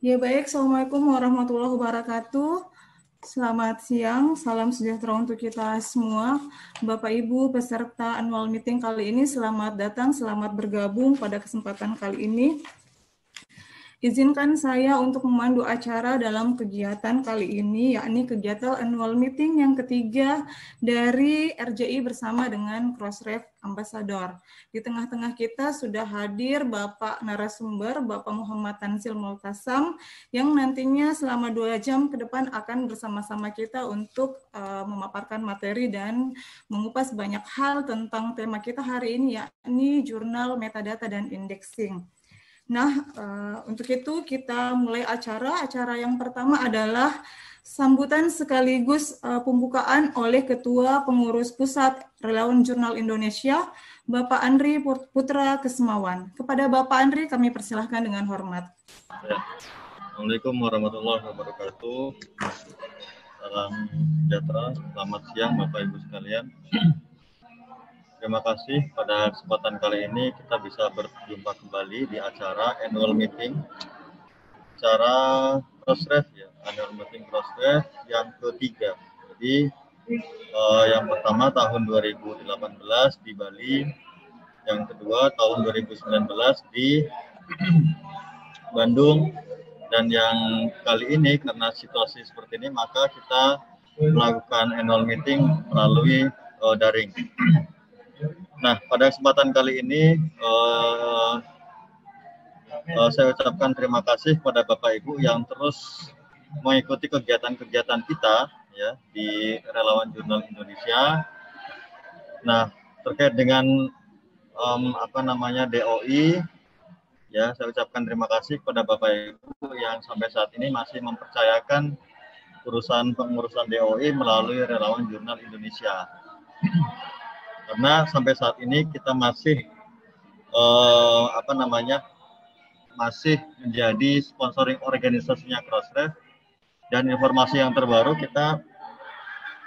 Ya baik, Assalamualaikum warahmatullahi wabarakatuh. Selamat siang, salam sejahtera untuk kita semua. Bapak Ibu peserta annual meeting kali ini, selamat datang, selamat bergabung pada kesempatan kali ini. Izinkan saya untuk memandu acara dalam kegiatan kali ini, yakni kegiatan annual meeting yang ketiga dari RJI bersama dengan Crossref Ambassador. Di tengah-tengah kita sudah hadir Bapak Narasumber, Bapak Muhammad Tansil Multasam, yang nantinya selama dua jam ke depan akan bersama-sama kita untuk uh, memaparkan materi dan mengupas banyak hal tentang tema kita hari ini, yakni jurnal metadata dan indexing. Nah, eh, untuk itu kita mulai acara. Acara yang pertama adalah sambutan sekaligus eh, pembukaan oleh Ketua Pengurus Pusat Relawan Jurnal Indonesia, Bapak Andri Putra Kesemawan. Kepada Bapak Andri kami persilahkan dengan hormat. Assalamualaikum warahmatullahi wabarakatuh. Salam sejahtera, selamat siang Bapak Ibu sekalian. Terima kasih pada kesempatan kali ini kita bisa berjumpa kembali di acara annual meeting acara crossref ya annual meeting crossref yang ketiga. Jadi eh, yang pertama tahun 2018 di Bali, yang kedua tahun 2019 di Bandung dan yang kali ini karena situasi seperti ini maka kita melakukan annual meeting melalui eh, daring. Nah, pada kesempatan kali ini uh, uh, saya ucapkan terima kasih kepada Bapak Ibu yang terus mengikuti kegiatan-kegiatan kita ya di Relawan Jurnal Indonesia. Nah, terkait dengan um, apa namanya DOI ya saya ucapkan terima kasih kepada Bapak Ibu yang sampai saat ini masih mempercayakan urusan pengurusan DOI melalui Relawan Jurnal Indonesia karena sampai saat ini kita masih uh, apa namanya masih menjadi sponsoring organisasinya Crossref dan informasi yang terbaru kita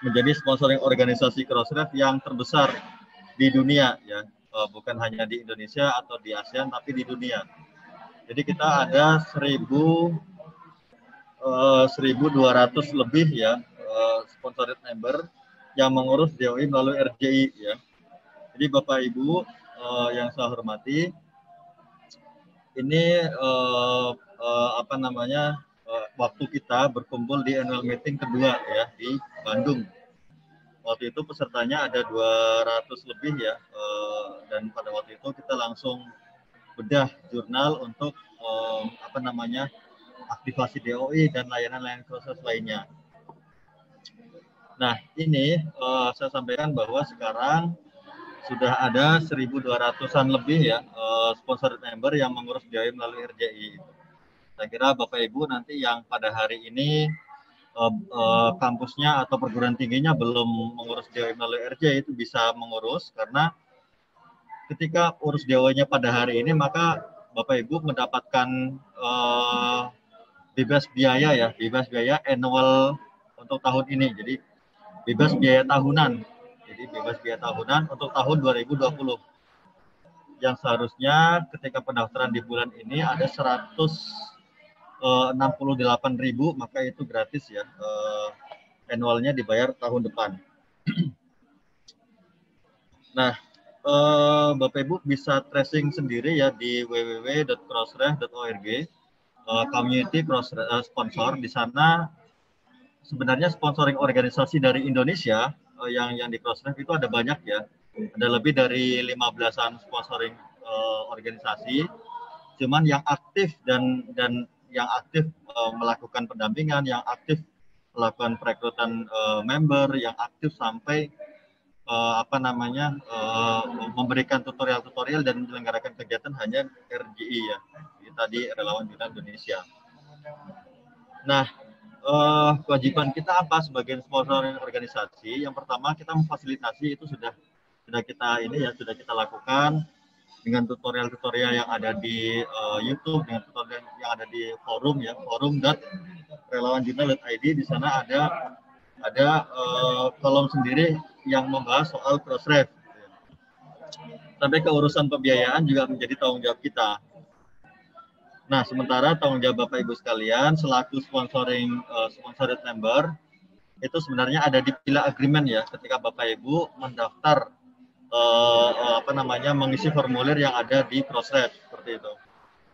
menjadi sponsoring organisasi Crossref yang terbesar di dunia ya uh, bukan hanya di Indonesia atau di ASEAN tapi di dunia jadi kita ada 1000 1200 eh, lebih ya eh, sponsored member yang mengurus DOI melalui RJI ya. Jadi Bapak Ibu uh, yang saya hormati, ini uh, uh, apa namanya uh, waktu kita berkumpul di annual meeting kedua ya di Bandung. Waktu itu pesertanya ada 200 lebih ya, dan pada waktu itu kita langsung bedah jurnal untuk apa namanya aktivasi DOI dan layanan-layanan proses lainnya. Nah, ini saya sampaikan bahwa sekarang sudah ada 1.200-an lebih ya eh, sponsor member yang mengurus biaya melalui RJI. Saya kira Bapak Ibu nanti yang pada hari ini eh, eh, kampusnya atau perguruan tingginya belum mengurus biaya melalui RJI itu bisa mengurus karena ketika urus DOI-nya pada hari ini maka Bapak Ibu mendapatkan uh, bebas biaya ya, bebas biaya annual untuk tahun ini. Jadi bebas biaya tahunan jadi bebas biaya tahunan untuk tahun 2020 yang seharusnya ketika pendaftaran di bulan ini ada 168.000 eh, maka itu gratis ya eh, annualnya dibayar tahun depan nah eh, Bapak Ibu bisa tracing sendiri ya di www.crossref.org community cross sponsor di sana sebenarnya sponsoring organisasi dari Indonesia uh, yang yang di Crossref itu ada banyak ya. Ada lebih dari 15-an sponsoring uh, organisasi. Cuman yang aktif dan dan yang aktif uh, melakukan pendampingan, yang aktif melakukan perekrutan uh, member, yang aktif sampai uh, apa namanya uh, memberikan tutorial-tutorial dan menyelenggarakan kegiatan hanya RGI ya. Jadi tadi relawan Juta Indonesia. Nah, uh, kewajiban kita apa sebagai sponsor organisasi? Yang pertama kita memfasilitasi itu sudah sudah kita ini ya sudah kita lakukan dengan tutorial-tutorial yang ada di uh, YouTube, dengan tutorial yang ada di forum ya forum id di sana ada ada uh, kolom sendiri yang membahas soal cross ref. Sampai ke urusan pembiayaan juga menjadi tanggung jawab kita. Nah, sementara tanggung jawab Bapak Ibu sekalian selaku sponsoring uh, sponsored member itu sebenarnya ada di pila agreement ya ketika Bapak Ibu mendaftar uh, uh, apa namanya mengisi formulir yang ada di proses seperti itu.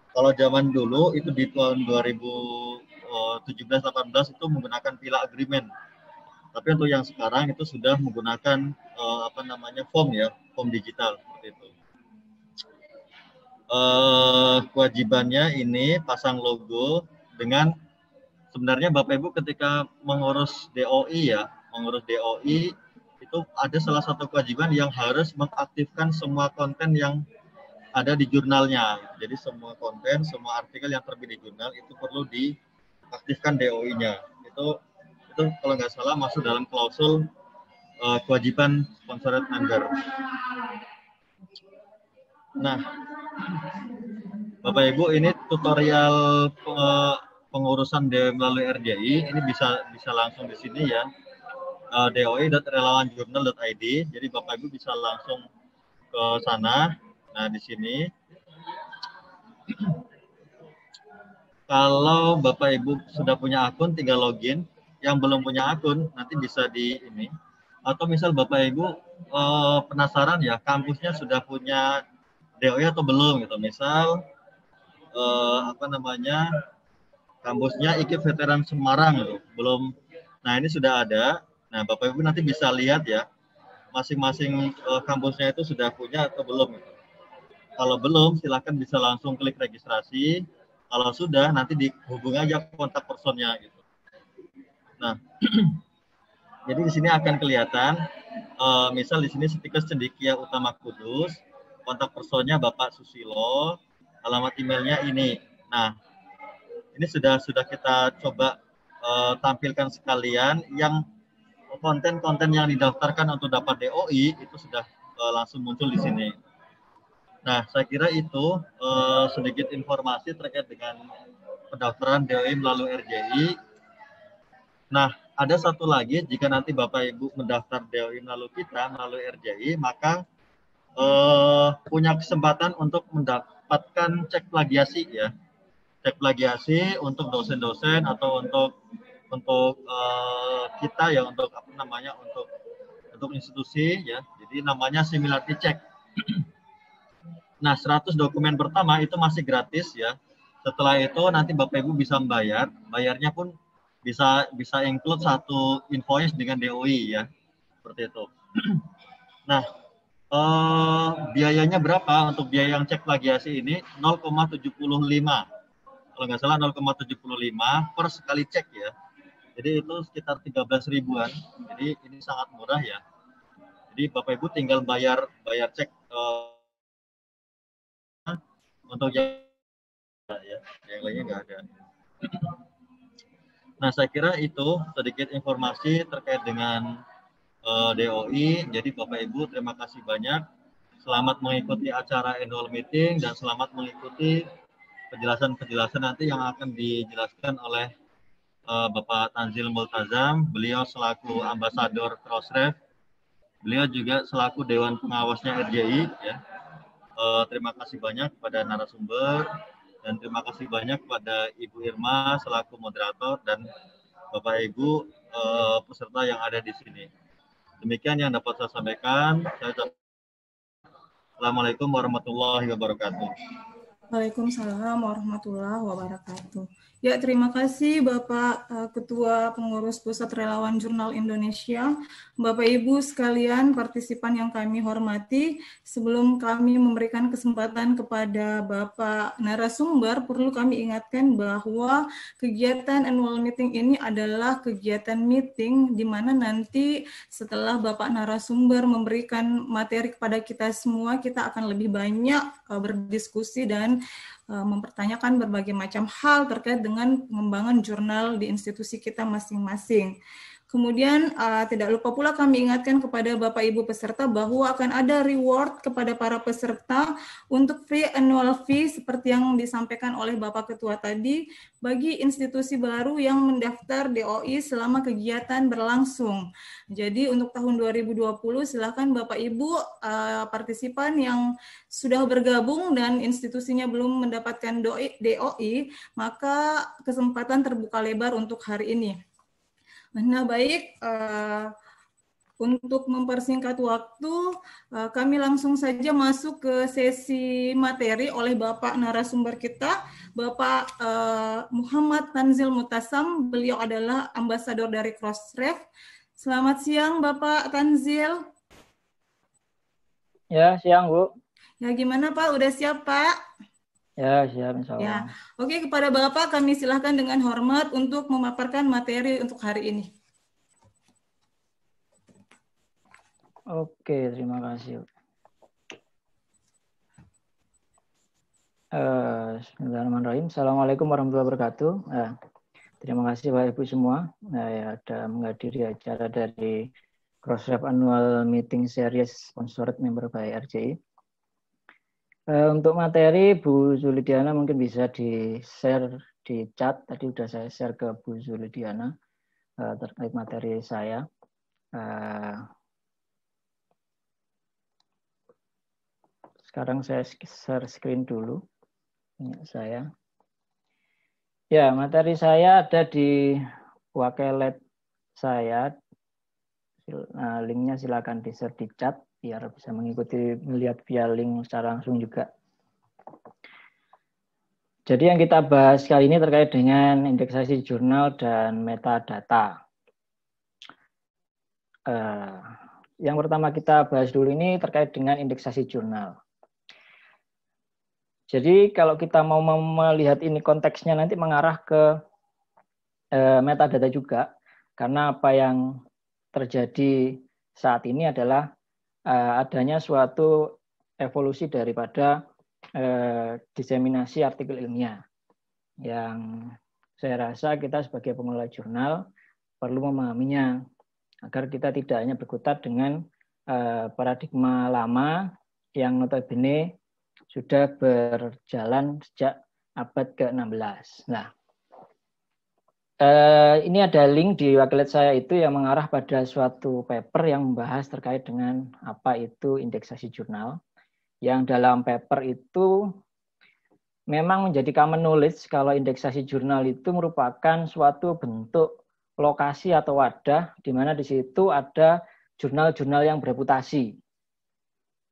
Kalau zaman dulu itu di tahun 2017-18 itu menggunakan pila agreement. Tapi untuk yang sekarang itu sudah menggunakan uh, apa namanya form ya, form digital seperti itu eh, kewajibannya ini pasang logo dengan sebenarnya Bapak Ibu ketika mengurus DOI ya, mengurus DOI itu ada salah satu kewajiban yang harus mengaktifkan semua konten yang ada di jurnalnya. Jadi semua konten, semua artikel yang terbit di jurnal itu perlu diaktifkan DOI-nya. Itu itu kalau nggak salah masuk dalam klausul uh, kewajiban sponsored under. Nah, Bapak Ibu, ini tutorial eh, pengurusan DM melalui RJI ini bisa bisa langsung di sini ya. Eh, doi.relawanjurnal.id. Jadi Bapak Ibu bisa langsung ke sana. Nah, di sini kalau Bapak Ibu sudah punya akun tinggal login, yang belum punya akun nanti bisa di ini atau misal Bapak Ibu eh, penasaran ya kampusnya sudah punya DOI atau belum gitu. Misal uh, apa namanya kampusnya IKIP Veteran Semarang gitu. belum. Nah ini sudah ada. Nah Bapak Ibu nanti bisa lihat ya masing-masing uh, kampusnya itu sudah punya atau belum. Gitu. Kalau belum silahkan bisa langsung klik registrasi. Kalau sudah nanti dihubung aja kontak personnya gitu. Nah, jadi di sini akan kelihatan, eh, misal di sini Stikes Cendikia Utama Kudus, kontak personnya Bapak Susilo, alamat emailnya ini. Nah, ini sudah sudah kita coba uh, tampilkan sekalian yang konten-konten yang didaftarkan untuk dapat DOI itu sudah uh, langsung muncul di sini. Nah, saya kira itu uh, sedikit informasi terkait dengan pendaftaran DOI melalui RJI. Nah, ada satu lagi jika nanti Bapak Ibu mendaftar DOI melalui kita melalui RJI, maka uh, punya kesempatan untuk mendapatkan cek plagiasi ya cek plagiasi untuk dosen-dosen atau untuk untuk uh, kita ya untuk apa namanya untuk untuk institusi ya jadi namanya similarity check nah 100 dokumen pertama itu masih gratis ya setelah itu nanti bapak ibu bisa membayar bayarnya pun bisa bisa include satu invoice dengan DOI ya seperti itu nah Uh, biayanya berapa untuk biaya yang cek plagiasi ini? 0,75. Kalau nggak salah 0,75 per sekali cek ya. Jadi itu sekitar 13 ribuan. Jadi ini sangat murah ya. Jadi Bapak Ibu tinggal bayar bayar cek uh, untuk yang ya, yang lainnya nggak ada. Nah, saya kira itu sedikit informasi terkait dengan uh, eh, DOI. Jadi Bapak Ibu terima kasih banyak. Selamat mengikuti acara annual meeting dan selamat mengikuti penjelasan-penjelasan nanti yang akan dijelaskan oleh uh, Bapak Tanzil Multazam. Beliau selaku ambasador Crossref. Beliau juga selaku Dewan Pengawasnya RJI. Ya. Uh, terima kasih banyak kepada narasumber dan terima kasih banyak kepada Ibu Irma selaku moderator dan Bapak Ibu uh, peserta yang ada di sini. Demikian yang dapat saya sampaikan. Saya Assalamualaikum warahmatullahi wabarakatuh. Waalaikumsalam warahmatullahi wabarakatuh. Ya, terima kasih Bapak eh, Ketua Pengurus Pusat Relawan Jurnal Indonesia, Bapak Ibu sekalian partisipan yang kami hormati. Sebelum kami memberikan kesempatan kepada Bapak narasumber, perlu kami ingatkan bahwa kegiatan annual meeting ini adalah kegiatan meeting di mana nanti setelah Bapak narasumber memberikan materi kepada kita semua, kita akan lebih banyak eh, berdiskusi dan Eh, mempertanyakan berbagai macam hal terkait dengan pengembangan jurnal di institusi kita masing-masing. Kemudian uh, tidak lupa pula kami ingatkan kepada Bapak Ibu peserta bahwa akan ada reward kepada para peserta untuk free annual fee seperti yang disampaikan oleh Bapak Ketua tadi bagi institusi baru yang mendaftar DOI selama kegiatan berlangsung. Jadi untuk tahun 2020 silakan Bapak Ibu uh, partisipan yang sudah bergabung dan institusinya belum mendapatkan DOI, DOI maka kesempatan terbuka lebar untuk hari ini. Nah, baik uh, untuk mempersingkat waktu, uh, kami langsung saja masuk ke sesi materi oleh Bapak narasumber kita, Bapak uh, Muhammad Tanzil Mutasam. Beliau adalah ambasador dari Crossref. Selamat siang, Bapak Tanzil. Ya, siang, Bu. Ya, gimana, Pak? Udah siap, Pak? Ya, siap insya ya, Allah. Ya. Oke, kepada Bapak kami silahkan dengan hormat untuk memaparkan materi untuk hari ini. Oke, terima kasih. Uh, Bismillahirrahmanirrahim. Assalamualaikum warahmatullahi wabarakatuh. Uh, terima kasih Bapak Ibu semua Nah, ya, ada menghadiri acara dari Crossref Annual Meeting Series Sponsored Member by RCI. Eh, untuk materi Bu Zulidiana mungkin bisa di-share di chat. Tadi sudah saya share ke Bu Zulidiana uh, terkait materi saya. Uh, sekarang saya share screen dulu. Ini saya. Ya, materi saya ada di wakelet saya. Linknya silakan di-share di chat biar bisa mengikuti melihat via link secara langsung juga. Jadi yang kita bahas kali ini terkait dengan indeksasi jurnal dan metadata. Eh, yang pertama kita bahas dulu ini terkait dengan indeksasi jurnal. Jadi kalau kita mau melihat ini konteksnya nanti mengarah ke eh, metadata juga, karena apa yang terjadi saat ini adalah Eh, adanya suatu evolusi daripada eh, diseminasi artikel ilmiah yang saya rasa kita sebagai pengelola jurnal perlu memahaminya agar kita tidak hanya berkutat dengan eh, paradigma lama yang notabene sudah berjalan sejak abad ke-16. Nah, uh, ini ada link di wakelet saya itu yang mengarah pada suatu paper yang membahas terkait dengan apa itu indeksasi jurnal. Yang dalam paper itu memang menjadi common knowledge kalau indeksasi jurnal itu merupakan suatu bentuk lokasi atau wadah di mana di situ ada jurnal-jurnal yang bereputasi.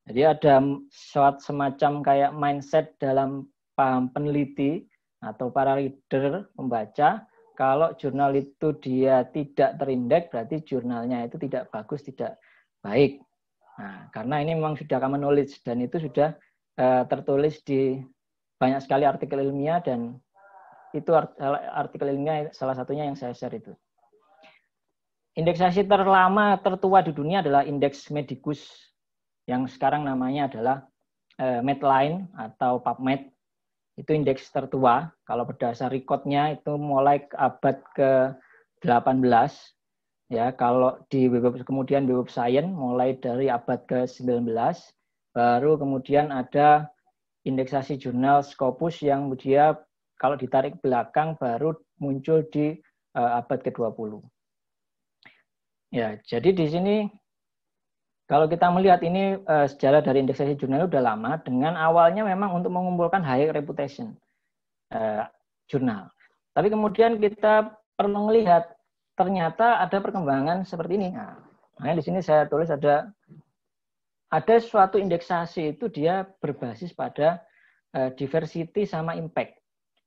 Jadi ada suatu semacam kayak mindset dalam paham peneliti atau para leader membaca. Kalau jurnal itu dia tidak terindeks, berarti jurnalnya itu tidak bagus, tidak baik. Nah, karena ini memang sudah kamu nulis dan itu sudah uh, tertulis di banyak sekali artikel ilmiah dan itu artikel ilmiah salah satunya yang saya share itu. Indeksasi terlama tertua di dunia adalah indeks Medicus yang sekarang namanya adalah uh, Medline atau PubMed itu indeks tertua. Kalau berdasar recordnya itu mulai abad ke-18. Ya, kalau di web kemudian web science mulai dari abad ke-19, baru kemudian ada indeksasi jurnal Scopus yang dia kalau ditarik belakang baru muncul di eh, abad ke-20. Ya, jadi di sini kalau kita melihat ini uh, sejarah dari indeksasi jurnal udah lama dengan awalnya memang untuk mengumpulkan high reputation uh, jurnal. Tapi kemudian kita perlu melihat ternyata ada perkembangan seperti ini. Nah, nah di sini saya tulis ada ada suatu indeksasi itu dia berbasis pada uh, diversity sama impact.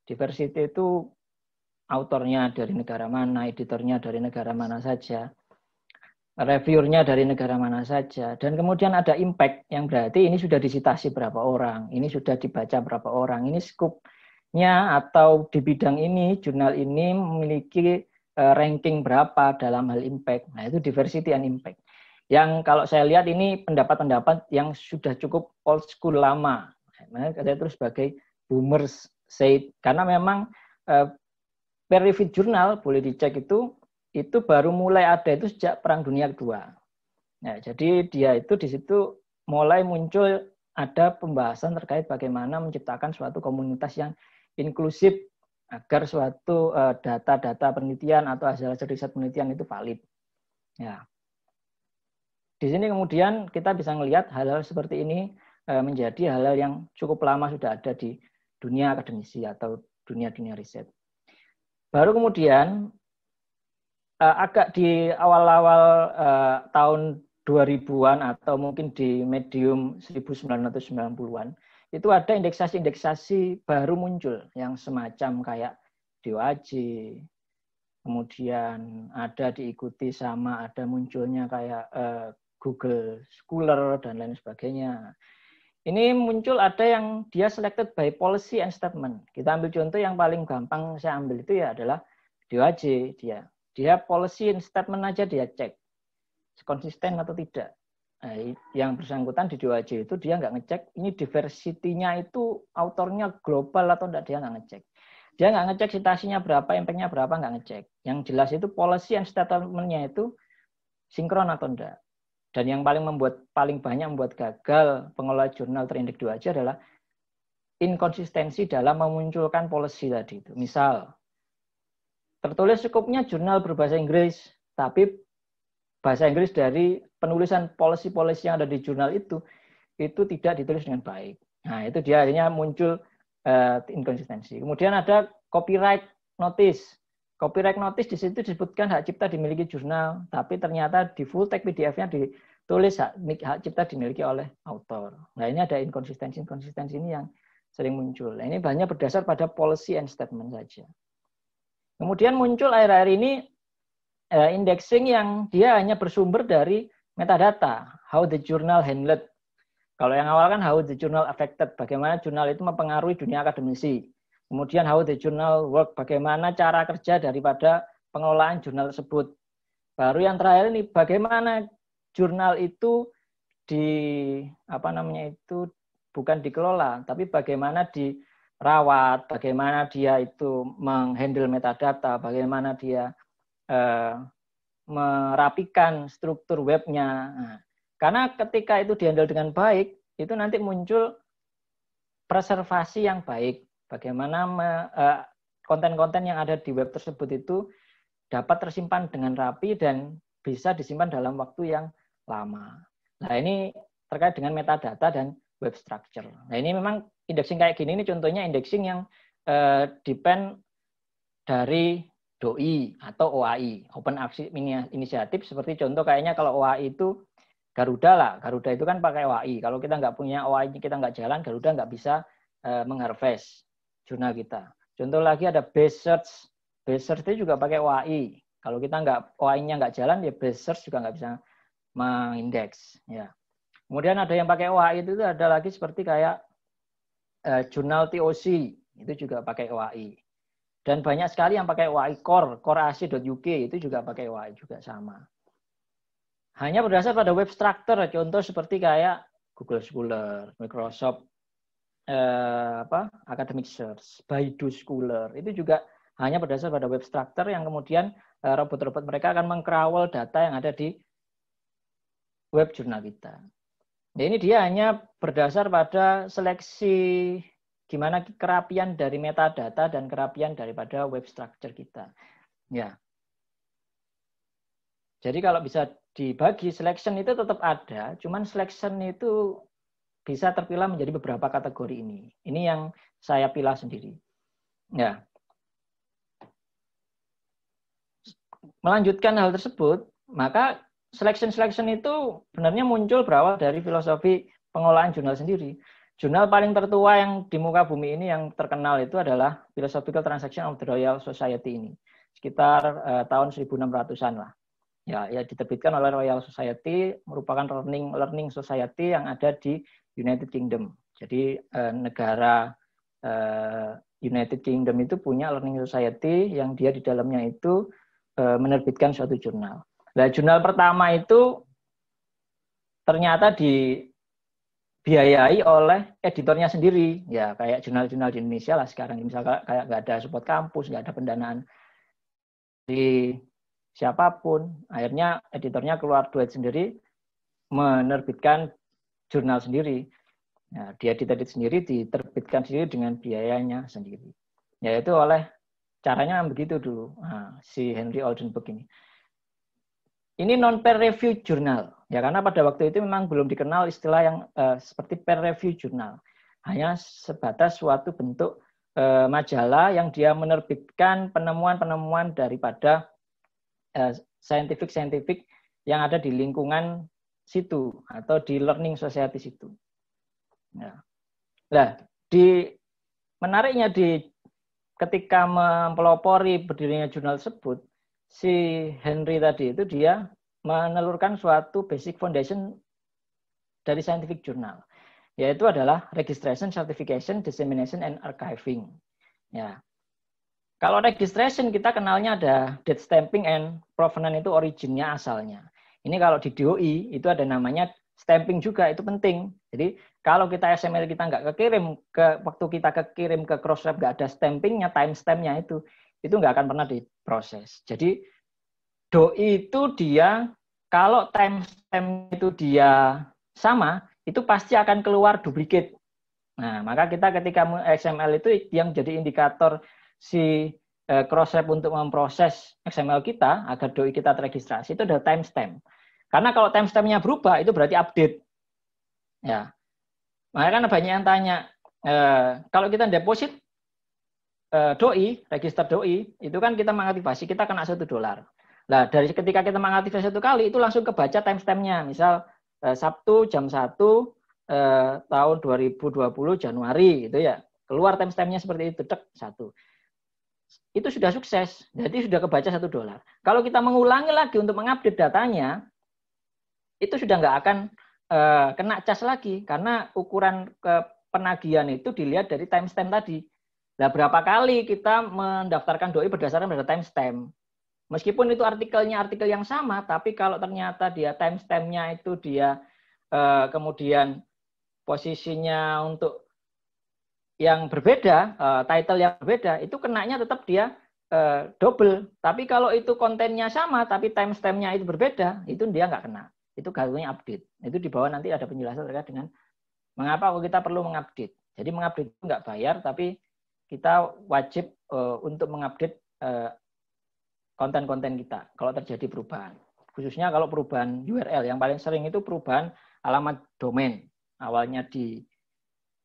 Diversity itu autornya dari negara mana, editornya dari negara mana saja Reviewnya dari negara mana saja, dan kemudian ada impact yang berarti ini sudah disitasi berapa orang, ini sudah dibaca berapa orang, ini skupnya atau di bidang ini jurnal ini memiliki e, ranking berapa dalam hal impact. Nah itu diversity and impact. Yang kalau saya lihat ini pendapat-pendapat yang sudah cukup old school lama. Nah, saya terus sebagai boomers said karena memang e, peer review jurnal boleh dicek itu itu baru mulai ada itu sejak Perang Dunia Kedua. Nah, jadi dia itu di situ mulai muncul ada pembahasan terkait bagaimana menciptakan suatu komunitas yang inklusif agar suatu eh, data-data penelitian atau hasil-hasil riset penelitian itu valid. Ya. Di sini kemudian kita bisa melihat hal-hal seperti ini eh, menjadi hal-hal yang cukup lama sudah ada di dunia akademisi atau dunia-dunia riset. Baru kemudian uh, agak di awal-awal uh, tahun 2000-an atau mungkin di medium 1990-an itu ada indeksasi-indeksasi baru muncul yang semacam kayak DOAJ, kemudian ada diikuti sama ada munculnya kayak uh, Google Scholar dan lain sebagainya. Ini muncul ada yang dia selected by policy and statement. Kita ambil contoh yang paling gampang saya ambil itu ya adalah DOAJ dia. Dia policy and statement aja dia cek. Konsisten atau tidak. Nah, yang bersangkutan di DOAJ itu dia nggak ngecek ini diversitinya itu autornya global atau enggak dia nggak ngecek. Dia nggak ngecek citasinya berapa, impactnya berapa, nggak ngecek. Yang jelas itu policy and statement-nya itu sinkron atau enggak. Dan yang paling membuat paling banyak membuat gagal pengelola jurnal terindeks 2 aja adalah inkonsistensi dalam memunculkan policy tadi itu. Misal, Tertulis cukupnya jurnal berbahasa Inggris, tapi bahasa Inggris dari penulisan policy-policy yang ada di jurnal itu itu tidak ditulis dengan baik. Nah, itu dia akhirnya muncul uh, inkonsistensi. Kemudian ada copyright notice. Copyright notice di situ disebutkan hak cipta dimiliki jurnal, tapi ternyata di full text PDF-nya ditulis hak, hak cipta dimiliki oleh autor. Nah, ini ada inkonsistensi-inkonsistensi ini yang sering muncul. Nah, ini banyak berdasar pada policy and statement saja. Kemudian muncul akhir-akhir ini uh, indexing yang dia hanya bersumber dari metadata, how the journal handled. Kalau yang awal kan how the journal affected, bagaimana jurnal itu mempengaruhi dunia akademisi. Kemudian how the journal work, bagaimana cara kerja daripada pengelolaan jurnal tersebut. Baru yang terakhir ini bagaimana jurnal itu di apa namanya itu bukan dikelola, tapi bagaimana di rawat, bagaimana dia itu menghandle metadata, bagaimana dia eh, merapikan struktur webnya. Nah, karena ketika itu dihandle dengan baik, itu nanti muncul preservasi yang baik. Bagaimana eh, konten-konten eh, yang ada di web tersebut itu dapat tersimpan dengan rapi dan bisa disimpan dalam waktu yang lama. Nah ini terkait dengan metadata dan web structure. Nah ini memang indexing kayak gini ini contohnya indexing yang eh, depend dari doi atau OAI, open aksi inisiatif seperti contoh kayaknya kalau OAI itu Garuda lah, Garuda itu kan pakai OAI. Kalau kita nggak punya OAI, kita nggak jalan, Garuda nggak bisa eh, mengharvest jurnal kita. Contoh lagi ada base search, base search itu juga pakai OAI. Kalau kita nggak OAI-nya nggak jalan, ya base search juga nggak bisa mengindeks. Ya. Kemudian ada yang pakai OAI itu ada lagi seperti kayak uh, jurnal TOC itu juga pakai OAI. Dan banyak sekali yang pakai OAI Core, coreasi.uk itu juga pakai OAI juga sama. Hanya berdasar pada web structure, contoh seperti kayak Google Scholar, Microsoft eh, apa Academic Search, Baidu Scholar, itu juga hanya berdasar pada web structure yang kemudian eh, robot-robot mereka akan mengcrawl data yang ada di web jurnal kita. Nah, ini dia hanya berdasar pada seleksi gimana kerapian dari metadata dan kerapian daripada web structure kita. Ya. Jadi kalau bisa dibagi selection itu tetap ada, cuman selection itu bisa terpilah menjadi beberapa kategori ini. Ini yang saya pilih sendiri. Ya. Melanjutkan hal tersebut, maka selection selection itu benarnya muncul berawal dari filosofi pengolahan jurnal sendiri. Jurnal paling tertua yang di muka bumi ini yang terkenal itu adalah Philosophical Transaction of the Royal Society ini. Sekitar uh, tahun 1600-an lah. Ya, ya diterbitkan oleh Royal Society, merupakan learning learning society yang ada di United Kingdom. Jadi uh, negara uh, United Kingdom itu punya learning society yang dia di dalamnya itu menerbitkan suatu jurnal. Nah, jurnal pertama itu ternyata dibiayai oleh editornya sendiri. Ya, kayak jurnal-jurnal di Indonesia lah sekarang. Misalnya kayak nggak ada support kampus, nggak ada pendanaan di siapapun. Akhirnya editornya keluar duit sendiri, menerbitkan jurnal sendiri. Nah, dia diterbit sendiri, diterbitkan sendiri dengan biayanya sendiri. Yaitu oleh caranya begitu dulu. Nah, si Henry Oldenburg ini. Ini non peer review jurnal ya karena pada waktu itu memang belum dikenal istilah yang uh, seperti peer review jurnal. Hanya sebatas suatu bentuk uh, majalah yang dia menerbitkan penemuan-penemuan daripada uh, scientific-scientific yang ada di lingkungan situ atau di learning society situ. Nah, nah di menariknya di ketika mempelopori berdirinya jurnal tersebut, si Henry tadi itu dia menelurkan suatu basic foundation dari scientific journal yaitu adalah registration, certification, dissemination, and archiving. Ya. Kalau registration kita kenalnya ada date stamping and provenance itu originnya asalnya. Ini kalau di DOI itu ada namanya stamping juga itu penting. Jadi kalau kita SML kita nggak kekirim ke waktu kita kekirim ke cross nggak ada stampingnya, timestampnya itu itu nggak akan pernah diproses. Jadi doi itu dia kalau timestamp itu dia sama, itu pasti akan keluar duplikat. Nah, maka kita ketika XML itu yang jadi indikator si e, Crossref untuk memproses XML kita agar doi kita terregistrasi itu ada timestamp. Karena kalau timestampnya berubah itu berarti update. Ya. Makanya kan banyak yang tanya, e, kalau kita deposit Eh, doi, register doi, itu kan kita mengaktifasi, kita kena satu dolar. Nah, dari ketika kita mengaktifasi satu kali, itu langsung kebaca timestampnya. Misal eh, Sabtu jam 1 eh, tahun 2020 Januari gitu ya. Keluar timestampnya seperti itu, Cek satu. Itu sudah sukses, jadi sudah kebaca satu dolar. Kalau kita mengulangi lagi untuk mengupdate datanya, itu sudah nggak akan kena cas lagi karena ukuran penagihan itu dilihat dari timestamp tadi. Nah, berapa kali kita mendaftarkan doi berdasarkan pada timestamp? Meskipun itu artikelnya artikel yang sama, tapi kalau ternyata dia timestampnya itu dia eh, kemudian posisinya untuk yang berbeda, eh, title yang berbeda, itu kenanya tetap dia eh, double. Tapi kalau itu kontennya sama, tapi timestampnya itu berbeda, itu dia nggak kena. Itu gangguannya update. Itu di bawah nanti ada penjelasan terkait dengan mengapa kita perlu mengupdate. Jadi mengupdate itu nggak bayar, tapi kita wajib uh, untuk mengupdate uh, konten-konten kita kalau terjadi perubahan. Khususnya kalau perubahan URL yang paling sering itu perubahan alamat domain. Awalnya di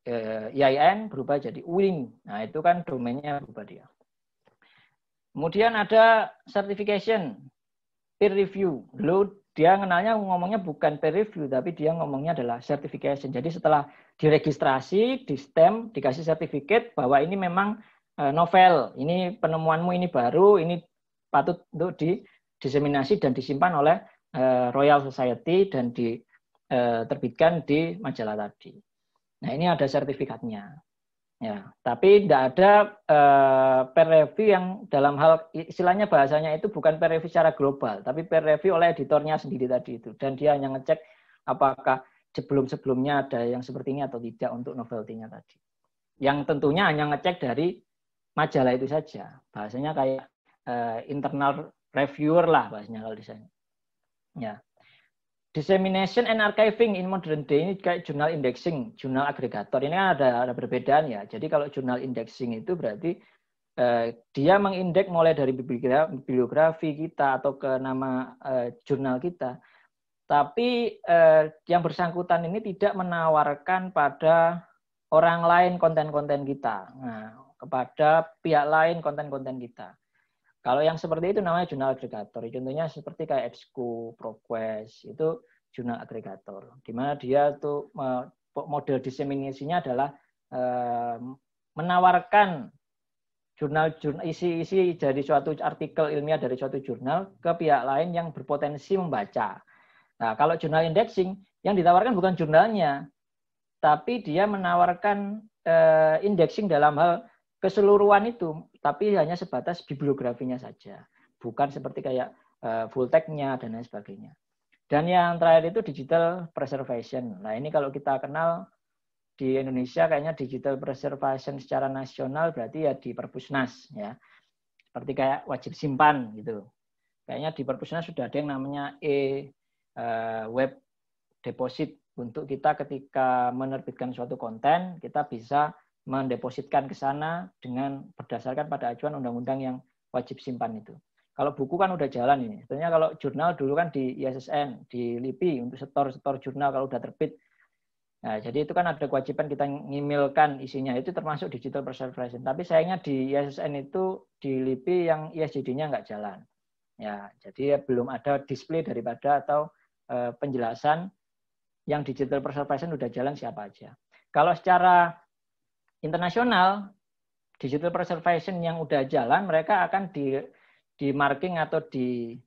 uh, eh, IAIN berubah jadi UIN. Nah, itu kan domainnya berubah dia. Kemudian ada certification, peer review. lalu dia kenalnya ngomongnya bukan peer review tapi dia ngomongnya adalah certification. Jadi setelah diregistrasi, di stem, dikasih sertifikat bahwa ini memang eh, novel, ini penemuanmu ini baru, ini patut untuk diseminasi dan disimpan oleh eh, Royal Society dan diterbitkan eh, di majalah tadi. Nah ini ada sertifikatnya. Ya, tapi tidak ada peer review yang dalam hal istilahnya bahasanya itu bukan peer review secara global, tapi peer review oleh editornya sendiri tadi itu. Dan dia hanya ngecek apakah sebelum-sebelumnya ada yang seperti ini atau tidak untuk novelty-nya tadi. Yang tentunya hanya ngecek dari majalah itu saja. Bahasanya kayak eh, internal reviewer lah bahasanya kalau di sana. Ya. Dissemination and archiving in modern day ini kayak jurnal indexing, jurnal agregator. Ini kan ada, ada perbedaan ya. Jadi kalau jurnal indexing itu berarti eh, dia mengindek mulai dari bibliografi kita atau ke nama eh, jurnal kita tapi eh, yang bersangkutan ini tidak menawarkan pada orang lain konten-konten kita, nah, kepada pihak lain konten-konten kita. Kalau yang seperti itu namanya jurnal agregator. Contohnya seperti kayak EBSCO, ProQuest, itu jurnal agregator. Gimana dia tuh model diseminasinya adalah eh, menawarkan jurnal isi-isi dari suatu artikel ilmiah dari suatu jurnal ke pihak lain yang berpotensi membaca. Nah, kalau jurnal indexing yang ditawarkan bukan jurnalnya, tapi dia menawarkan eh, indexing dalam hal keseluruhan itu, tapi hanya sebatas bibliografinya saja, bukan seperti kayak eh, full tag-nya dan lain sebagainya. Dan yang terakhir itu digital preservation. Nah, ini kalau kita kenal di Indonesia kayaknya digital preservation secara nasional berarti ya di Perpusnas ya. Seperti kayak wajib simpan gitu. Kayaknya di Perpusnas sudah ada yang namanya e Eh, web deposit untuk kita ketika menerbitkan suatu konten kita bisa mendepositkan ke sana dengan berdasarkan pada acuan undang-undang yang wajib simpan itu. Kalau buku kan udah jalan ini. Sebenarnya kalau jurnal dulu kan di ISSN, di LIPI untuk setor-setor jurnal kalau udah terbit. Nah, jadi itu kan ada kewajiban kita ngimilkan isinya. Itu termasuk digital preservation. Tapi sayangnya di ISSN itu di LIPI yang isjd nya nggak jalan. Ya, jadi belum ada display daripada atau Eh, penjelasan yang digital preservation sudah jalan siapa aja. Kalau secara internasional, digital preservation yang udah jalan, mereka akan di di marking atau di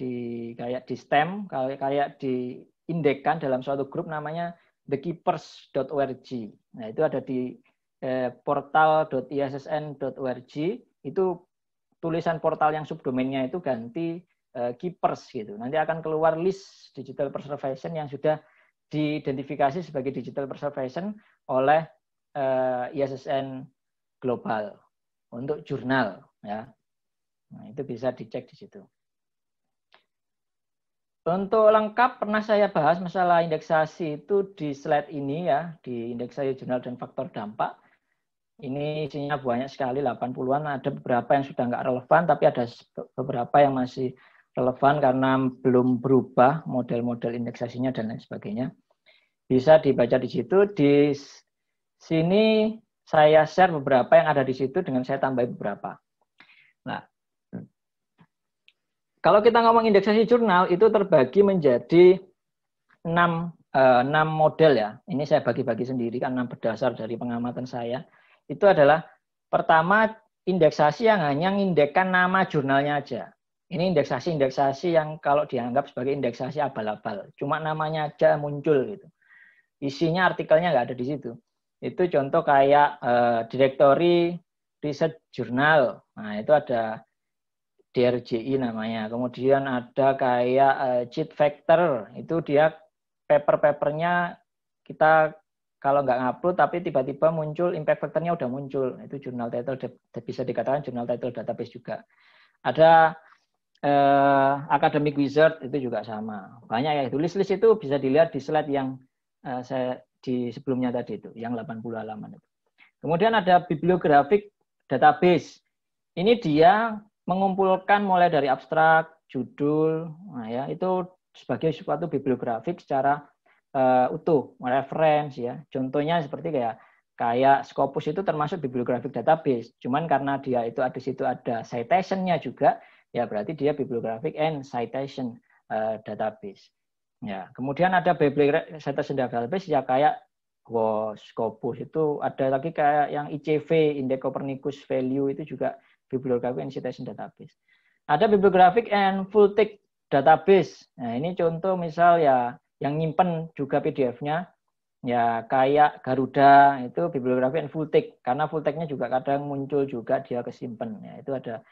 di kayak di stem, kayak kayak di indekkan dalam suatu grup namanya thekeepers.org. Nah itu ada di eh, portal.issn.org. Itu tulisan portal yang subdomainnya itu ganti Eh, keepers gitu. Nanti akan keluar list digital preservation yang sudah diidentifikasi sebagai digital preservation oleh uh, eh, ISSN global untuk jurnal ya. Nah, itu bisa dicek di situ. Untuk lengkap pernah saya bahas masalah indeksasi itu di slide ini ya, di indeksasi jurnal dan faktor dampak. Ini isinya banyak sekali 80-an, ada beberapa yang sudah enggak relevan tapi ada beberapa yang masih relevan karena belum berubah model-model indeksasinya dan lain sebagainya. Bisa dibaca di situ. Di sini saya share beberapa yang ada di situ dengan saya tambah beberapa. Nah, kalau kita ngomong indeksasi jurnal itu terbagi menjadi 6, 6 eh, model ya. Ini saya bagi-bagi sendiri karena berdasar dari pengamatan saya. Itu adalah pertama indeksasi yang hanya mengindekkan nama jurnalnya aja ini indeksasi-indeksasi yang kalau dianggap sebagai indeksasi abal-abal. Cuma namanya aja muncul gitu. Isinya artikelnya nggak ada di situ. Itu contoh kayak uh, direktori riset jurnal. Nah, itu ada DRJI namanya. Kemudian ada kayak uh, cheat factor. Itu dia paper-papernya kita kalau nggak ngupload tapi tiba-tiba muncul impact factornya udah muncul. Itu jurnal title bisa dikatakan jurnal title database juga. Ada eh, academic wizard itu juga sama. Banyak ya itu. List-list itu bisa dilihat di slide yang eh, saya di sebelumnya tadi itu, yang 80 halaman itu. Kemudian ada bibliografik database. Ini dia mengumpulkan mulai dari abstrak, judul, nah ya itu sebagai suatu bibliografik secara uh, utuh, reference ya. Contohnya seperti kayak kayak Scopus itu termasuk bibliografik database. Cuman karena dia itu ada situ ada citationnya juga, ya berarti dia bibliographic and citation uh, database. Ya, kemudian ada bibliographic citation database ya kayak WOS, Scopus itu ada lagi kayak yang ICV, Indeks Copernicus Value itu juga bibliographic and citation database. Ada bibliographic and full text database. Nah, ini contoh misal ya yang nyimpen juga PDF-nya ya kayak Garuda itu bibliografi and full text karena full text-nya juga kadang muncul juga dia kesimpan ya itu ada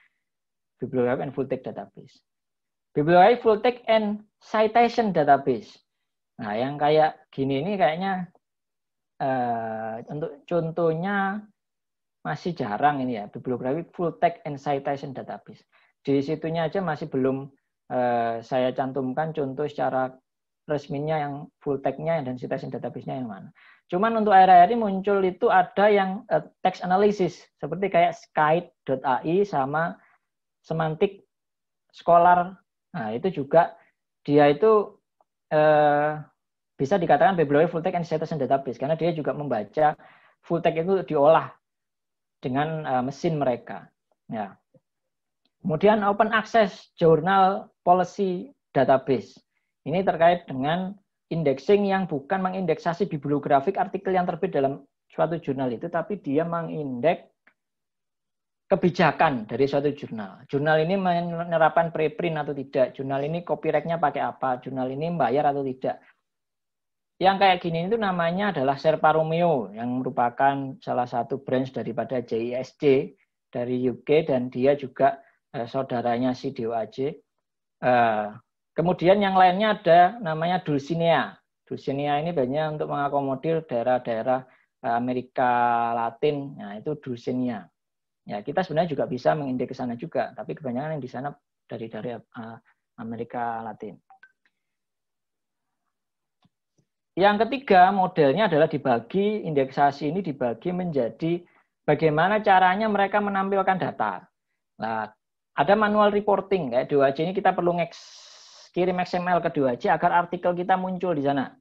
bibliography and full text database. Bibliography full text and citation database. Nah, yang kayak gini ini kayaknya eh, untuk contohnya masih jarang ini ya, bibliography full text and citation database. Di situnya aja masih belum eh, saya cantumkan contoh secara resminya yang full text-nya dan citation database-nya yang mana. Cuman untuk akhir-akhir ini muncul itu ada yang eh, text analysis seperti kayak skite.ai sama semantik skolar. Nah, itu juga dia itu eh, bisa dikatakan bibliografi full text and citation database karena dia juga membaca full text itu diolah dengan eh, mesin mereka. Ya. Kemudian open access journal policy database. Ini terkait dengan indexing yang bukan mengindeksasi bibliografi artikel yang terbit dalam suatu jurnal itu, tapi dia mengindeks kebijakan dari suatu jurnal. Jurnal ini menerapkan preprint atau tidak, jurnal ini copyrightnya pakai apa, jurnal ini bayar atau tidak. Yang kayak gini itu namanya adalah Serpa Romeo yang merupakan salah satu branch daripada JISD dari UK dan dia juga eh, saudaranya si DOAJ. Eh, kemudian yang lainnya ada namanya Dulcinea. Dulcinea ini banyak untuk mengakomodir daerah-daerah eh, Amerika Latin. Nah, itu Dulcinea. Ya, kita sebenarnya juga bisa mengindeks ke sana juga, tapi kebanyakan yang di sana dari dari eh, Amerika Latin. Yang ketiga, modelnya adalah dibagi indeksasi ini dibagi menjadi bagaimana caranya mereka menampilkan data. Nah, ada manual reporting kayak 2C ini kita perlu ngeks, kirim XML ke 2C agar artikel kita muncul di sana.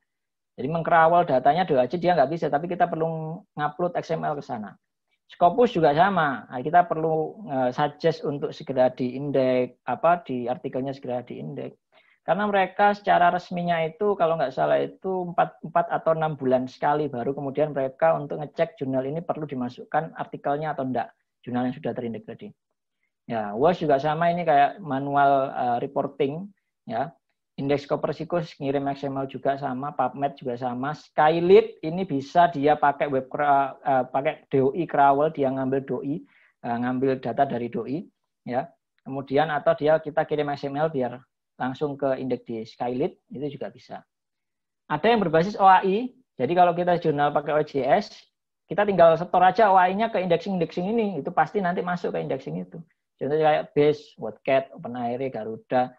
Jadi mengkerawal datanya 2C dia nggak bisa, tapi kita perlu ngupload XML ke sana. Scopus juga sama. Nah, kita perlu uh, suggest untuk segera diindeks apa di artikelnya segera diindeks. Karena mereka secara resminya itu kalau nggak salah itu 4, 4 atau enam bulan sekali baru kemudian mereka untuk ngecek jurnal ini perlu dimasukkan artikelnya atau enggak jurnal yang sudah terindeks tadi. Ya, WOS juga sama ini kayak manual uh, reporting ya. Indeks Kopersikus ngirim XML juga sama, PubMed juga sama. Skylit ini bisa dia pakai web uh, pakai DOI crawl, dia ngambil DOI, uh, eh, ngambil data dari DOI, ya. Kemudian atau dia kita kirim XML biar langsung ke indeks di Skylit itu juga bisa. Ada yang berbasis OAI, jadi kalau kita jurnal pakai OJS, kita tinggal setor aja OAI-nya ke indexing-indexing ini, itu pasti nanti masuk ke indexing itu. Contohnya kayak Base, WordCat, OpenAIRE, Garuda,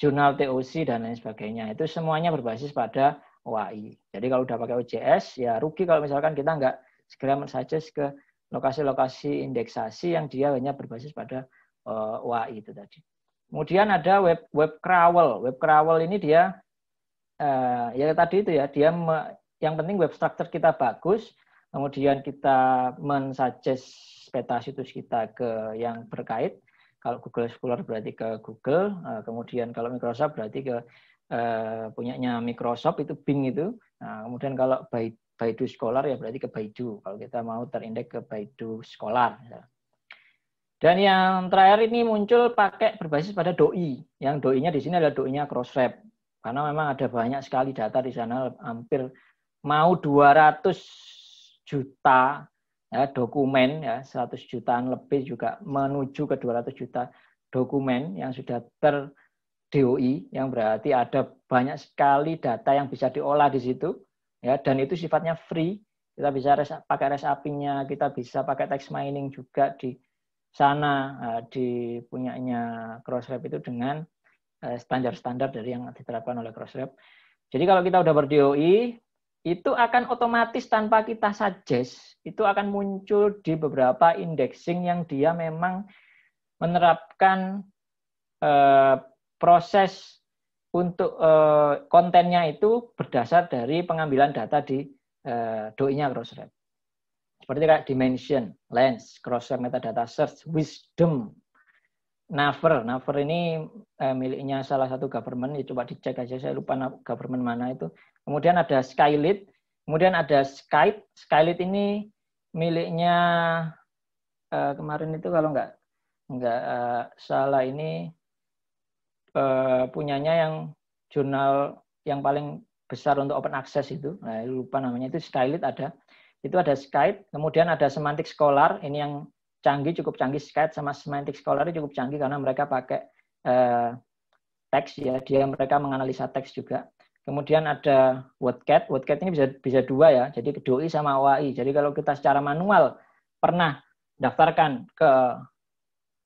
jurnal TOC dan lain sebagainya. Itu semuanya berbasis pada OAI. Jadi kalau udah pakai OJS, ya rugi kalau misalkan kita nggak segera mensuggest ke lokasi-lokasi indeksasi yang dia hanya berbasis pada eh, OAI itu tadi. Kemudian ada web web crawl. Web crawl ini dia eh, ya tadi itu ya dia yang penting web structure kita bagus, kemudian kita mensuggest peta situs kita ke yang berkait, kalau Google Scholar berarti ke Google, eh, kemudian kalau Microsoft berarti ke eh, punyanya Microsoft itu Bing itu. Nah, kemudian kalau Baidu Scholar ya berarti ke Baidu. Kalau kita mau terindek ke Baidu Scholar. Ya. Dan yang terakhir ini muncul pakai berbasis pada doi. Yang DOI-nya di sini adalah DOI-nya Crossref. Karena memang ada banyak sekali data di sana, hampir mau 200 juta ya, dokumen ya 100 jutaan lebih juga menuju ke 200 juta dokumen yang sudah ter DOI yang berarti ada banyak sekali data yang bisa diolah di situ ya dan itu sifatnya free kita bisa res, pakai res apinya kita bisa pakai text mining juga di sana e, di punyanya Crossref itu dengan e, standar-standar dari yang diterapkan oleh Crossref. Jadi kalau kita udah berdoi, itu akan otomatis tanpa kita suggest itu akan muncul di beberapa indexing yang dia memang menerapkan eh, proses untuk eh, kontennya itu berdasar dari pengambilan data di eh, doi-nya Crossref. Seperti kayak dimension, lens, Crossref metadata search, wisdom, Naver. Naver ini eh, miliknya salah satu government, ya coba dicek aja saya lupa government mana itu. Kemudian ada Skylit, kemudian ada Skype. Skylit ini miliknya uh, kemarin itu kalau nggak nggak uh, salah ini uh, punyanya yang jurnal yang paling besar untuk open access itu. Nah, lupa namanya itu Skylit ada. Itu ada Skype, kemudian ada Semantik Scholar, ini yang canggih cukup canggih Skype sama Semantik Scholar cukup canggih karena mereka pakai uh, teks ya, dia mereka menganalisa teks juga. Kemudian ada WordCat. WordCat ini bisa bisa dua ya. Jadi DOI sama WAI. Jadi kalau kita secara manual pernah daftarkan ke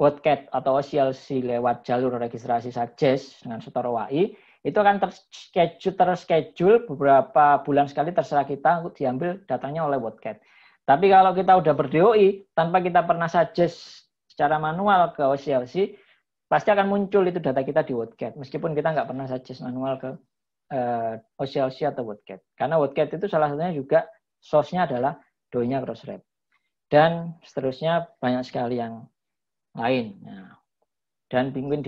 WordCat atau OCLC lewat jalur registrasi Suggest dengan setor WAI, itu akan terschedule, terschedule beberapa bulan sekali terserah kita untuk diambil datanya oleh WordCat. Tapi kalau kita udah berdoi tanpa kita pernah suggest secara manual ke OCLC, pasti akan muncul itu data kita di WordCat meskipun kita nggak pernah suggest manual ke uh, eh, OCLC atau WordCat. Karena WordCat itu salah satunya juga source-nya adalah doinya Crossref. Dan seterusnya banyak sekali yang lain. Nah, dan mungkin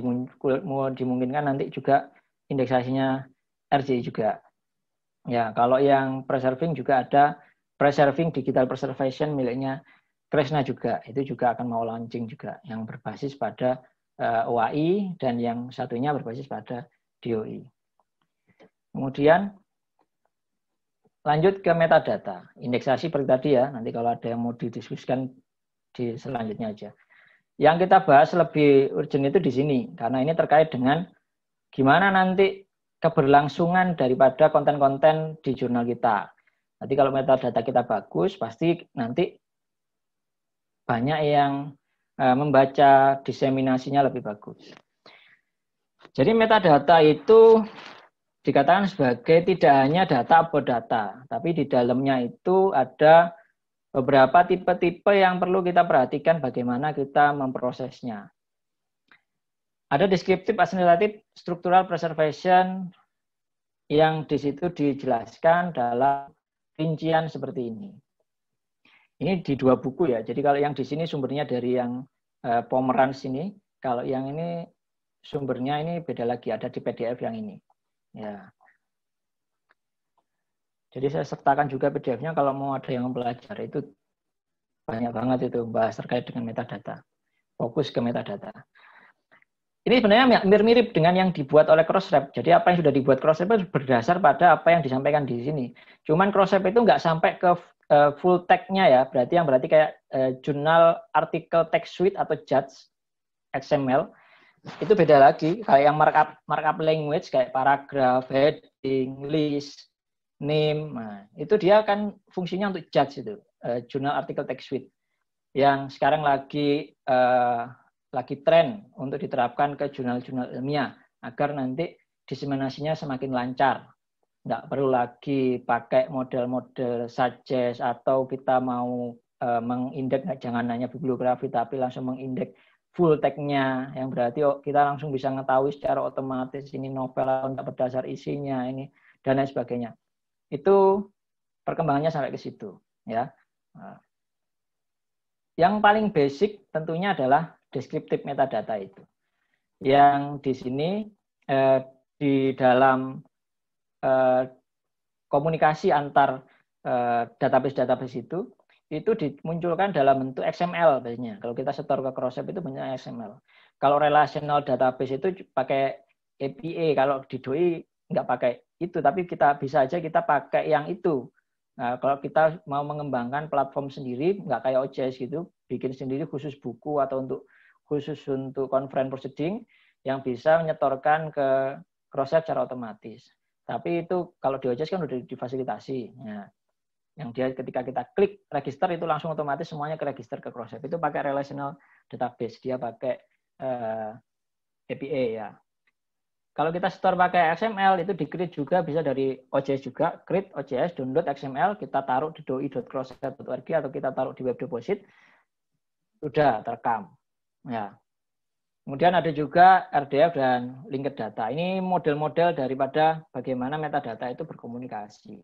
dimungkinkan nanti juga indeksasinya RJ juga. Ya, kalau yang preserving juga ada preserving digital preservation miliknya Kresna juga. Itu juga akan mau launching juga yang berbasis pada eh, OAI dan yang satunya berbasis pada DOI. E. Kemudian lanjut ke metadata. Indeksasi seperti tadi ya, nanti kalau ada yang mau didiskusikan di selanjutnya aja. Yang kita bahas lebih urgent itu di sini, karena ini terkait dengan gimana nanti keberlangsungan daripada konten-konten di jurnal kita. Nanti kalau metadata kita bagus, pasti nanti banyak yang e, membaca diseminasinya lebih bagus. Jadi metadata itu dikatakan sebagai tidak hanya data upload data, tapi di dalamnya itu ada beberapa tipe-tipe yang perlu kita perhatikan bagaimana kita memprosesnya. Ada deskriptif asimilatif struktural preservation yang di situ dijelaskan dalam rincian seperti ini. Ini di dua buku ya. Jadi kalau yang di sini sumbernya dari yang eh, Pomeran sini, kalau yang ini sumbernya ini beda lagi ada di PDF yang ini. Ya. Jadi saya sertakan juga PDF-nya kalau mau ada yang mempelajari itu banyak banget itu bahas terkait dengan metadata. Fokus ke metadata. Ini sebenarnya mirip-mirip dengan yang dibuat oleh Crossref. Jadi apa yang sudah dibuat Crossref itu berdasar pada apa yang disampaikan di sini. Cuman Crossref itu nggak sampai ke e, full tag-nya ya, berarti yang berarti kayak e, jurnal artikel text suite atau judge XML itu beda lagi kayak yang markup markup language kayak paragraf, heading, list, name. Nah, itu dia kan fungsinya untuk judge itu, uh, eh, jurnal artikel text suite yang sekarang lagi uh, lagi tren untuk diterapkan ke jurnal-jurnal ilmiah agar nanti diseminasinya semakin lancar. tidak perlu lagi pakai model-model suggest atau kita mau uh, mengindeks jangan hanya bibliografi tapi langsung mengindek full tag-nya yang berarti kita langsung bisa mengetahui secara otomatis ini novel atau berdasar isinya ini dan lain sebagainya. Itu perkembangannya sampai ke situ ya. Nah. Yang paling basic tentunya adalah deskriptif metadata itu. Yang di sini eh, di dalam eh, komunikasi antar eh, database-database itu itu dimunculkan dalam bentuk XML biasanya. Kalau kita setor ke Crossep itu banyak XML. Kalau relational database itu pakai APA, kalau di DOI nggak pakai itu, tapi kita bisa aja kita pakai yang itu. Nah, kalau kita mau mengembangkan platform sendiri, nggak kayak OJS gitu, bikin sendiri khusus buku atau untuk khusus untuk conference proceeding yang bisa menyetorkan ke Crossep secara otomatis. Tapi itu kalau di OJS kan udah difasilitasi. Nah, yang dia ketika kita klik register itu langsung otomatis semuanya ke register ke cross Itu pakai relational database, dia pakai uh, eh, APA ya. Kalau kita store pakai XML itu di create juga bisa dari OJS juga, create OJS download XML kita taruh di doi.crosshair.org atau kita taruh di web deposit sudah terekam. Ya. Kemudian ada juga RDF dan linked data. Ini model-model daripada bagaimana metadata itu berkomunikasi.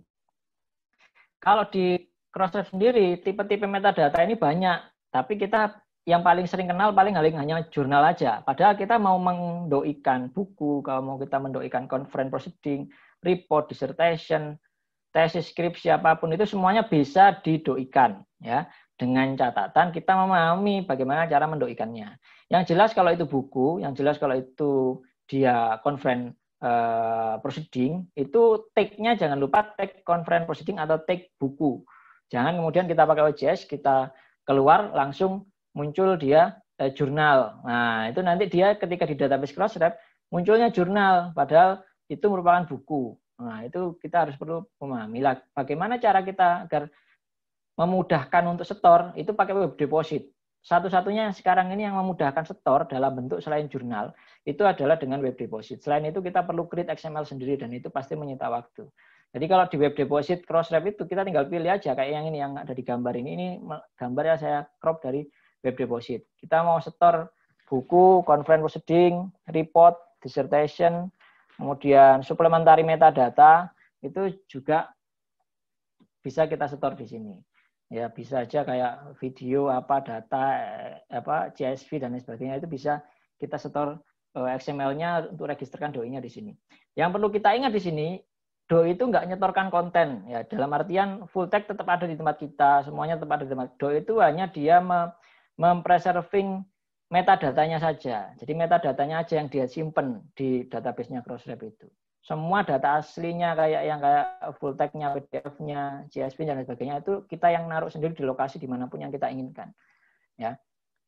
Kalau di Crossref sendiri, tipe-tipe metadata ini banyak, tapi kita yang paling sering kenal paling hanya jurnal aja. Padahal kita mau mendoikan buku, kalau mau kita mendoikan conference proceeding, report, dissertation, tesis, skripsi, apapun itu semuanya bisa didoikan. ya Dengan catatan kita memahami bagaimana cara mendoikannya. Yang jelas kalau itu buku, yang jelas kalau itu dia conference uh, proceeding itu take nya jangan lupa take conference proceeding atau take buku. Jangan kemudian kita pakai OJS, kita keluar langsung muncul dia uh, jurnal. Nah, itu nanti dia ketika di database Crossref munculnya jurnal padahal itu merupakan buku. Nah, itu kita harus perlu memahami lah bagaimana cara kita agar memudahkan untuk setor itu pakai web deposit. Satu-satunya sekarang ini yang memudahkan setor dalam bentuk selain jurnal itu adalah dengan web deposit. Selain itu kita perlu create XML sendiri dan itu pasti menyita waktu. Jadi kalau di web deposit cross itu kita tinggal pilih aja kayak yang ini yang ada di gambar ini. Ini gambar yang saya crop dari web deposit. Kita mau setor buku, conference proceeding, report, dissertation, kemudian suplementari metadata itu juga bisa kita setor di sini. Ya bisa aja kayak video apa data eh, apa CSV dan lain sebagainya itu bisa kita setor Eh, XML-nya untuk registerkan doi-nya di sini. Yang perlu kita ingat di sini, doi itu nggak nyetorkan konten. ya Dalam artian full text tetap ada di tempat kita, semuanya tetap ada di tempat. Doi itu hanya dia mempreserving metadatanya saja. Jadi metadatanya aja yang dia simpen di database-nya Crossref itu. Semua data aslinya kayak yang kayak full text-nya, PDF-nya, CSV dan sebagainya itu kita yang naruh sendiri di lokasi dimanapun yang kita inginkan. Ya.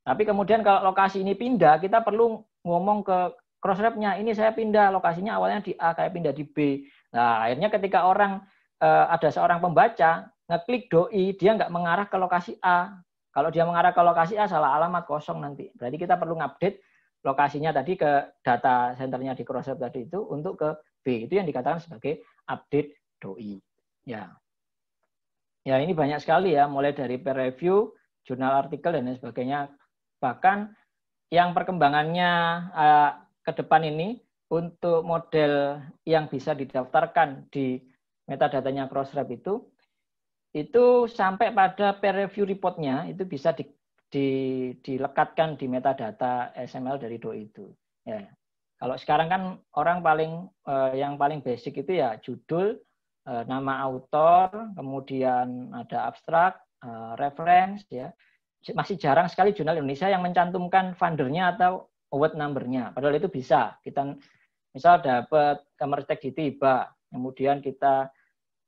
Tapi kemudian kalau lokasi ini pindah, kita perlu ngomong ke cross nya ini saya pindah lokasinya awalnya di A, kayak pindah di B. Nah, akhirnya ketika orang eh, ada seorang pembaca ngeklik doi, dia nggak mengarah ke lokasi A. Kalau dia mengarah ke lokasi A, salah alamat kosong nanti. Berarti kita perlu ngupdate lokasinya tadi ke data centernya di crossref tadi itu untuk ke B. Itu yang dikatakan sebagai update doi. Ya. Ya, ini banyak sekali ya, mulai dari peer review, jurnal artikel, dan lain sebagainya. Bahkan yang perkembangannya uh, ke depan ini untuk model yang bisa didaftarkan di metadatanya Crossref itu itu sampai pada peer review reportnya itu bisa di, di, dilekatkan di metadata SML dari DOI itu. Ya. Kalau sekarang kan orang paling uh, yang paling basic itu ya judul, uh, nama autor, kemudian ada abstrak, uh, reference ya masih jarang sekali jurnal Indonesia yang mencantumkan fundernya atau award numbernya. Padahal itu bisa. Kita misal dapat Kemeristek di tiba, kemudian kita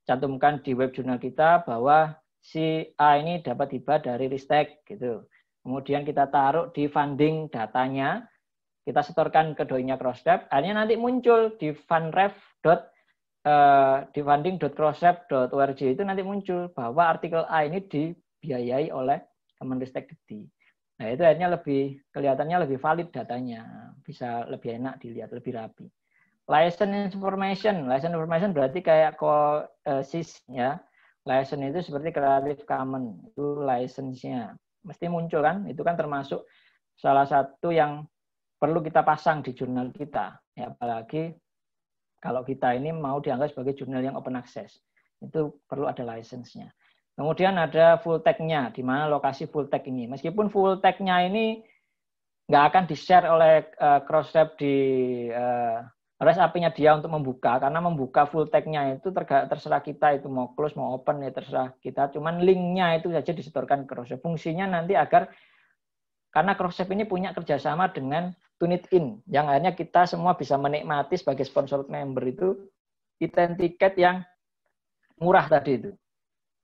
cantumkan di web jurnal kita bahwa si A ini dapat tiba dari Ristek gitu. Kemudian kita taruh di funding datanya, kita setorkan ke doinya Crossref, akhirnya nanti muncul di fundref.com Uh, eh, di funding.crossref.org itu nanti muncul bahwa artikel A ini dibiayai oleh Kemenristek Dikti. Nah, itu akhirnya lebih kelihatannya lebih valid datanya, bisa lebih enak dilihat, lebih rapi. License information, license information berarti kayak ko uh, sis ya. License itu seperti Creative common itu license-nya. Mesti muncul kan? Itu kan termasuk salah satu yang perlu kita pasang di jurnal kita. Ya, apalagi kalau kita ini mau dianggap sebagai jurnal yang open access. Itu perlu ada license-nya. Kemudian ada full tag-nya, di mana lokasi full tag ini. Meskipun full tag-nya ini nggak akan di-share oleh uh, eh, tab di uh, rest nya dia untuk membuka, karena membuka full tag-nya itu terserah kita, itu mau close, mau open, ya terserah kita. Cuman link-nya itu saja disetorkan ke tab. Fungsinya nanti agar, karena cross tab ini punya kerjasama dengan Tunit In, yang akhirnya kita semua bisa menikmati sebagai sponsor member itu, identiket yang murah tadi itu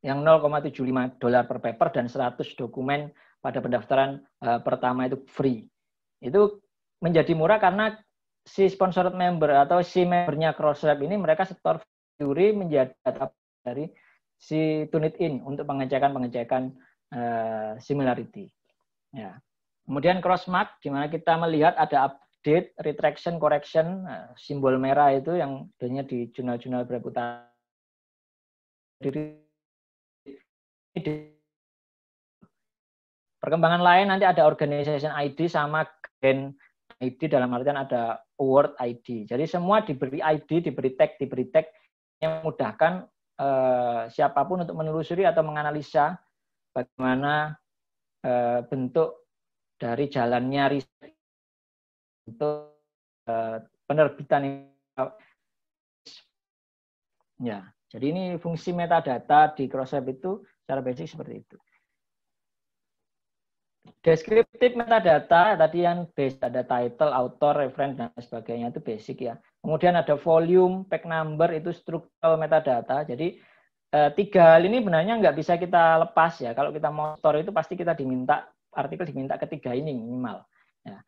yang 0,75 dolar per paper dan 100 dokumen pada pendaftaran uh, pertama itu free. Itu menjadi murah karena si sponsored member atau si membernya CrossLab ini mereka setor juri menjadi data dari si in untuk pengecekan-pengecekan uh, similarity. Ya. Kemudian crossmark di mana kita melihat ada update, retraction, correction, uh, simbol merah itu yang adanya di jurnal-jurnal berputar. Perkembangan lain nanti ada organization ID sama gen ID dalam artian ada award ID. Jadi semua diberi ID, diberi tag, diberi tag yang memudahkan uh, eh, siapapun untuk menelusuri atau menganalisa bagaimana uh, bentuk dari jalannya riset untuk eh, penerbitan penerbitan ya. Jadi ini fungsi metadata di CrossLab itu cara basic seperti itu. Deskriptif metadata ya, tadi yang based ada title, author, reference dan sebagainya itu basic ya. Kemudian ada volume, pack number itu struktural metadata. Jadi eh, tiga hal ini benarnya nggak bisa kita lepas ya. Kalau kita motor itu pasti kita diminta artikel diminta ketiga ini minimal. Ya.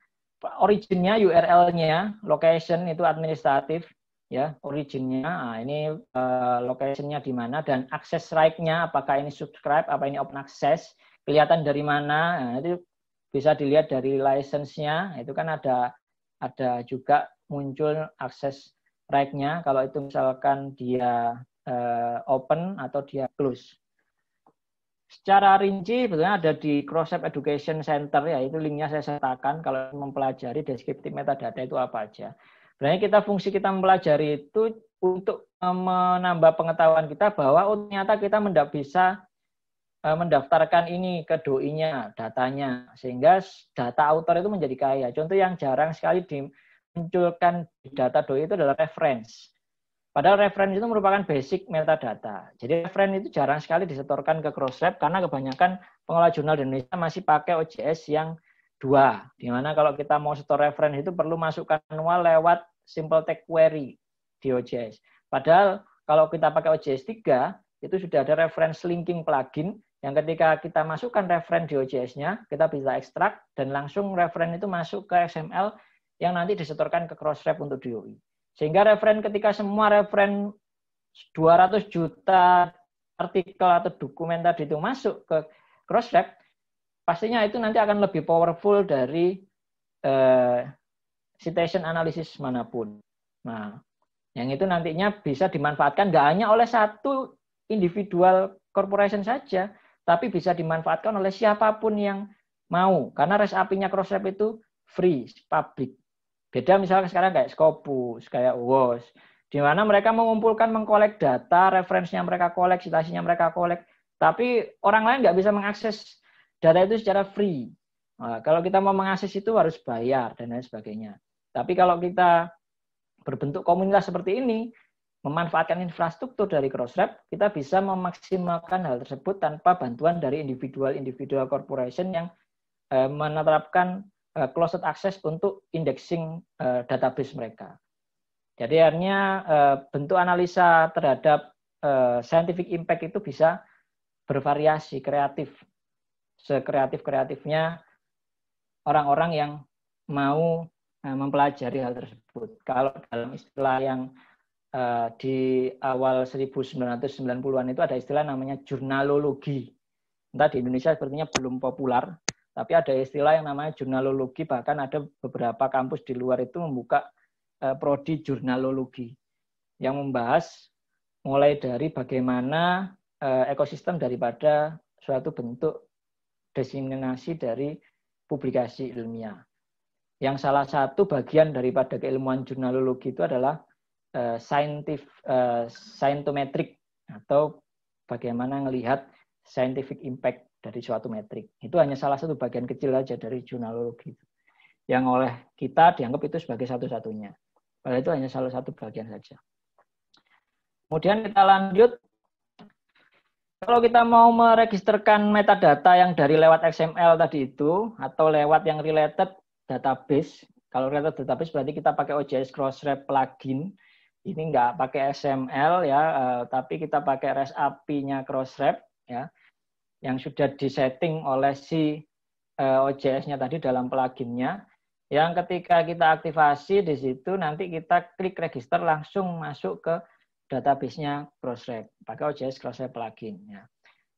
Originnya URL-nya, location itu administratif, ya originnya nah, ini uh, locationnya di mana dan akses right-nya apakah ini subscribe apa ini open access kelihatan dari mana nah, itu bisa dilihat dari license-nya nah, itu kan ada ada juga muncul akses right-nya kalau itu misalkan dia uh, open atau dia close secara rinci betulnya ada di Crossep Education Center ya itu linknya saya sertakan kalau mempelajari deskriptif metadata itu apa aja Sebenarnya kita fungsi kita mempelajari itu untuk eh, menambah pengetahuan kita bahwa oh ternyata kita tidak bisa eh, mendaftarkan ini ke doi-nya, datanya, sehingga data autor itu menjadi kaya. Contoh yang jarang sekali dimunculkan di data doi itu adalah reference. Padahal reference itu merupakan basic metadata. Jadi reference itu jarang sekali disetorkan ke Crosslab karena kebanyakan pengelola jurnal di Indonesia masih pakai OJS yang dua. Dimana kalau kita mau store reference itu perlu masukkan manual lewat simple tag query di OJS. Padahal kalau kita pakai OJS 3, itu sudah ada reference linking plugin yang ketika kita masukkan reference di OJS-nya, kita bisa ekstrak dan langsung reference itu masuk ke XML yang nanti disetorkan ke Crossref untuk DOI. Sehingga reference ketika semua reference 200 juta artikel atau dokumen tadi itu masuk ke Crossref, pastinya itu nanti akan lebih powerful dari eh, citation analysis manapun. Nah, yang itu nantinya bisa dimanfaatkan nggak hanya oleh satu individual corporation saja, tapi bisa dimanfaatkan oleh siapapun yang mau. Karena res apinya cross itu free, public. Beda misalnya sekarang kayak Scopus, kayak WOS, di mana mereka mengumpulkan, mengkolek data, referensinya mereka kolek, citasinya mereka kolek, tapi orang lain nggak bisa mengakses data itu secara free. Nah, kalau kita mau mengakses itu harus bayar dan lain sebagainya. Tapi kalau kita berbentuk komunitas seperti ini, memanfaatkan infrastruktur dari Crossref, kita bisa memaksimalkan hal tersebut tanpa bantuan dari individual-individual corporation yang eh, menerapkan eh, closed access untuk indexing eh, database mereka. Jadi akhirnya bentuk analisa terhadap scientific impact itu bisa bervariasi, kreatif sekreatif kreatifnya orang-orang yang mau eh, mempelajari hal tersebut. Kalau dalam istilah yang uh, di awal 1990-an itu ada istilah namanya jurnalologi. Entah di Indonesia sepertinya belum populer, tapi ada istilah yang namanya jurnalologi. Bahkan ada beberapa kampus di luar itu membuka uh, prodi jurnalologi yang membahas mulai dari bagaimana uh, ekosistem daripada suatu bentuk diseminasi dari publikasi ilmiah. Yang salah satu bagian daripada keilmuan jurnalologi itu adalah eh, scientific, uh, eh, scientometric atau bagaimana melihat scientific impact dari suatu metrik. Itu hanya salah satu bagian kecil aja dari jurnalologi. Yang oleh kita dianggap itu sebagai satu-satunya. Padahal itu hanya salah satu bagian saja. Kemudian kita lanjut kalau kita mau meregisterkan metadata yang dari lewat XML tadi itu atau lewat yang related database, kalau related database berarti kita pakai OJS Crossref plugin. Ini nggak pakai XML ya, eh, tapi kita pakai REST API-nya Crossref ya, yang sudah disetting oleh si eh, OJS-nya tadi dalam pluginnya. Yang ketika kita aktivasi di situ nanti kita klik register langsung masuk ke database-nya Crossref, pakai OJS Crossref plugin. Ya.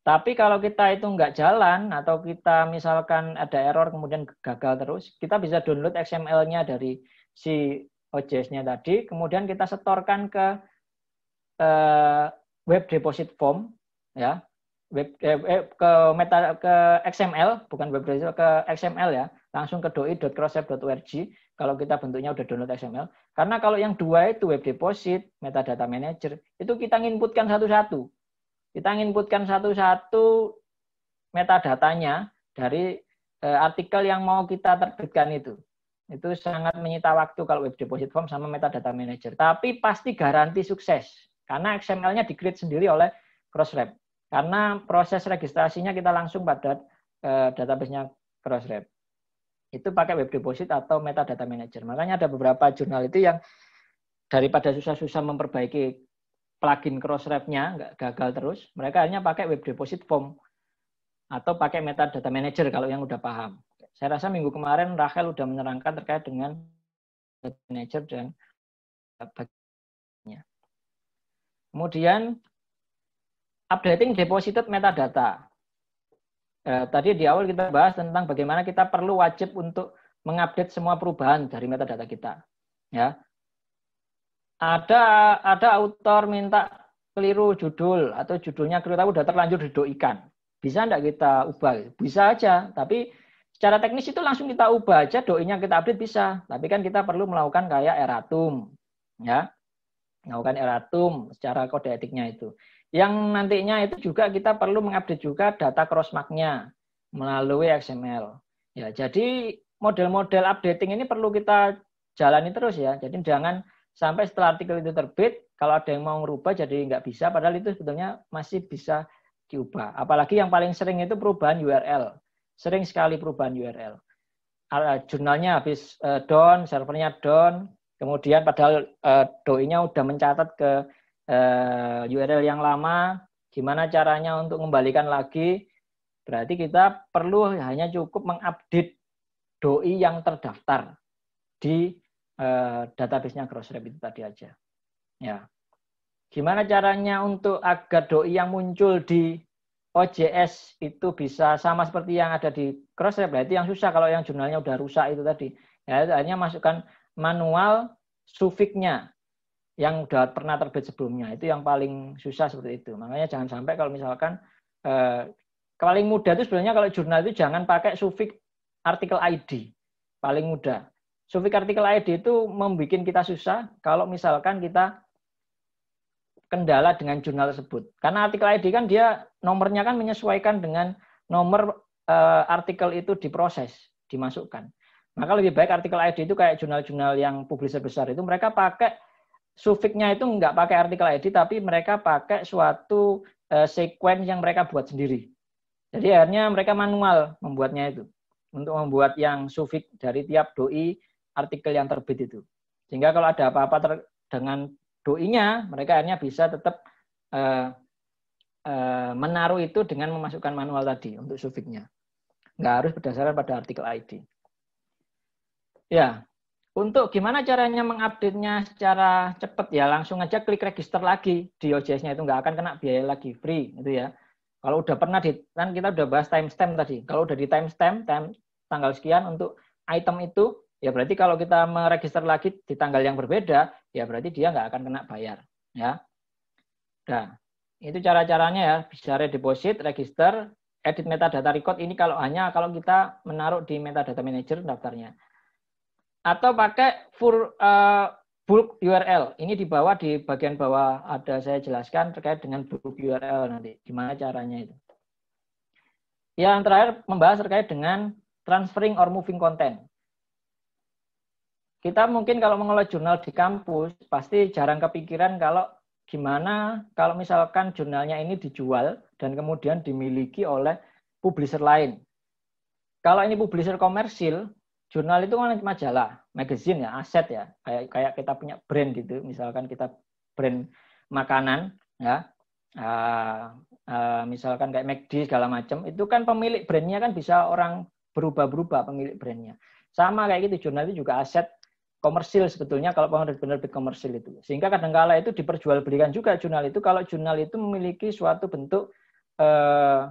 Tapi kalau kita itu nggak jalan atau kita misalkan ada error kemudian gagal terus, kita bisa download XML-nya dari si OJS-nya tadi, kemudian kita setorkan ke eh, web deposit form, ya, web eh, eh ke meta ke XML bukan web deposit ke XML ya, langsung ke doi.crossref.org kalau kita bentuknya udah download XML. Karena kalau yang dua itu web deposit, metadata manager, itu kita inputkan satu-satu. Kita inputkan satu-satu metadatanya dari eh, artikel yang mau kita terbitkan itu. Itu sangat menyita waktu kalau web deposit form sama metadata manager. Tapi pasti garansi sukses. Karena XML-nya di sendiri oleh Crossref. Karena proses registrasinya kita langsung pada eh, database-nya Crossref itu pakai web deposit atau metadata manager. Makanya ada beberapa jurnal itu yang daripada susah-susah memperbaiki plugin Crossref-nya, nggak gagal terus, mereka hanya pakai web deposit form atau pakai metadata manager kalau yang udah paham. Saya rasa minggu kemarin Rachel udah menerangkan terkait dengan manager dan bagiannya. Kemudian updating deposited metadata eh, tadi di awal kita bahas tentang bagaimana kita perlu wajib untuk mengupdate semua perubahan dari metadata kita. Ya. Ada ada autor minta keliru judul atau judulnya keliru tapi udah terlanjur didoikan. Bisa enggak kita ubah? Bisa aja, tapi secara teknis itu langsung kita ubah aja doinya kita update bisa. Tapi kan kita perlu melakukan kayak eratum, ya. Melakukan eratum secara kode etiknya itu. Yang nantinya itu juga kita perlu mengupdate juga data crossmarknya melalui XML. Ya, jadi model-model updating ini perlu kita jalani terus ya. Jadi jangan sampai setelah artikel itu terbit, kalau ada yang mau merubah jadi nggak bisa, padahal itu sebetulnya masih bisa diubah. Apalagi yang paling sering itu perubahan URL. Sering sekali perubahan URL. Eh, jurnalnya habis eh, down, servernya down, kemudian padahal eh, doi-nya udah mencatat ke uh, eh, URL yang lama, gimana caranya untuk mengembalikan lagi, berarti kita perlu hanya cukup mengupdate doi yang terdaftar di uh, database-nya Crossref itu tadi aja. Ya. Gimana caranya untuk agar doi yang muncul di OJS itu bisa sama seperti yang ada di Crossref, berarti nah, yang susah kalau yang jurnalnya udah rusak itu tadi. Ya, hanya masukkan manual sufiknya yang udah pernah terbit sebelumnya. Itu yang paling susah seperti itu. Makanya jangan sampai kalau misalkan eh, paling mudah itu sebenarnya kalau jurnal itu jangan pakai sufik artikel ID. Paling mudah. Sufik artikel ID itu membuat kita susah kalau misalkan kita kendala dengan jurnal tersebut. Karena artikel ID kan dia nomornya kan menyesuaikan dengan nomor eh, artikel itu diproses, dimasukkan. Maka lebih baik artikel ID itu kayak jurnal-jurnal yang publisher besar itu mereka pakai sufiknya itu nggak pakai artikel ID, tapi mereka pakai suatu uh, sequence yang mereka buat sendiri. Jadi akhirnya mereka manual membuatnya itu. Untuk membuat yang sufik dari tiap doi artikel yang terbit itu. Sehingga kalau ada apa-apa ter- dengan doinya, mereka akhirnya bisa tetap uh, uh, menaruh itu dengan memasukkan manual tadi untuk sufiknya. Nggak harus berdasarkan pada artikel ID. Ya, untuk gimana caranya mengupdate-nya secara cepat ya langsung aja klik register lagi di OJS-nya itu nggak akan kena biaya lagi free gitu ya. Kalau udah pernah di kan kita udah bahas timestamp tadi. Kalau udah di timestamp time, tanggal sekian untuk item itu ya berarti kalau kita meregister lagi di tanggal yang berbeda ya berarti dia nggak akan kena bayar ya. Nah, itu cara-caranya ya bisa deposit, register, edit metadata record ini kalau hanya kalau kita menaruh di metadata manager daftarnya atau pakai full uh, eh, bulk URL. Ini di bawah di bagian bawah ada saya jelaskan terkait dengan bulk URL nanti gimana caranya itu. Yang terakhir membahas terkait dengan transferring or moving content. Kita mungkin kalau mengelola jurnal di kampus pasti jarang kepikiran kalau gimana kalau misalkan jurnalnya ini dijual dan kemudian dimiliki oleh publisher lain. Kalau ini publisher komersil, jurnal itu kan majalah, magazine ya, aset ya. Kayak kayak kita punya brand gitu, misalkan kita brand makanan ya. Uh, uh, misalkan kayak McD segala macam, itu kan pemilik brandnya kan bisa orang berubah-berubah pemilik brandnya. Sama kayak gitu, jurnal itu juga aset komersil sebetulnya kalau benar-benar penerbit komersil itu. Sehingga kadangkala itu diperjualbelikan juga jurnal itu kalau jurnal itu memiliki suatu bentuk eh,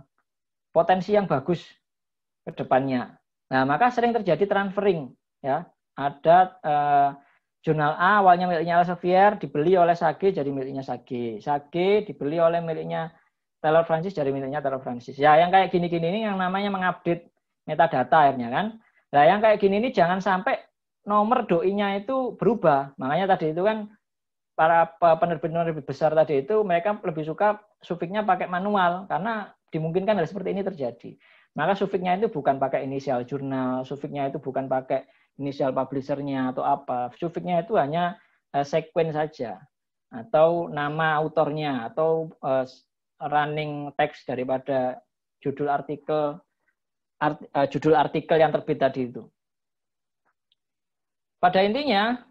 potensi yang bagus ke depannya Nah, maka sering terjadi transferring ya. Ada eh, jurnal A awalnya miliknya Elsevier dibeli oleh Sage jadi miliknya Sage. Sage dibeli oleh miliknya Taylor Francis jadi miliknya Taylor Francis. Ya, yang kayak gini-gini ini yang namanya mengupdate metadata akhirnya kan. Nah, yang kayak gini ini jangan sampai nomor doinya itu berubah. Makanya tadi itu kan para penerbit-penerbit besar tadi itu mereka lebih suka sufiknya pakai manual karena dimungkinkan hal seperti ini terjadi. Maka sufiknya itu bukan pakai inisial jurnal, sufiknya itu bukan pakai inisial publishernya atau apa. Sufiknya itu hanya uh, saja atau nama autornya atau eh, running text daripada judul artikel art, eh, judul artikel yang terbit tadi itu. Pada intinya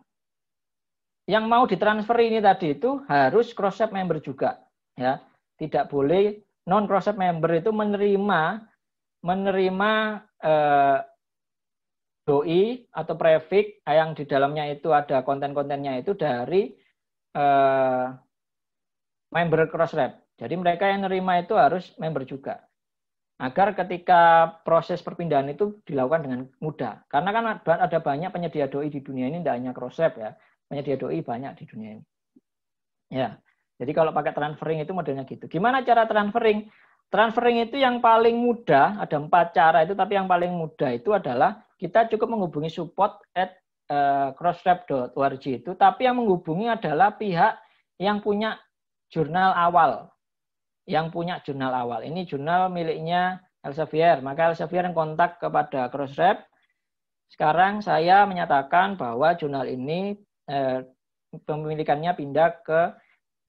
yang mau ditransfer ini tadi itu harus cross member juga ya. Tidak boleh non cross member itu menerima menerima eh, doi atau prefix yang di dalamnya itu ada konten-kontennya itu dari eh, member Crossref. Jadi mereka yang nerima itu harus member juga. Agar ketika proses perpindahan itu dilakukan dengan mudah. Karena kan ada banyak penyedia doi di dunia ini, tidak hanya Crossref ya. Penyedia doi banyak di dunia ini. Ya. Jadi kalau pakai transferring itu modelnya gitu. Gimana cara transferring? Transferring itu yang paling mudah, ada empat cara itu, tapi yang paling mudah itu adalah kita cukup menghubungi support at uh, eh, crossref.org itu, tapi yang menghubungi adalah pihak yang punya jurnal awal. Yang punya jurnal awal. Ini jurnal miliknya Elsevier. Maka Elsevier yang kontak kepada crossref. Sekarang saya menyatakan bahwa jurnal ini eh, pemilikannya pindah ke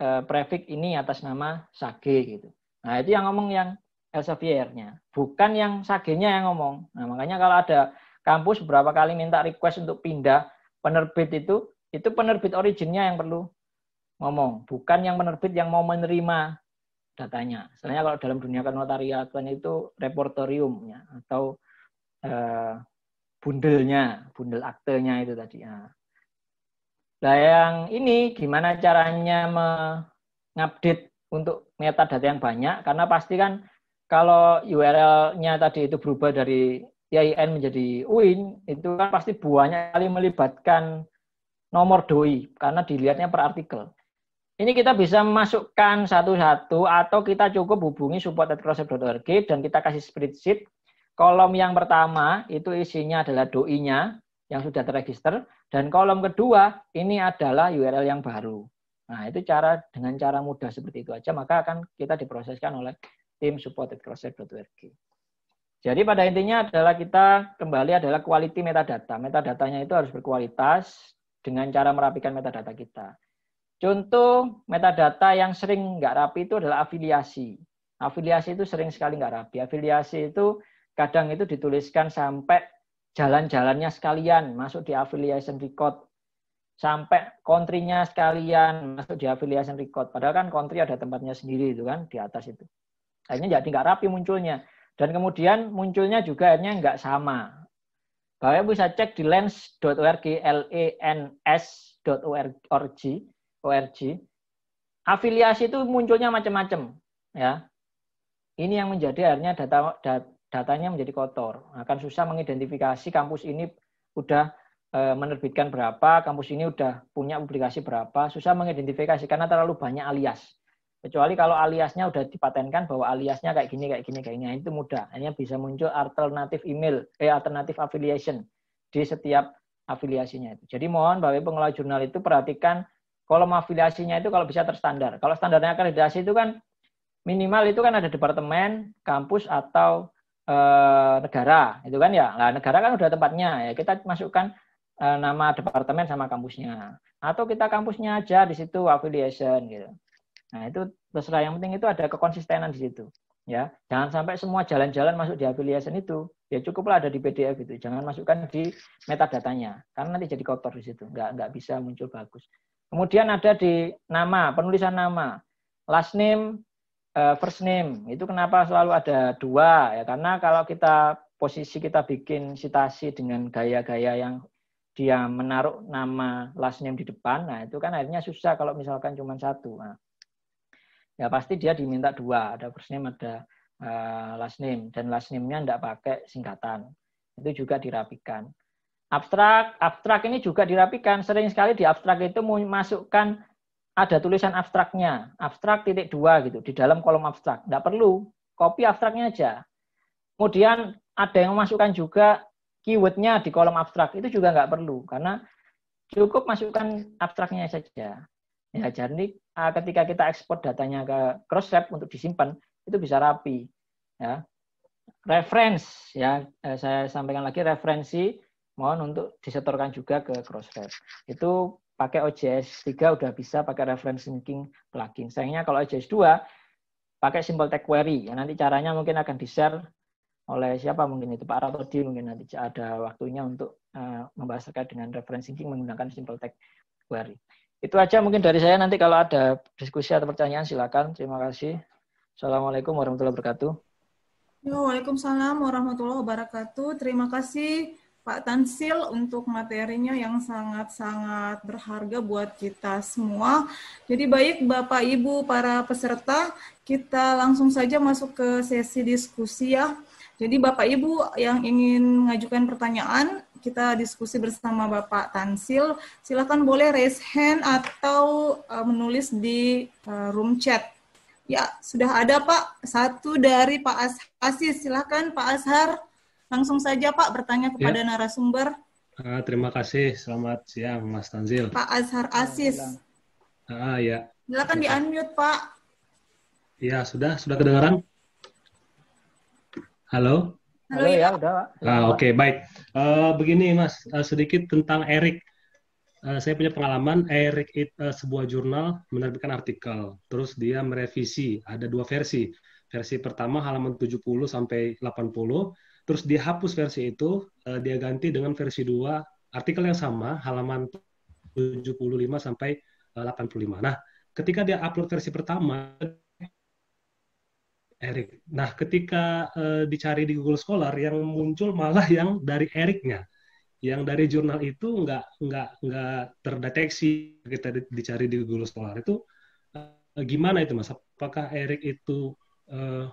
eh, prefix ini atas nama Sage gitu. Nah, itu yang ngomong yang Elsevier-nya, bukan yang sagenya yang ngomong. Nah, makanya kalau ada kampus berapa kali minta request untuk pindah penerbit itu, itu penerbit originnya yang perlu ngomong, bukan yang penerbit yang mau menerima datanya. sebenarnya kalau dalam dunia kenotariatan itu reportoriumnya atau eh, bundelnya, bundel aktenya itu tadi. Nah, nah yang ini gimana caranya mengupdate untuk metadata yang banyak karena pasti kan kalau URL-nya tadi itu berubah dari YIN menjadi UIN itu kan pasti buahnya kali melibatkan nomor doi karena dilihatnya per artikel. Ini kita bisa masukkan satu-satu atau kita cukup hubungi support@crossep.org dan kita kasih spreadsheet. Kolom yang pertama itu isinya adalah doi-nya yang sudah terregister dan kolom kedua ini adalah URL yang baru. Nah, itu cara dengan cara mudah seperti itu aja, maka akan kita diproseskan oleh tim supported crossref.org. Jadi pada intinya adalah kita kembali adalah quality metadata. Metadatanya itu harus berkualitas dengan cara merapikan metadata kita. Contoh metadata yang sering nggak rapi itu adalah afiliasi. Afiliasi itu sering sekali nggak rapi. Afiliasi itu kadang itu dituliskan sampai jalan-jalannya sekalian masuk di affiliation record sampai kontrinya sekalian masuk di affiliation record. Padahal kan kontri ada tempatnya sendiri itu kan di atas itu. Akhirnya jadi nggak rapi munculnya. Dan kemudian munculnya juga akhirnya nggak sama. Bapak bisa cek di lens.org, l e n s org. org Afiliasi itu munculnya macam-macam. ya. Ini yang menjadi akhirnya data, datanya menjadi kotor. Akan susah mengidentifikasi kampus ini udah Eh, menerbitkan berapa, kampus ini udah punya publikasi berapa, susah mengidentifikasi karena terlalu banyak alias. Kecuali kalau aliasnya udah dipatenkan bahwa aliasnya kayak gini, kayak gini, kayak gini, nah, itu mudah. Hanya bisa muncul alternatif email, eh, alternatif affiliation di setiap afiliasinya itu. Jadi mohon bahwa pengelola jurnal itu perhatikan kolom afiliasinya itu kalau bisa terstandar. Kalau standarnya akreditasi itu kan minimal itu kan ada departemen, kampus atau e, negara, itu kan ya. Nah, negara kan udah tempatnya ya. Kita masukkan Eh, nama departemen sama kampusnya atau kita kampusnya aja di situ affiliation gitu. Nah, itu terserah yang penting itu ada kekonsistenan di situ. Ya, jangan sampai semua jalan-jalan masuk di affiliation itu. Ya cukuplah ada di PDF itu. Jangan masukkan di metadatanya karena nanti jadi kotor di situ. Nggak nggak bisa muncul bagus. Kemudian ada di nama, penulisan nama. Last name, eh, first name. Itu kenapa selalu ada dua ya karena kalau kita posisi kita bikin citasi dengan gaya-gaya yang dia menaruh nama last name di depan, nah itu kan akhirnya susah kalau misalkan cuma satu. Nah, ya pasti dia diminta dua, ada first name, ada uh, last name, dan last name-nya tidak pakai singkatan. Itu juga dirapikan. Abstrak, abstrak ini juga dirapikan. Sering sekali di abstrak itu masukkan ada tulisan abstraknya, abstrak titik dua gitu di dalam kolom abstrak. Tidak perlu, copy abstraknya aja. Kemudian ada yang memasukkan juga keywordnya di kolom abstrak itu juga nggak perlu karena cukup masukkan abstraknya saja. Ya, jadi eh, ketika kita ekspor datanya ke Crossref untuk disimpan itu bisa rapi. Ya. Reference ya eh, saya sampaikan lagi referensi mohon untuk disetorkan juga ke Crossref. Itu pakai OJS 3 udah bisa pakai reference linking plugin. Sayangnya kalau OJS 2 pakai simple tag query ya nanti caranya mungkin akan di-share oleh siapa mungkin itu Pak Ratodi mungkin nanti ada waktunya untuk uh, membahas terkait dengan reference thinking menggunakan simple text query. Itu aja mungkin dari saya nanti kalau ada diskusi atau pertanyaan silakan. Terima kasih. Assalamualaikum warahmatullahi wabarakatuh. Waalaikumsalam warahmatullahi wabarakatuh. Terima kasih Pak Tansil untuk materinya yang sangat-sangat berharga buat kita semua. Jadi baik Bapak Ibu para peserta, kita langsung saja masuk ke sesi diskusi ya. Jadi Bapak Ibu yang ingin mengajukan pertanyaan, kita diskusi bersama Bapak Tansil. Silakan boleh raise hand atau uh, menulis di uh, room chat. Ya, sudah ada Pak. Satu dari Pak As Asis. Silakan Pak Ashar. Langsung saja Pak bertanya ya. kepada ya. narasumber. Uh, terima kasih. Selamat siang Mas Tansil. Pak Ashar Asis. Ah uh, ya. Silakan di-unmute Pak. Ya, sudah sudah kedengaran? Halo. Halo, ya, ya. udah. Ah, Oke, okay, baik. Uh, begini Mas, uh, sedikit tentang Erik. Uh, eh, saya punya pengalaman Erik uh, sebuah jurnal menerbitkan artikel, terus dia merevisi. Ada dua versi. Versi pertama halaman 70 sampai 80, terus dia hapus versi itu, uh, dia ganti dengan versi dua artikel yang sama halaman 75 sampai uh, 85. Nah, ketika dia upload versi pertama, Eric. Nah, ketika uh, dicari di Google Scholar, yang muncul malah yang dari Eriknya, yang dari jurnal itu nggak nggak nggak terdeteksi kita dicari di Google Scholar itu uh, gimana itu mas? Apakah Eric itu uh,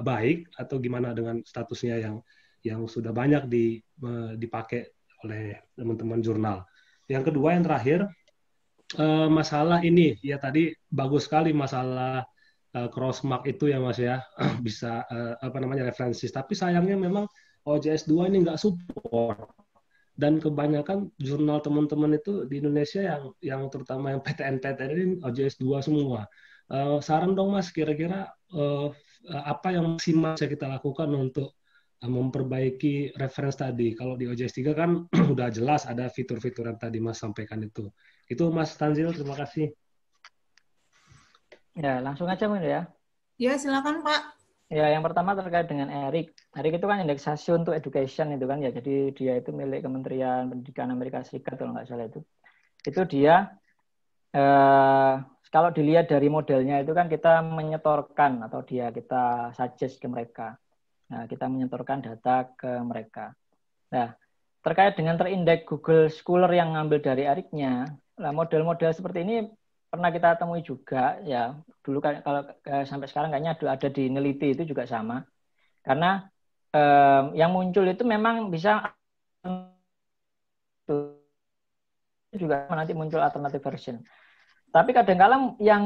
baik atau gimana dengan statusnya yang yang sudah banyak di, uh, dipakai oleh teman-teman jurnal? Yang kedua yang terakhir uh, masalah ini ya tadi bagus sekali masalah cross eh, crossmark itu ya mas ya bisa uh, apa namanya referensi tapi sayangnya memang OJS 2 ini nggak support dan kebanyakan jurnal teman-teman itu di Indonesia yang yang terutama yang PTN PTN ini OJS 2 semua uh, saran dong mas kira-kira uh, apa yang maksimal bisa kita lakukan untuk memperbaiki referensi tadi kalau di OJS 3 kan udah jelas ada fitur-fitur yang tadi mas sampaikan itu itu mas Tanzil terima kasih Ya, langsung aja mungkin ya. Ya, silakan Pak. Ya, yang pertama terkait dengan Erik. ERIC itu kan indeksasi untuk education itu kan ya. Jadi dia itu milik Kementerian Pendidikan Amerika Serikat kalau nggak salah itu. Itu dia eh, kalau dilihat dari modelnya itu kan kita menyetorkan atau dia kita suggest ke mereka. Nah, kita menyetorkan data ke mereka. Nah, terkait dengan terindeks Google Scholar yang ngambil dari Eriknya, nah model-model seperti ini pernah kita temui juga ya dulu kalau eh, sampai sekarang kayaknya ada di neliti itu juga sama karena eh, yang muncul itu memang bisa juga nanti muncul alternatif version tapi kadang kadang yang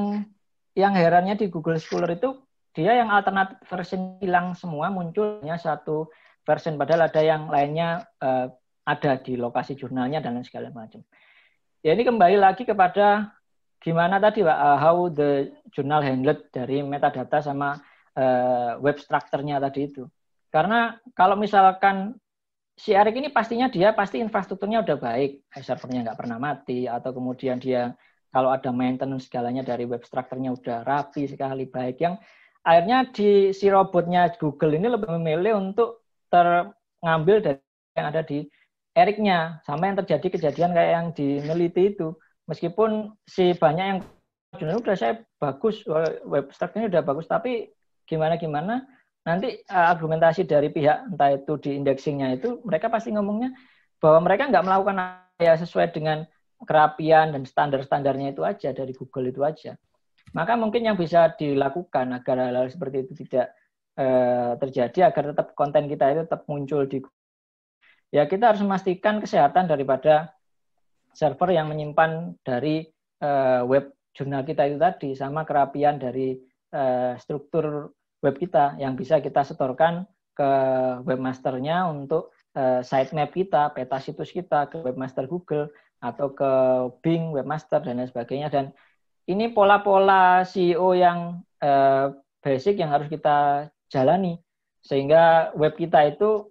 yang herannya di Google Scholar itu dia yang alternatif version hilang semua munculnya satu version padahal ada yang lainnya eh, ada di lokasi jurnalnya dan lain segala macam ya ini kembali lagi kepada gimana tadi Pak uh, how the journal handled dari metadata sama uh, web structure-nya tadi itu. Karena kalau misalkan si Eric ini pastinya dia pasti infrastrukturnya udah baik, eh, servernya nggak pernah mati atau kemudian dia kalau ada maintenance segalanya dari web structure-nya udah rapi sekali baik yang akhirnya di si robotnya Google ini lebih memilih untuk terambil dari yang ada di Eric-nya sama yang terjadi kejadian kayak yang di Meliti itu meskipun si banyak yang jurnal udah saya bagus web ini udah bagus tapi gimana gimana nanti eh, argumentasi dari pihak entah itu di indexingnya itu mereka pasti ngomongnya bahwa mereka nggak melakukan ya sesuai dengan kerapian dan standar-standarnya itu aja dari Google itu aja maka mungkin yang bisa dilakukan agar hal-hal seperti itu tidak uh, terjadi agar tetap konten kita itu tetap muncul di Google. ya kita harus memastikan kesehatan daripada server yang menyimpan dari uh, web jurnal kita itu tadi sama kerapian dari uh, struktur web kita yang bisa kita setorkan ke webmasternya untuk uh, sitemap kita, peta situs kita ke webmaster Google atau ke Bing webmaster dan lain sebagainya dan ini pola-pola CEO yang uh, basic yang harus kita jalani sehingga web kita itu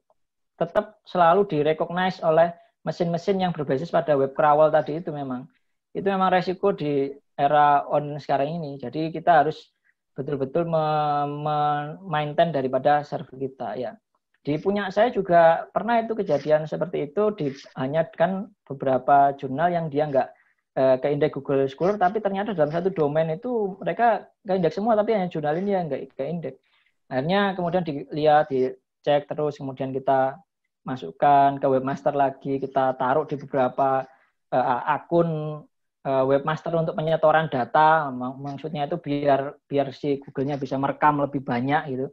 tetap selalu direkognize oleh mesin-mesin yang berbasis pada web crawl tadi itu memang itu memang resiko di era on sekarang ini. Jadi kita harus betul-betul maintain daripada server kita ya. Di punya saya juga pernah itu kejadian seperti itu di hanya kan beberapa jurnal yang dia nggak eh, ke indeks Google Scholar tapi ternyata dalam satu domain itu mereka ke indeks semua tapi hanya jurnal ini yang nggak ke indeks. Akhirnya kemudian dilihat dicek terus kemudian kita masukkan ke webmaster lagi, kita taruh di beberapa uh, akun uh, webmaster untuk penyetoran data. Maksudnya itu biar biar si Google-nya bisa merekam lebih banyak gitu.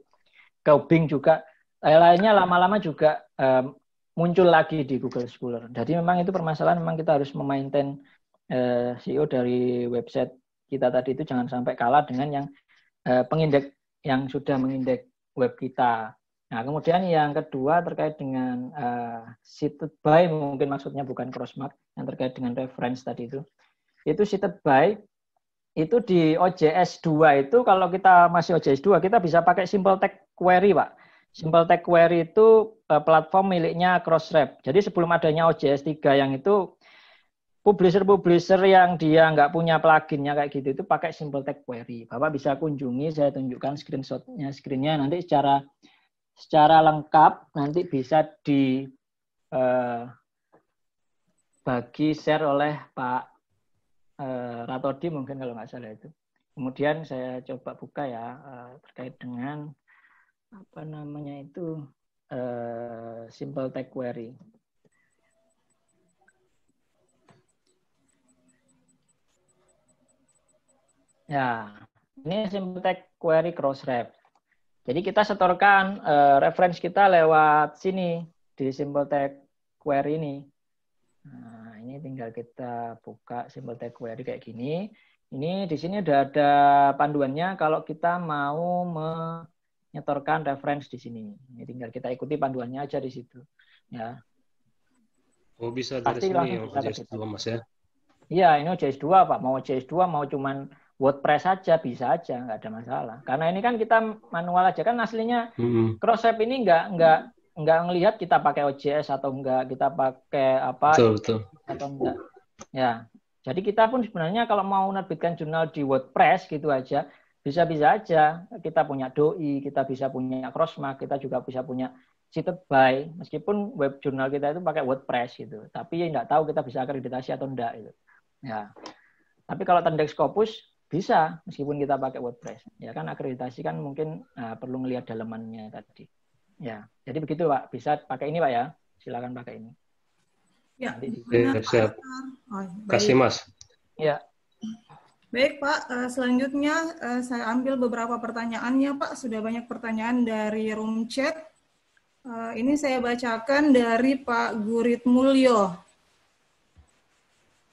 Ke Bing juga eh, lainnya lama-lama juga um, muncul lagi di Google Scholar. Jadi memang itu permasalahan memang kita harus memaintain uh, SEO dari website kita tadi itu jangan sampai kalah dengan yang uh, pengindek yang sudah mengindek web kita Nah, kemudian yang kedua terkait dengan uh, eh, seated by mungkin maksudnya bukan crossmark yang terkait dengan reference tadi itu. Itu seated by itu di OJS 2 itu kalau kita masih OJS 2 kita bisa pakai simple tag query, Pak. Simple tag query itu uh, platform miliknya Crossref. Jadi sebelum adanya OJS 3 yang itu publisher-publisher yang dia nggak punya pluginnya kayak gitu itu pakai simple tag query. Bapak bisa kunjungi, saya tunjukkan screenshotnya, screennya nanti secara secara lengkap nanti bisa di eh, bagi share oleh Pak eh, Ratodi mungkin kalau nggak salah itu. Kemudian saya coba buka ya eh, terkait dengan apa namanya itu simple tag query. Ya, ini simple tag query cross ref. Jadi kita setorkan uh, reference kita lewat sini di simple tag query ini. Nah, ini tinggal kita buka simple tag query kayak gini. Ini di sini udah ada panduannya kalau kita mau menyetorkan reference di sini. Ini tinggal kita ikuti panduannya aja di situ. Ya. Oh, bisa dari Pasti sini ya, OJS2 Mas ya? Iya, ini OJS2 Pak. Mau OJS2 mau cuman WordPress aja bisa aja nggak ada masalah. Karena ini kan kita manual aja kan aslinya hmm. Crossref ini nggak nggak nggak ngelihat kita pakai OJS atau enggak kita pakai apa betul, betul. atau enggak. Ya. Jadi kita pun sebenarnya kalau mau nabitkan jurnal di WordPress gitu aja bisa-bisa aja kita punya doi, kita bisa punya crossmark, kita juga bisa punya cited by meskipun web jurnal kita itu pakai WordPress gitu. Tapi nggak tahu kita bisa akreditasi atau enggak itu. Ya. Tapi kalau Tendex Scopus bisa, meskipun kita pakai WordPress. Ya kan akreditasi kan mungkin uh, perlu ngelihat dalemannya tadi. Ya, jadi begitu Pak. Bisa pakai ini Pak ya. Silakan pakai ini. Ya, ya siap. Oh, Kasih Mas. Ya. Baik Pak, eh, selanjutnya eh, saya ambil beberapa pertanyaannya Pak. Sudah banyak pertanyaan dari room chat. Eh, ini saya bacakan dari Pak Gurit Mulyo.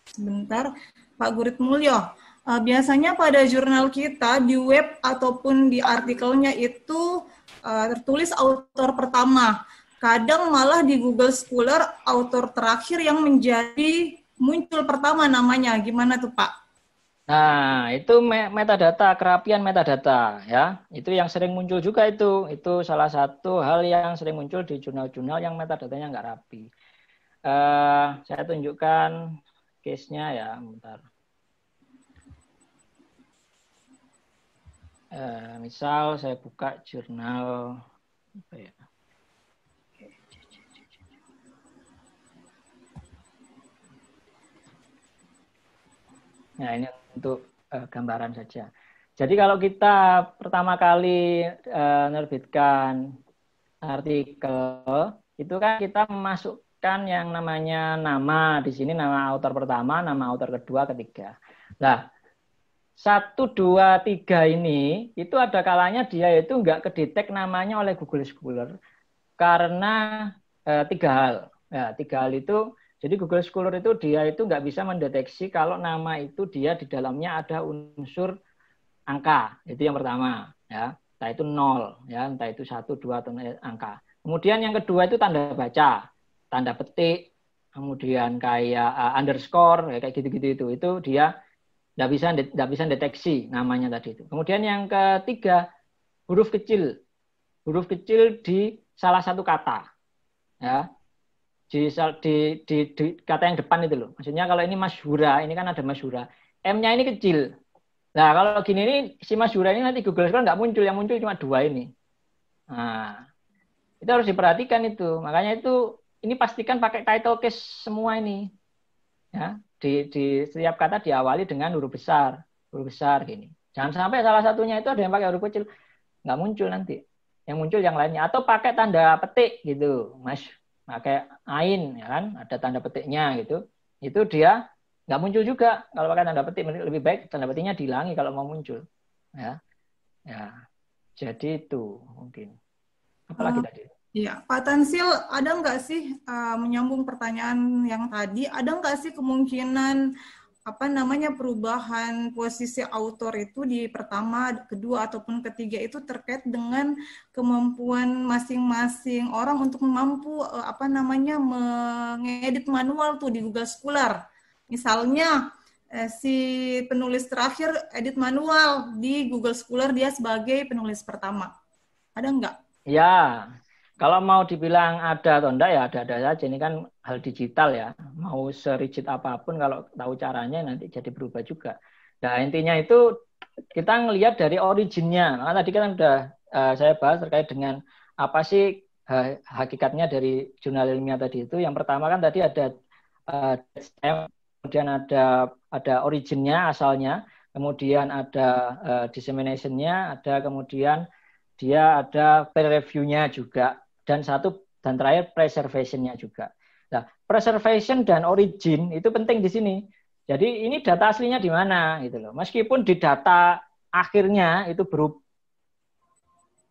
Sebentar, Pak Gurit Mulyo. Eh, biasanya pada jurnal kita di web ataupun di artikelnya itu uh, tertulis author pertama. Kadang malah di Google Scholar author terakhir yang menjadi muncul pertama namanya. Gimana tuh Pak? Nah, itu metadata, kerapian metadata ya. Itu yang sering muncul juga itu. Itu salah satu hal yang sering muncul di jurnal-jurnal yang metadatanya nggak rapi. Uh, saya tunjukkan case-nya ya, bentar. Eh, misal saya buka jurnal apa ya? Nah, ini untuk uh, gambaran saja. Jadi kalau kita pertama kali uh, eh, menerbitkan artikel, itu kan kita memasukkan yang namanya nama di sini nama autor pertama, nama autor kedua, ketiga. Nah, satu dua tiga ini itu ada kalanya dia itu nggak kedetek namanya oleh Google Scholar karena e, tiga hal. Ya, tiga hal itu jadi Google Scholar itu dia itu nggak bisa mendeteksi kalau nama itu dia di dalamnya ada unsur angka. Itu yang pertama, ya. Entah itu nol, ya, entah itu satu dua atau angka. Kemudian yang kedua itu tanda baca, tanda petik, kemudian kayak uh, underscore kayak gitu-gitu itu. Itu dia tidak bisa, tidak bisa deteksi namanya tadi itu. Kemudian yang ketiga, huruf kecil. Huruf kecil di salah satu kata. Ya, di, di, di, di kata yang depan itu loh. Maksudnya kalau ini masyura, ini kan ada masyura. M-nya ini kecil. Nah, kalau gini ini si masyura ini nanti Google Scholar nggak muncul, yang muncul cuma dua ini. Nah, itu harus diperhatikan itu. Makanya itu ini pastikan pakai title case semua ini. Ya, di, di setiap kata diawali dengan huruf besar, huruf besar gini. Jangan sampai salah satunya itu ada yang pakai huruf kecil, nggak muncul nanti. Yang muncul yang lainnya atau pakai tanda petik gitu, Mas. Pakai ain ya kan, ada tanda petiknya gitu. Itu dia nggak muncul juga kalau pakai tanda petik lebih baik tanda petiknya dihilangi kalau mau muncul. Ya. Ya. Jadi itu mungkin. Apalagi uh, ah. tadi? Ya Pak Tansil, ada nggak sih uh, menyambung pertanyaan yang tadi, ada nggak sih kemungkinan apa namanya perubahan posisi autor itu di pertama, kedua ataupun ketiga itu terkait dengan kemampuan masing-masing orang untuk mampu uh, apa namanya mengedit manual tuh di Google Scholar. Misalnya eh, si penulis terakhir edit manual di Google Scholar dia sebagai penulis pertama. Ada nggak? Ya, kalau mau dibilang ada atau enggak ya ada-ada saja. Ini kan hal digital ya. Mau serigid apapun kalau tahu caranya nanti jadi berubah juga. Nah intinya itu kita ngelihat dari originnya. Nah, tadi kan udah uh, saya bahas terkait dengan apa sih eh, hakikatnya dari jurnal ilmiah tadi itu. Yang pertama kan tadi ada uh, kemudian ada ada originnya asalnya, kemudian ada uh, dissemination-nya, ada kemudian dia ada peer review-nya juga dan satu dan terakhir preservationnya juga. Nah, preservation dan origin itu penting di sini. Jadi ini data aslinya di mana gitu loh. Meskipun di data akhirnya itu berubah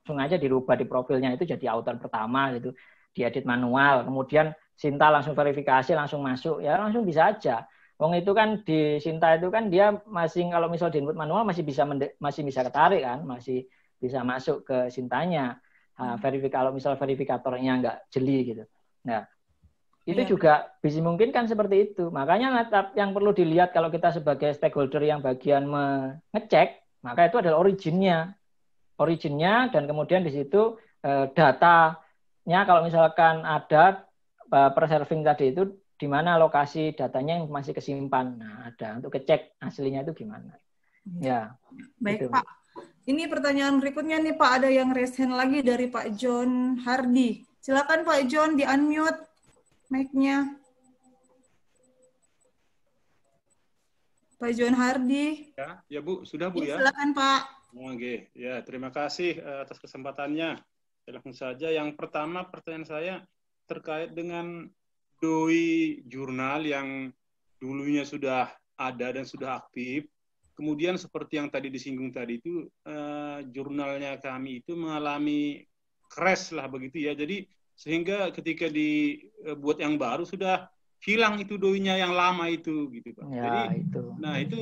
sengaja dirubah di profilnya itu jadi author pertama gitu, diedit manual, kemudian Sinta langsung verifikasi, langsung masuk, ya langsung bisa aja. Wong itu kan di Sinta itu kan dia masih kalau misal di input manual masih bisa masih bisa ketarik kan, masih bisa masuk ke Sintanya. Ah, hmm. kalau misal verifikatornya nggak jeli gitu. Nah, itu ya. juga bisa mungkin kan seperti itu. Makanya yang perlu dilihat kalau kita sebagai stakeholder yang bagian mengecek, maka itu adalah originnya. Originnya dan kemudian di situ eh, datanya kalau misalkan ada eh, preserving tadi itu di mana lokasi datanya yang masih kesimpan. Nah, ada untuk kecek aslinya itu gimana. Hmm. Ya. Baik, gitu. Pak. Ini pertanyaan berikutnya nih Pak, ada yang raise hand lagi dari Pak John Hardy. Silakan Pak John di unmute mic-nya. Pak John Hardy. Ya, ya Bu, sudah Bu ya. Silakan Pak. Oke, okay. Ya, terima kasih eh, atas kesempatannya. Silakan saja yang pertama pertanyaan saya terkait dengan doi jurnal yang dulunya sudah ada dan sudah aktif Kemudian seperti yang tadi disinggung tadi itu uh, jurnalnya kami itu mengalami crash lah begitu ya. Jadi sehingga ketika dibuat eh, yang baru sudah hilang itu doinya yang lama itu gitu pak. Ya, Jadi itu. nah itu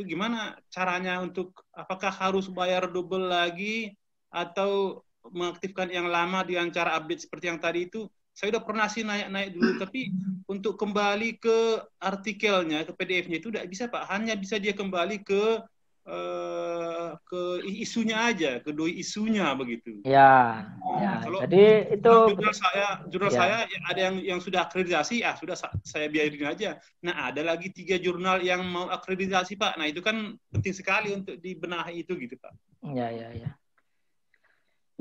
itu gimana caranya untuk apakah harus bayar double lagi atau mengaktifkan yang lama dengan cara update seperti yang tadi itu saya udah pernah sih naik-naik dulu, tapi untuk kembali ke artikelnya, ke PDF-nya itu tidak bisa Pak. Hanya bisa dia kembali ke uh, ke isunya aja, ke doi isunya begitu. Ya. Nah, ya. Kalau Jadi itu jurnal saya, jurnal ya. saya ada yang yang sudah akreditasi, ah sudah saya biarin aja. Nah ada lagi tiga jurnal yang mau akreditasi Pak. Nah itu kan penting sekali untuk dibenahi itu gitu Pak. Ya ya ya.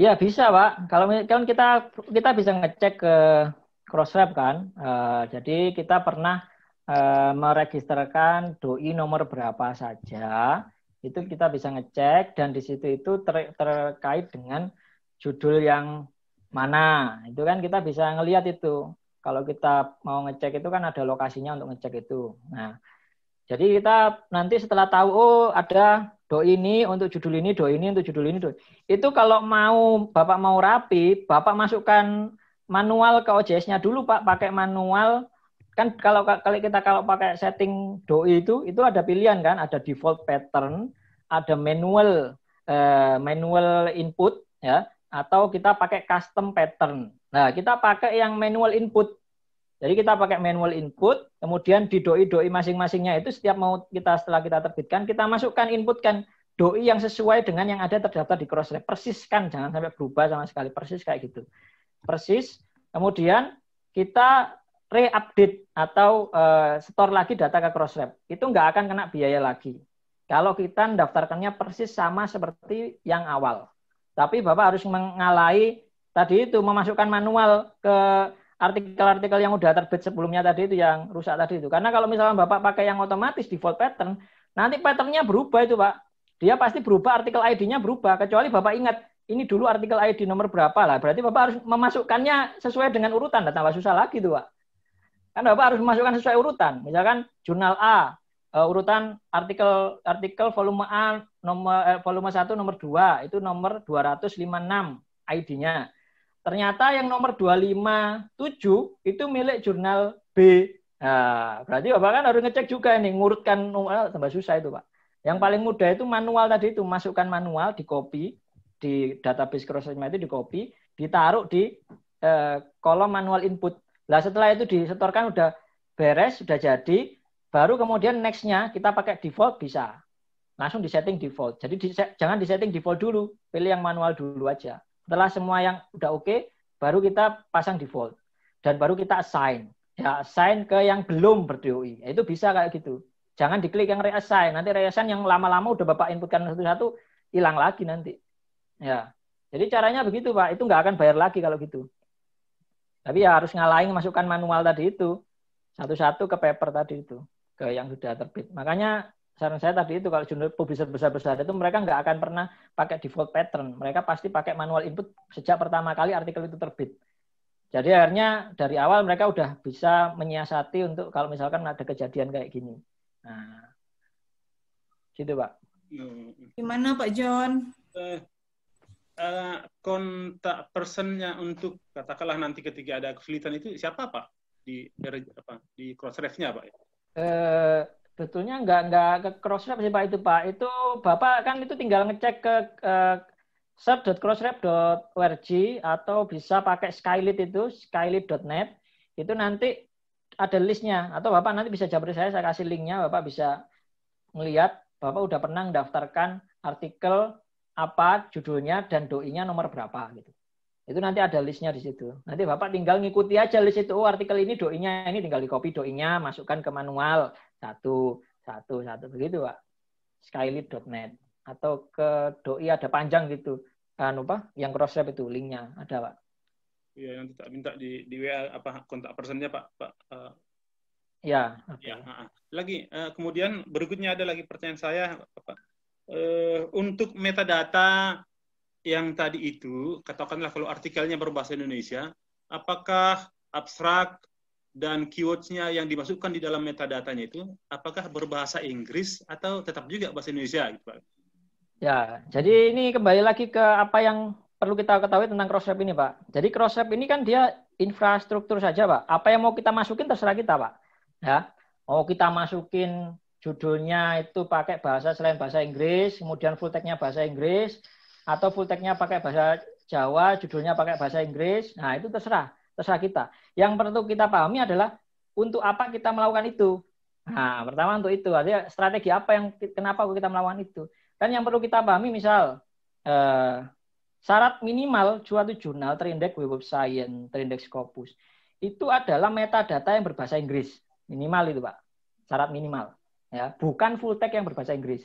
Ya bisa pak. Kalau kan kita kita bisa ngecek ke Crossref kan. Uh, jadi kita pernah uh, meregisterkan doi nomor berapa saja. Itu kita bisa ngecek dan di situ itu ter, terkait dengan judul yang mana. Itu kan kita bisa ngelihat itu. Kalau kita mau ngecek itu kan ada lokasinya untuk ngecek itu. Nah jadi kita nanti setelah tahu oh ada do ini untuk judul ini, do ini untuk judul ini, do. Itu kalau mau Bapak mau rapi, Bapak masukkan manual ke OJS-nya dulu Pak, pakai manual kan kalau kali kita kalau pakai setting doi itu itu ada pilihan kan ada default pattern ada manual eh, manual input ya atau kita pakai custom pattern nah kita pakai yang manual input jadi kita pakai manual input, kemudian di doi-doi masing-masingnya itu setiap mau kita setelah kita terbitkan, kita masukkan inputkan doi yang sesuai dengan yang ada terdaftar di persis Persiskan, jangan sampai berubah sama sekali. Persis kayak gitu. Persis. Kemudian kita re-update atau uh, store lagi data ke Crossref Itu nggak akan kena biaya lagi. Kalau kita mendaftarkannya persis sama seperti yang awal. Tapi Bapak harus mengalai tadi itu memasukkan manual ke artikel-artikel yang udah terbit sebelumnya tadi itu yang rusak tadi itu. Karena kalau misalnya Bapak pakai yang otomatis default pattern, nanti patternnya berubah itu Pak. Dia pasti berubah, artikel ID-nya berubah. Kecuali Bapak ingat, ini dulu artikel ID nomor berapa lah. Berarti Bapak harus memasukkannya sesuai dengan urutan. Dan nah, tambah susah lagi tuh Pak. Kan Bapak harus memasukkan sesuai urutan. Misalkan jurnal A, uh, urutan artikel artikel volume A, nomor, eh, volume satu nomor 2. Itu nomor 256 ID-nya Ternyata yang nomor 257 itu milik jurnal B. Nah, berarti Bapak kan harus ngecek juga ini, ngurutkan nomor, tambah susah itu Pak. Yang paling mudah itu manual tadi itu, masukkan manual di copy, di database site itu di copy, ditaruh di eh, kolom manual input. Nah setelah itu disetorkan udah beres, sudah jadi, baru kemudian nextnya kita pakai default bisa langsung di setting default. Jadi di, jangan setting default dulu, pilih yang manual dulu aja. Setelah semua yang udah oke, okay, baru kita pasang default dan baru kita assign. Ya, assign ke yang belum ber Ya, itu bisa kayak gitu. Jangan diklik yang reassign. Nanti reassign yang lama-lama udah Bapak inputkan satu-satu hilang lagi nanti. Ya. Jadi caranya begitu, Pak. Itu nggak akan bayar lagi kalau gitu. Tapi ya harus ngalahin masukkan manual tadi itu. Satu-satu ke paper tadi itu. Ke yang sudah terbit. Makanya saran saya tadi itu kalau jurnal publisher besar-besar itu mereka nggak akan pernah pakai default pattern. Mereka pasti pakai manual input sejak pertama kali artikel itu terbit. Jadi akhirnya dari awal mereka udah bisa menyiasati untuk kalau misalkan ada kejadian kayak gini. Nah, gitu Pak. Gimana Pak John? Uh, kontak personnya untuk katakanlah nanti ketika ada kesulitan itu siapa Pak di apa di cross Pak? Uh, Betulnya nggak nggak ke crossref sih Pak itu Pak. Itu Bapak kan itu tinggal ngecek ke uh, serp.crossref.org atau bisa pakai Skylit itu skylit.net itu nanti ada listnya atau Bapak nanti bisa jabri saya saya kasih linknya Bapak bisa melihat Bapak udah pernah mendaftarkan artikel apa judulnya dan doinya nomor berapa gitu. Itu nanti ada listnya di situ. Nanti Bapak tinggal ngikuti aja list itu. Oh, artikel ini doinya ini tinggal di copy doinya, masukkan ke manual satu satu satu begitu pak skylit.net atau ke doi ada panjang gitu kan apa yang cross rep itu linknya ada pak iya nanti tak minta di di wa apa kontak personnya pak pak uh, ya okay. ya lagi uh, kemudian berikutnya ada lagi pertanyaan saya pak uh, untuk metadata yang tadi itu katakanlah kalau artikelnya berbahasa Indonesia apakah abstrak dan keywordsnya yang dimasukkan di dalam metadatanya itu apakah berbahasa Inggris atau tetap juga bahasa Indonesia gitu Pak? Ya, jadi ini kembali lagi ke apa yang perlu kita ketahui tentang cross ini Pak. Jadi cross ini kan dia infrastruktur saja Pak. Apa yang mau kita masukin terserah kita Pak. Ya, mau kita masukin judulnya itu pakai bahasa selain bahasa Inggris, kemudian full text nya bahasa Inggris, atau full text nya pakai bahasa Jawa, judulnya pakai bahasa Inggris. Nah, itu terserah terserah kita. Yang perlu kita pahami adalah untuk apa kita melakukan itu. Nah, pertama untuk itu, artinya strategi apa yang kenapa kita melakukan itu. Dan yang perlu kita pahami misal eh, syarat minimal suatu jurnal terindeks Web of Science, terindeks Scopus itu adalah metadata yang berbahasa Inggris minimal itu pak syarat minimal ya bukan full text yang berbahasa Inggris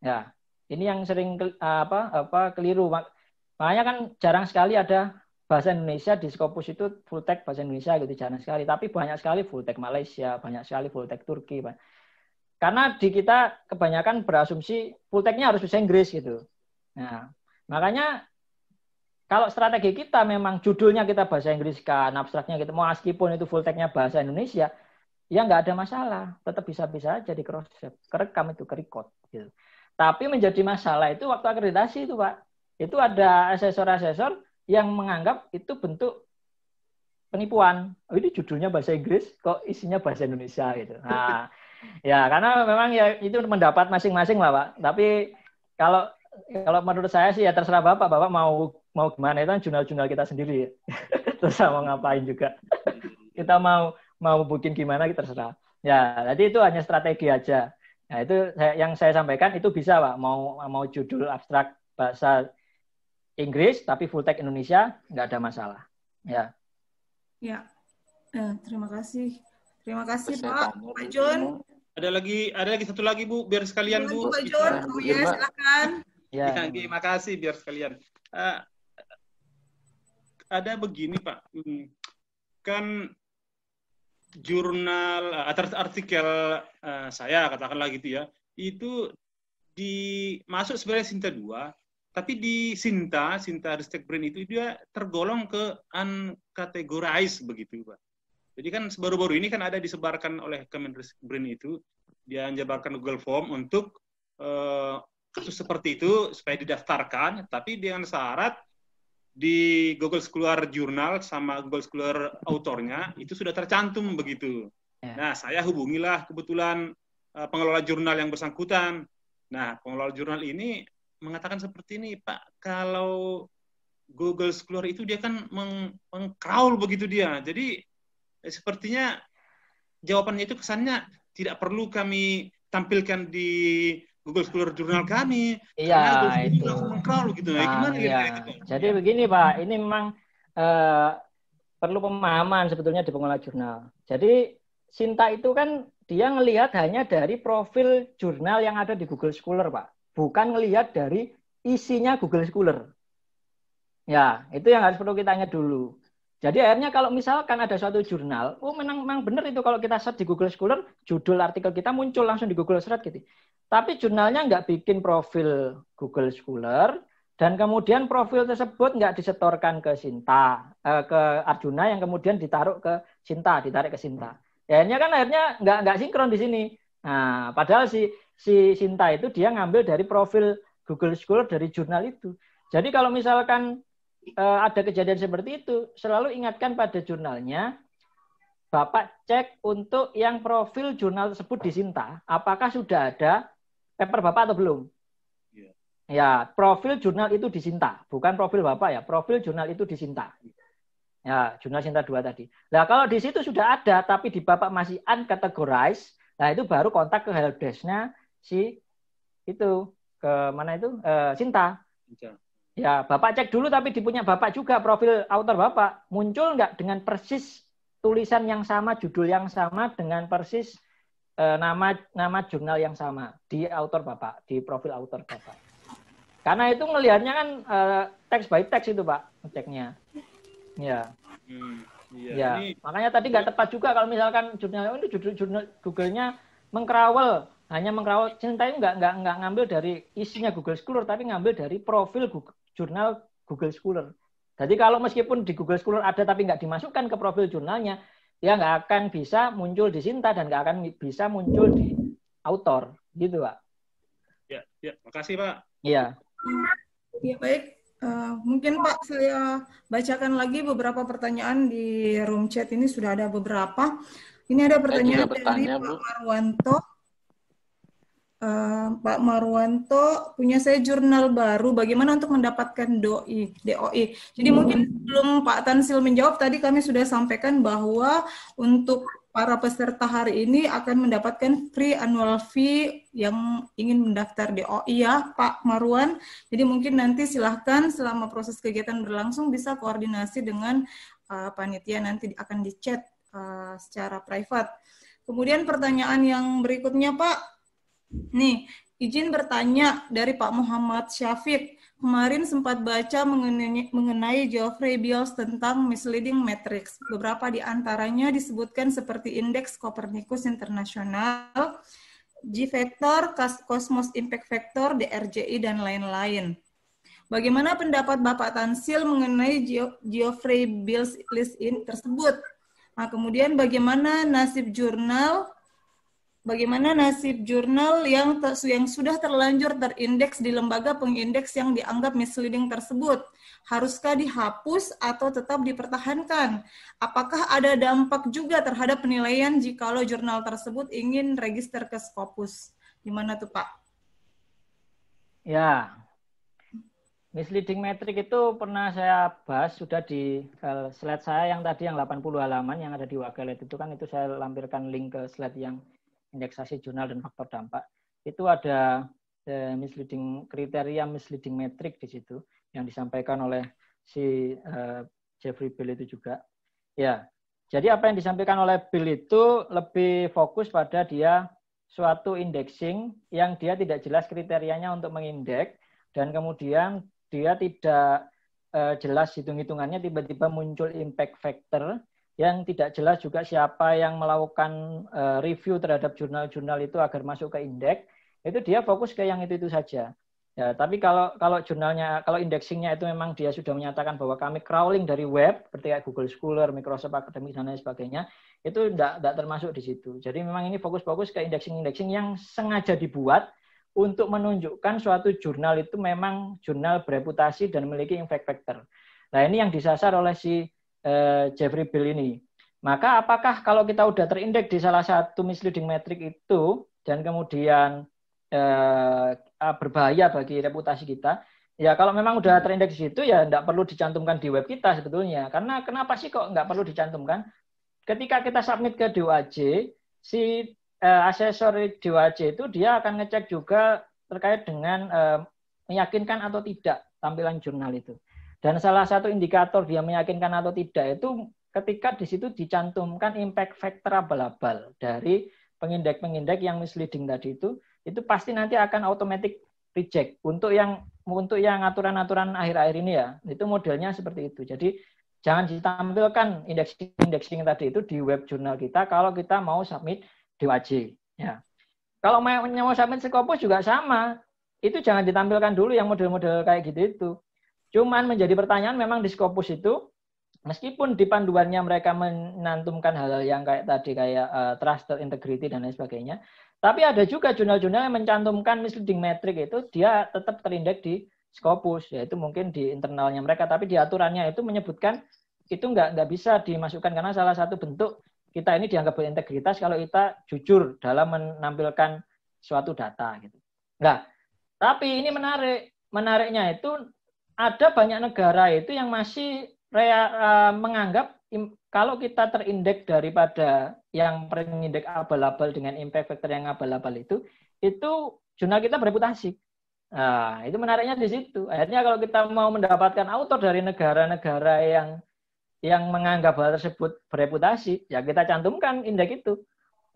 ya ini yang sering apa apa keliru makanya kan jarang sekali ada bahasa Indonesia di Scopus itu full text bahasa Indonesia gitu jarang sekali. Tapi banyak sekali full text Malaysia, banyak sekali full text Turki. Pak. Karena di kita kebanyakan berasumsi full technya harus bisa Inggris gitu. Nah, makanya kalau strategi kita memang judulnya kita bahasa Inggris kan, abstraknya kita mau meskipun itu full technya bahasa Indonesia, ya nggak ada masalah, tetap bisa-bisa jadi cross kerekam itu kerikot. gitu. Tapi menjadi masalah itu waktu akreditasi itu, Pak. Itu ada asesor-asesor yang menganggap itu bentuk penipuan. Oh, ini judulnya bahasa Inggris, kok isinya bahasa Indonesia gitu. Nah, ya karena memang ya itu mendapat masing-masing lah pak. Tapi kalau kalau menurut saya sih ya terserah bapak, bapak mau mau gimana itu kan jurnal-jurnal kita sendiri. terserah mau ngapain juga. kita mau mau bikin gimana kita terserah. Ya, jadi itu hanya strategi aja. Nah, itu yang saya sampaikan itu bisa, Pak. Mau mau judul abstrak bahasa Inggris tapi full tech Indonesia nggak ada masalah. Ya. Ya. Eh, terima kasih. Terima kasih Pak Pak Ada lagi ada lagi satu lagi Bu biar sekalian Bu. Pak Bu oh, ya silakan. Ya. Terima ya, kasih biar sekalian. Uh, ada begini Pak. Hmm, kan jurnal atau artikel uh, saya katakanlah gitu ya itu dimasuk sebenarnya Sinta 2 tapi di Sinta, Sinta Ristek Brain itu dia tergolong ke uncategorized begitu, Pak. Jadi kan baru-baru ini kan ada disebarkan oleh Kemenristek Brain itu, dia menyebarkan Google Form untuk eh, kasus seperti itu supaya didaftarkan, tapi dengan syarat di Google Scholar jurnal sama Google Scholar autornya itu sudah tercantum begitu. Ya. Nah, saya hubungilah kebetulan eh, pengelola jurnal yang bersangkutan. Nah, pengelola jurnal ini mengatakan seperti ini, Pak, kalau Google Scholar itu dia kan meng begitu dia. Jadi eh, sepertinya jawabannya itu kesannya tidak perlu kami tampilkan di Google Scholar jurnal kami. Iya, itu. Mengkraul gitu. Nah, gimana nah, iya. Jadi iya. begini, Pak, ini memang uh, perlu pemahaman sebetulnya di pengelola jurnal. Jadi Sinta itu kan dia melihat hanya dari profil jurnal yang ada di Google Scholar, Pak bukan ngelihat dari isinya Google Scholar. Ya, itu yang harus perlu kita ingat dulu. Jadi akhirnya kalau misalkan ada suatu jurnal, oh memang, memang benar itu kalau kita search di Google Scholar, judul artikel kita muncul langsung di Google Search gitu. Tapi jurnalnya nggak bikin profil Google Scholar, dan kemudian profil tersebut nggak disetorkan ke Sinta, eh, ke Arjuna yang kemudian ditaruh ke Sinta, ditarik ke Sinta. Ya, akhirnya kan akhirnya nggak nggak sinkron di sini. Nah, padahal si si Sinta itu dia ngambil dari profil Google Scholar dari jurnal itu. Jadi kalau misalkan eh, ada kejadian seperti itu, selalu ingatkan pada jurnalnya, Bapak cek untuk yang profil jurnal tersebut di Sinta, apakah sudah ada paper Bapak atau belum? Yeah. Ya, profil jurnal itu di Sinta, bukan profil Bapak ya, profil jurnal itu di Sinta. Ya, jurnal Sinta 2 tadi. Nah, kalau di situ sudah ada, tapi di Bapak masih uncategorized, nah itu baru kontak ke helpdesk-nya, si itu ke mana itu e, Sinta. Sinta. Ya, Bapak cek dulu tapi dipunya Bapak juga profil author Bapak muncul nggak dengan persis tulisan yang sama, judul yang sama dengan persis e, nama nama jurnal yang sama di author Bapak, di profil author Bapak. Karena itu ngelihatnya kan e, eh, teks by teks itu, Pak, ceknya. Ya. Hmm, Ya, Ya. Ini... Makanya tadi nggak tepat juga kalau misalkan jurnal ini judul jurnal Google-nya mengkrawel hanya mengrawat cinta itu nggak nggak nggak ngambil dari isinya Google Scholar tapi ngambil dari profil Google, jurnal Google Scholar. Jadi kalau meskipun di Google Scholar ada tapi nggak dimasukkan ke profil jurnalnya, ya nggak akan bisa muncul di Sinta dan nggak akan bisa muncul di autor, gitu pak. Ya, ya, makasih pak. Iya. Ya baik, Uh, mungkin Pak saya bacakan lagi beberapa pertanyaan di room chat ini sudah ada beberapa. Ini ada pertanyaan dari bertanya, Pak Marwanto. Eh, Pak Marwanto, punya saya jurnal baru bagaimana untuk mendapatkan DOI, DOI. Jadi hmm. mungkin belum Pak Tansil menjawab tadi kami sudah sampaikan bahwa untuk para peserta hari ini akan mendapatkan free annual fee yang ingin mendaftar DOI ya, Pak Marwan. Jadi mungkin nanti silahkan selama proses kegiatan berlangsung bisa koordinasi dengan uh, panitia nanti akan dicat uh, eh, secara privat. Kemudian pertanyaan yang berikutnya, Pak Nih, izin bertanya dari Pak Muhammad Syafiq. Kemarin sempat baca mengenai, mengenai Geoffrey Bios tentang misleading matrix. Beberapa di antaranya disebutkan seperti indeks Copernicus Internasional, G-vector, Cosmos Impact Vector, DRJI, dan lain-lain. Bagaimana pendapat Bapak Tansil mengenai Geoffrey Bills list in tersebut? Nah, kemudian bagaimana nasib jurnal bagaimana nasib jurnal yang ter, yang sudah terlanjur terindeks di lembaga pengindeks yang dianggap misleading tersebut? Haruskah dihapus atau tetap dipertahankan? Apakah ada dampak juga terhadap penilaian jikalau jurnal tersebut ingin register ke Scopus? Gimana tuh Pak? Ya, misleading metric itu pernah saya bahas sudah di eh, slide saya yang tadi yang 80 halaman yang ada di wakil itu kan itu saya lampirkan link ke slide yang indeksasi jurnal dan faktor dampak itu ada eh, misleading kriteria misleading metric di situ yang disampaikan oleh si eh, Jeffrey Bill itu juga. Ya. Jadi apa yang disampaikan oleh Bill itu lebih fokus pada dia suatu indexing yang dia tidak jelas kriterianya untuk mengindeks dan kemudian dia tidak eh, jelas hitung-hitungannya tiba-tiba muncul impact factor yang tidak jelas juga siapa yang melakukan eh, review terhadap jurnal-jurnal itu agar masuk ke indeks itu dia fokus ke yang itu itu saja ya tapi kalau kalau jurnalnya kalau indexingnya itu memang dia sudah menyatakan bahwa kami crawling dari web seperti kayak Google Scholar, Microsoft Academic dan lain sebagainya itu tidak tidak termasuk di situ jadi memang ini fokus-fokus ke indexing-indexing yang sengaja dibuat untuk menunjukkan suatu jurnal itu memang jurnal bereputasi dan memiliki impact factor nah ini yang disasar oleh si Eh, Jeffrey Bill ini. Maka apakah kalau kita udah terindeks di salah satu misleading metric itu dan kemudian eh, ah, berbahaya bagi reputasi kita, Ya kalau memang udah terindeks di situ ya tidak perlu dicantumkan di web kita sebetulnya. Karena kenapa sih kok nggak perlu dicantumkan? Ketika kita submit ke DOAJ, si eh, asesor DOAJ itu dia akan ngecek juga terkait dengan eh, meyakinkan atau tidak tampilan jurnal itu. Dan salah satu indikator dia meyakinkan atau tidak itu ketika di situ dicantumkan impact factor abal-abal dari pengindek-pengindek yang misleading tadi itu, itu pasti nanti akan automatic reject untuk yang untuk yang aturan-aturan akhir-akhir ini ya. Itu modelnya seperti itu. Jadi jangan ditampilkan indexing-indexing tadi itu di web jurnal kita kalau kita mau submit waj ya. Kalau mau submit Scopus juga sama. Itu jangan ditampilkan dulu yang model-model kayak gitu itu Cuman menjadi pertanyaan memang di Scopus itu meskipun di panduannya mereka menantumkan hal-hal yang kayak tadi kayak uh, trusted integrity dan lain sebagainya, tapi ada juga jurnal-jurnal yang mencantumkan misleading metric itu dia tetap terindeks di Scopus yaitu mungkin di internalnya mereka tapi di aturannya itu menyebutkan itu nggak nggak bisa dimasukkan karena salah satu bentuk kita ini dianggap berintegritas kalau kita jujur dalam menampilkan suatu data gitu. Nah, tapi ini menarik. Menariknya itu ada banyak negara itu yang masih rea, uh, menganggap im, kalau kita terindeks daripada yang terindeks abal-abal dengan impact factor yang abal-abal itu, itu jurnal kita bereputasi. Nah, itu menariknya di situ. Akhirnya kalau kita mau mendapatkan autor dari negara-negara yang yang menganggap hal tersebut bereputasi, ya kita cantumkan indeks itu.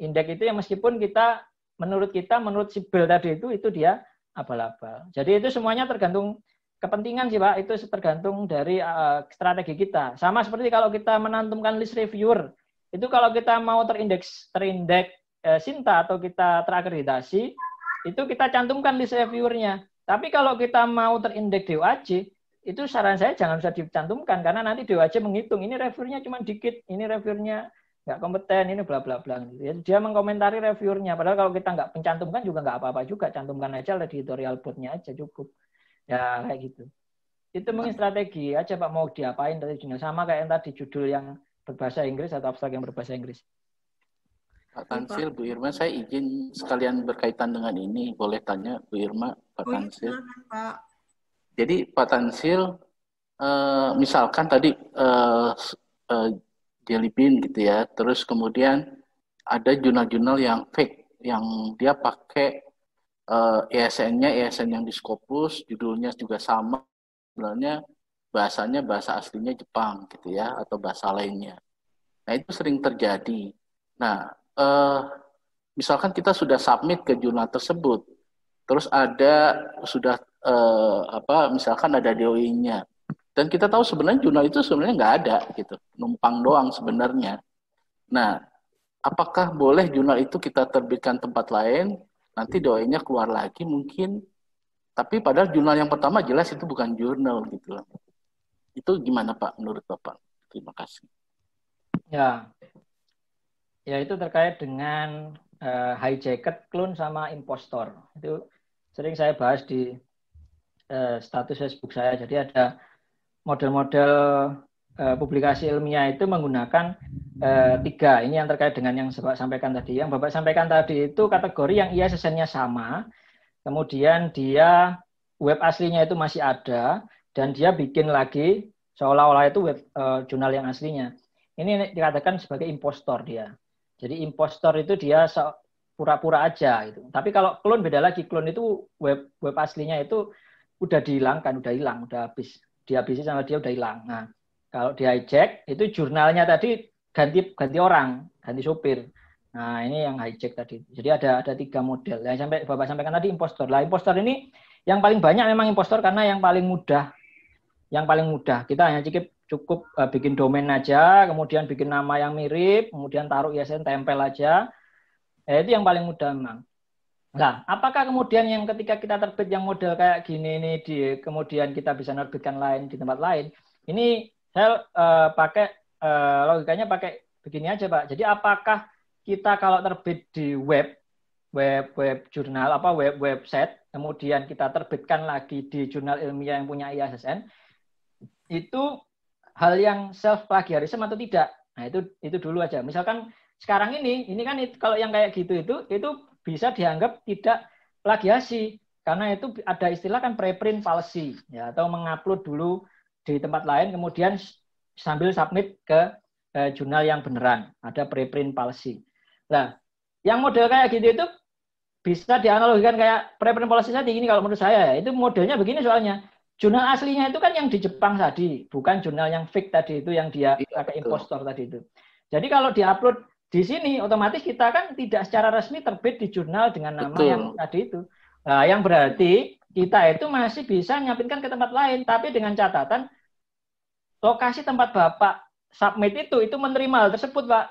Indeks itu yang meskipun kita menurut kita menurut Sibel tadi itu itu dia abal-abal. Jadi itu semuanya tergantung kepentingan sih Pak, itu tergantung dari uh, strategi kita. Sama seperti kalau kita menantumkan list reviewer, itu kalau kita mau terindeks terindeks uh, Sinta atau kita terakreditasi, itu kita cantumkan list reviewernya. Tapi kalau kita mau terindeks DOAJ, itu saran saya jangan bisa dicantumkan karena nanti DOAJ menghitung ini reviewernya cuma dikit, ini reviewernya nggak kompeten, ini bla bla bla. Ya, dia mengomentari reviewernya. Padahal kalau kita nggak pencantumkan juga nggak apa-apa juga, cantumkan aja editorial boardnya aja cukup ya kayak gitu itu mungkin strategi aja ya, pak mau diapain dari sini sama kayak yang tadi judul yang berbahasa Inggris atau abstrak yang berbahasa Inggris Pak Tansil, Bu Irma, saya izin sekalian berkaitan dengan ini. Boleh tanya Bu Irma, Pak oh, iya, Tansil. Jadi Pak Tansil, eh, misalkan tadi eh, eh, jelly bean gitu ya, terus kemudian ada jurnal-jurnal yang fake, yang dia pakai esn eh, e nya ESN yang di Scopus, judulnya juga sama. Sebenarnya bahasanya bahasa aslinya Jepang gitu ya atau bahasa lainnya. Nah, itu sering terjadi. Nah, uh, misalkan kita sudah submit ke jurnal tersebut, terus ada sudah uh, apa misalkan ada DOI-nya. Dan kita tahu sebenarnya jurnal itu sebenarnya nggak ada gitu, numpang doang sebenarnya. Nah, apakah boleh jurnal itu kita terbitkan tempat lain nanti doainya keluar lagi mungkin tapi padahal jurnal yang pertama jelas itu bukan jurnal gitu loh itu gimana Pak menurut Bapak terima kasih ya ya itu terkait dengan uh, jacket clone sama impostor itu sering saya bahas di uh, status Facebook saya jadi ada model-model Eh, publikasi ilmiah itu menggunakan uh, tiga. Ini yang terkait dengan yang Bapak sampaikan tadi. Yang Bapak sampaikan tadi itu kategori yang ia sesennya sama, kemudian dia web aslinya itu masih ada, dan dia bikin lagi seolah-olah itu web uh, jurnal yang aslinya. Ini dikatakan sebagai impostor dia. Jadi impostor itu dia pura-pura aja gitu. Tapi kalau klon beda lagi. Klon itu web web aslinya itu udah dihilangkan, udah hilang, udah habis. Dihabisi sama dia udah hilang. Nah, kalau di hijack itu jurnalnya tadi ganti ganti orang, ganti sopir Nah, ini yang hijack tadi. Jadi ada ada tiga model. Yang sampai Bapak sampaikan tadi impostor. Lah impostor ini yang paling banyak memang impostor karena yang paling mudah. Yang paling mudah. Kita hanya cukup cukup uh, eh, bikin domain aja, kemudian bikin nama yang mirip, kemudian taruh ISN tempel aja. eh, itu yang paling mudah memang. Nah, apakah kemudian yang ketika kita terbit yang model kayak gini ini di kemudian kita bisa nerbitkan lain di tempat lain? Ini saya uh, pakai uh, logikanya pakai begini aja Pak. Jadi apakah kita kalau terbit di web web web jurnal apa web website kemudian kita terbitkan lagi di jurnal ilmiah yang punya ISSN itu hal yang self plagiarism atau tidak nah itu itu dulu aja misalkan sekarang ini ini kan itu, kalau yang kayak gitu itu itu bisa dianggap tidak plagiasi karena itu ada istilah kan preprint falsi, ya atau mengupload dulu di tempat lain kemudian sambil submit ke eh, jurnal yang beneran ada preprint palsi nah yang model kayak gitu itu bisa dianalogikan kayak preprint policy tadi ini kalau menurut saya ya. itu modelnya begini soalnya jurnal aslinya itu kan yang di Jepang tadi bukan jurnal yang fake tadi itu yang dia iya, pakai impostor tadi itu jadi kalau diupload di sini otomatis kita kan tidak secara resmi terbit di jurnal dengan nama Betul. yang tadi itu nah, yang berarti kita itu masih bisa nyapinkan ke tempat lain, tapi dengan catatan lokasi tempat Bapak submit itu itu menerima hal tersebut, Pak.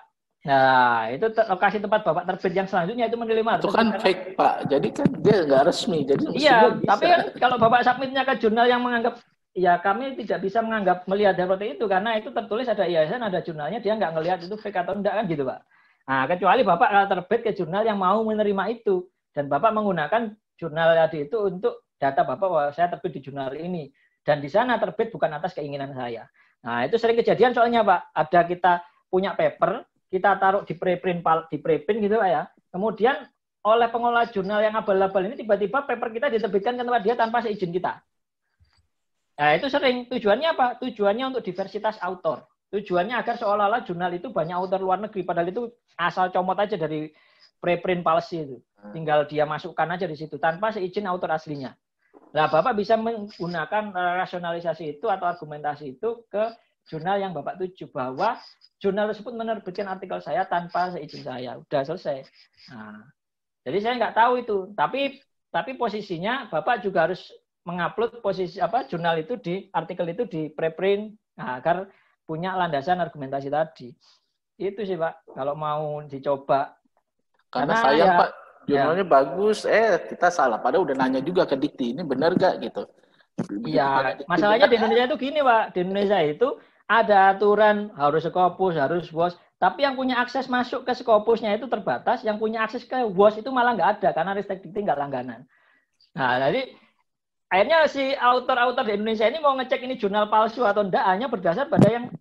Nah, itu te lokasi tempat Bapak terbit yang selanjutnya itu menerima. Itu kan karena... Pak. Jadi kan dia nggak resmi. Jadi Iya, tapi kan kalau Bapak submitnya ke jurnal yang menganggap ya kami tidak bisa menganggap melihat seperti itu karena itu tertulis ada IASN ada jurnalnya, dia nggak ngelihat itu fake atau enggak kan gitu, Pak. Nah, kecuali Bapak terbit ke jurnal yang mau menerima itu dan Bapak menggunakan jurnal tadi itu untuk data Bapak bahwa saya terbit di jurnal ini. Dan di sana terbit bukan atas keinginan saya. Nah, itu sering kejadian soalnya, Pak. Ada kita punya paper, kita taruh di preprint di preprint gitu, Pak ya. Kemudian oleh pengelola jurnal yang abal-abal ini tiba-tiba paper kita diterbitkan ke tempat dia tanpa seizin kita. Nah, itu sering. Tujuannya apa? Tujuannya untuk diversitas autor. Tujuannya agar seolah-olah jurnal itu banyak autor luar negeri, padahal itu asal comot aja dari preprint palsi itu. Hmm. Tinggal dia masukkan aja di situ tanpa seizin autor aslinya. Nah, Bapak bisa menggunakan eh, rasionalisasi itu atau argumentasi itu ke jurnal yang Bapak tuju bahwa jurnal tersebut menerbitkan artikel saya tanpa seizin saya. Udah selesai. Nah, jadi saya nggak tahu itu. Tapi tapi posisinya Bapak juga harus mengupload posisi apa jurnal itu di artikel itu di preprint nah, agar punya landasan argumentasi tadi. Itu sih Pak, kalau mau dicoba. Karena, Karena saya ya, Pak jurnalnya ya. bagus eh kita salah padahal udah nanya juga ke Dikti ini benar gak gitu Iya, masalahnya di Indonesia itu gini, Pak. Di Indonesia itu ada aturan harus sekopus, harus bos. Tapi yang punya akses masuk ke skopusnya itu terbatas. Yang punya akses ke bos itu malah nggak ada karena Ristek Dikti nggak langganan. Nah, jadi akhirnya si autor-autor di Indonesia ini mau ngecek ini jurnal palsu atau enggak hanya berdasar pada yang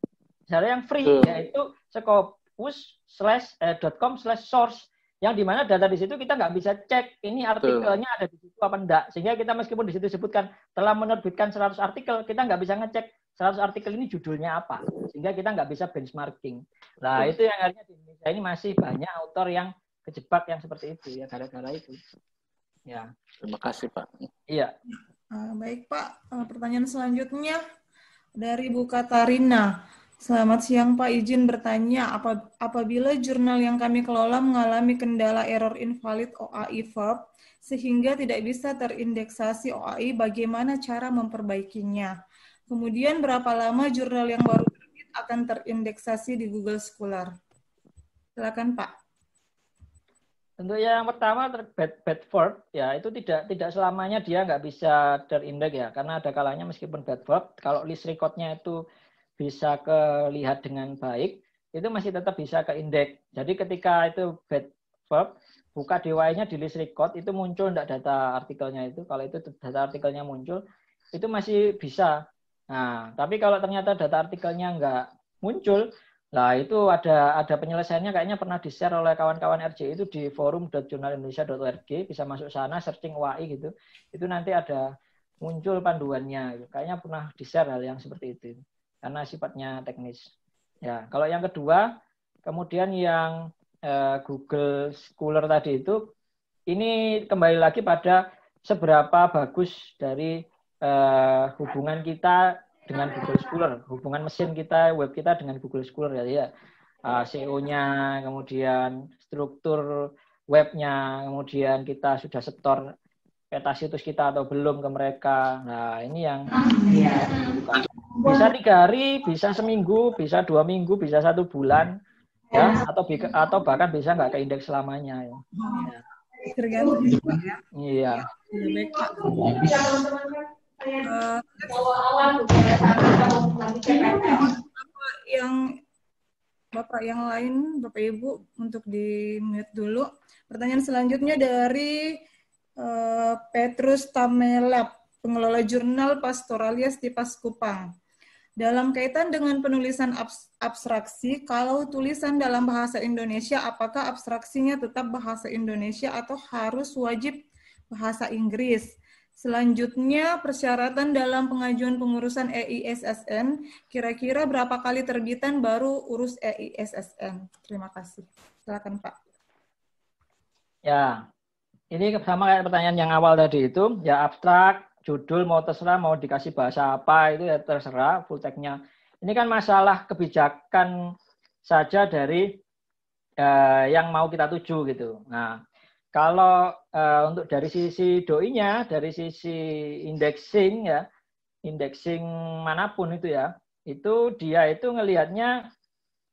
cara yang free yaitu sekopus slash eh, com slash source yang dimana data di situ kita nggak bisa cek ini artikelnya ada di situ apa enggak sehingga kita meskipun di situ disebutkan telah menerbitkan 100 artikel kita nggak bisa ngecek 100 artikel ini judulnya apa sehingga kita nggak bisa benchmarking nah itu yang akhirnya di Indonesia ini masih banyak autor yang kejebak yang seperti itu ya gara-gara itu ya terima kasih pak iya ah, baik pak eh, pertanyaan selanjutnya dari Bu Katarina Selamat siang Pak, izin bertanya, apabila jurnal yang kami kelola mengalami kendala error invalid OAI verb, sehingga tidak bisa terindeksasi OAI, bagaimana cara memperbaikinya? Kemudian berapa lama jurnal yang baru terbit akan terindeksasi di Google Scholar? Silakan Pak. Untuk yang pertama bad, bad verb ya itu tidak tidak selamanya dia nggak bisa terindeks ya karena ada kalanya meskipun bad verb kalau list recordnya itu bisa kelihat dengan baik, itu masih tetap bisa ke indeks. Jadi ketika itu bad verb, buka DY-nya di list record, itu muncul enggak data artikelnya itu. Kalau itu data artikelnya muncul, itu masih bisa. Nah, tapi kalau ternyata data artikelnya enggak muncul, lah itu ada ada penyelesaiannya kayaknya pernah di-share oleh kawan-kawan RJ itu di forum.jurnalindonesia.org, bisa masuk sana searching WAI gitu. Itu nanti ada muncul panduannya. Kayaknya pernah di-share hal yang seperti itu karena sifatnya teknis. Ya, kalau yang kedua, kemudian yang eh, Google Scholar tadi itu, ini kembali lagi pada seberapa bagus dari eh, hubungan kita dengan Google Scholar, hubungan mesin kita, web kita dengan Google Scholar ya, ya. Uh, ah, SEO-nya, kemudian struktur webnya, kemudian kita sudah setor peta situs kita atau belum ke mereka. Nah, ini yang ya, bisa tiga hari, bisa seminggu, bisa dua minggu, bisa satu bulan, ya, atau atau bahkan bisa nggak ke indeks selamanya. Ya. Tergantung. Iya. Ya. Uh, iya. eh, Bapak yang Bapak yang lain, Bapak Ibu untuk di mute dulu. Pertanyaan selanjutnya dari uh, Petrus Tamelap, pengelola jurnal Pastoralias di Paskupang. Dalam kaitan dengan penulisan abstraksi, kalau tulisan dalam bahasa Indonesia, apakah abstraksinya tetap bahasa Indonesia atau harus wajib bahasa Inggris? Selanjutnya, persyaratan dalam pengajuan pengurusan EISSN, kira-kira berapa kali terbitan baru urus EISSN? Terima kasih. Silakan Pak. Ya, ini sama kayak pertanyaan yang awal tadi itu, ya abstrak, judul mau terserah mau dikasih bahasa apa itu ya terserah full tag-nya. Ini kan masalah kebijakan saja dari eh, yang mau kita tuju gitu. Nah, kalau eh, untuk dari sisi doi-nya, dari sisi indexing ya, indexing manapun itu ya, itu dia itu ngelihatnya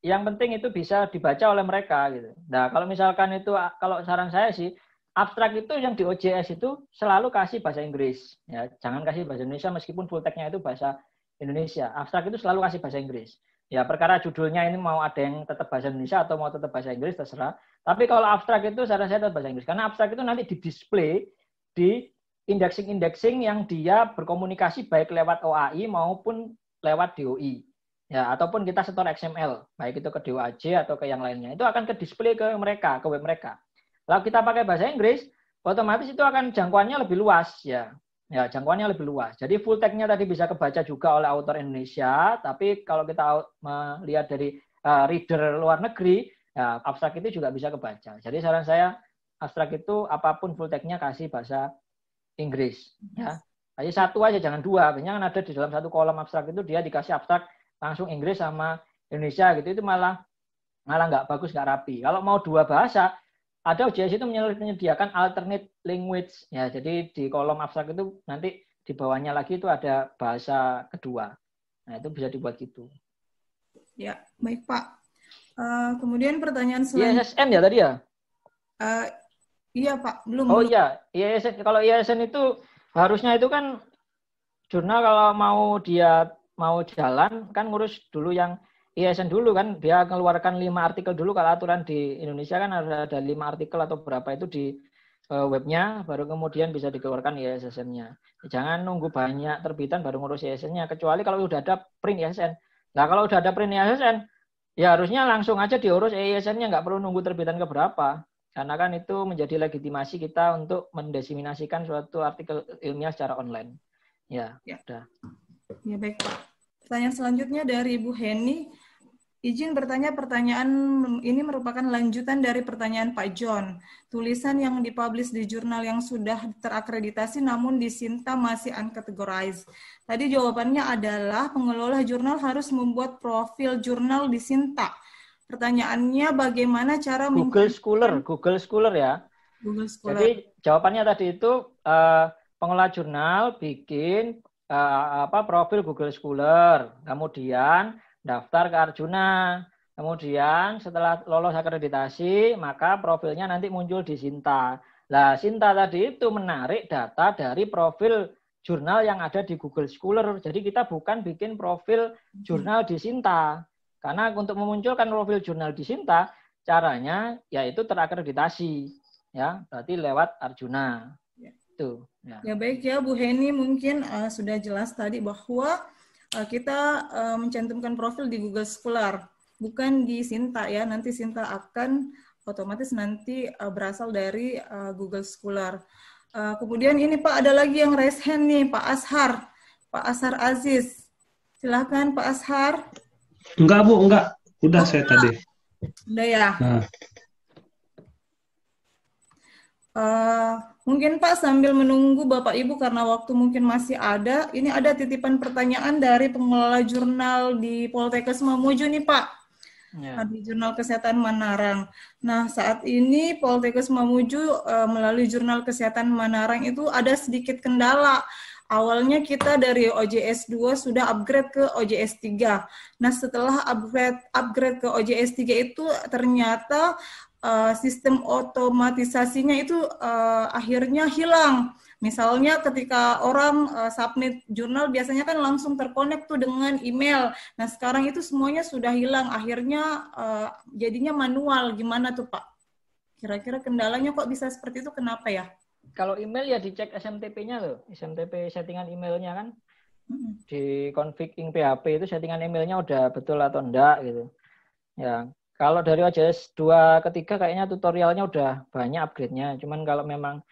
yang penting itu bisa dibaca oleh mereka gitu. Nah, kalau misalkan itu kalau saran saya sih abstrak itu yang di OJS itu selalu kasih bahasa Inggris. Ya, jangan kasih bahasa Indonesia meskipun full text nya itu bahasa Indonesia. Abstrak itu selalu kasih bahasa Inggris. Ya, perkara judulnya ini mau ada yang tetap bahasa Indonesia atau mau tetap bahasa Inggris terserah. Tapi kalau abstrak itu saya saya tetap bahasa Inggris karena abstrak itu nanti di-display di indexing-indexing yang dia berkomunikasi baik lewat OAI maupun lewat DOI. Ya, ataupun kita setor XML, baik itu ke DOAJ atau ke yang lainnya. Itu akan ke display ke mereka, ke web mereka. Kalau kita pakai bahasa Inggris, otomatis itu akan jangkauannya lebih luas ya. Ya, jangkauannya lebih luas. Jadi full text nya tadi bisa kebaca juga oleh author Indonesia, tapi kalau kita melihat dari eh, reader luar negeri, ya, abstrak itu juga bisa kebaca. Jadi saran saya abstrak itu apapun full text nya kasih bahasa Inggris ya. Hanya satu aja jangan dua. Biasanya kan ada di dalam satu kolom abstrak itu dia dikasih abstrak langsung Inggris sama Indonesia gitu itu malah malah nggak bagus nggak rapi. Kalau mau dua bahasa ada OJS itu menyediakan alternate language ya. Jadi di kolom abstrak itu nanti di bawahnya lagi itu ada bahasa kedua. Nah, itu bisa dibuat gitu. Ya, baik Pak. Uh, kemudian pertanyaan selanjutnya. ISSN ya tadi ya? Uh, iya Pak, belum. Oh iya, ISSN. Kalau ISSN itu harusnya itu kan jurnal kalau mau dia mau jalan kan ngurus dulu yang ISN dulu kan dia mengeluarkan lima artikel dulu kalau aturan di Indonesia kan harus ada lima artikel atau berapa itu di eh, webnya baru kemudian bisa dikeluarkan isn nya Jangan nunggu banyak terbitan baru ngurus isn nya kecuali kalau sudah ada print I.S.N. Nah, kalau sudah ada print I.S.N. ya harusnya langsung aja diurus isn nya nggak perlu nunggu terbitan ke berapa. Karena kan itu menjadi legitimasi kita untuk mendesiminasikan suatu artikel ilmiah secara online. Ya, ya. udah. Ya baik Pak. Pertanyaan selanjutnya dari Bu Heni Izin bertanya pertanyaan ini merupakan lanjutan dari pertanyaan Pak John. Tulisan yang dipublish di jurnal yang sudah terakreditasi namun di disinta masih uncategorized. Tadi jawabannya adalah pengelola jurnal harus membuat profil jurnal di Sinta. Pertanyaannya bagaimana cara Google Scholar, Google Scholar ya. Google Scholar. Jadi jawabannya tadi itu eh, pengelola jurnal bikin eh, apa profil Google Scholar, kemudian daftar ke Arjuna. Kemudian setelah lolos akreditasi, maka profilnya nanti muncul di Sinta. Nah, Sinta tadi itu menarik data dari profil jurnal yang ada di Google Scholar. Jadi kita bukan bikin profil jurnal di Sinta. Karena untuk memunculkan profil jurnal di Sinta, caranya yaitu terakreditasi. Ya, berarti lewat Arjuna. Ya. Itu. Ya. ya baik ya Bu Heni mungkin uh, sudah jelas tadi bahwa Eh, kita eh, mencantumkan profil di Google Scholar, bukan di Sinta ya. Nanti Sinta akan otomatis nanti eh, berasal dari Google Scholar. kemudian ini Pak ada lagi yang raise hand nih Pak Ashar, Pak Ashar Aziz. Silahkan Pak Ashar. Enggak Bu, enggak. Udah oh, saya enggak. tadi. Udah ya. Nah. Eh, mungkin Pak sambil menunggu Bapak Ibu karena waktu mungkin masih ada, ini ada titipan pertanyaan dari pengelola jurnal di Poltekkes Mamuju nih Pak. Ya. Nah, di Jurnal Kesehatan Manarang. Nah, saat ini Poltekkes Mamuju uh, eh, melalui Jurnal Kesehatan Manarang itu ada sedikit kendala. Awalnya kita dari OJS 2 sudah upgrade ke OJS 3. Nah, setelah upgrade upgrade ke OJS 3 itu ternyata Eh, sistem otomatisasinya itu uh, akhirnya hilang. Misalnya ketika orang uh, submit jurnal biasanya kan langsung terkonek tuh dengan email. Nah sekarang itu semuanya sudah hilang. Akhirnya uh, jadinya manual. Gimana tuh Pak? Kira-kira kendalanya kok bisa seperti itu? Kenapa ya? Kalau email ya dicek SMTP-nya loh. SMTP settingan emailnya kan di config in PHP itu settingan emailnya udah betul atau enggak gitu. Ya kalau dari OJS 2 ketiga kayaknya tutorialnya udah banyak upgrade-nya. Cuman kalau memang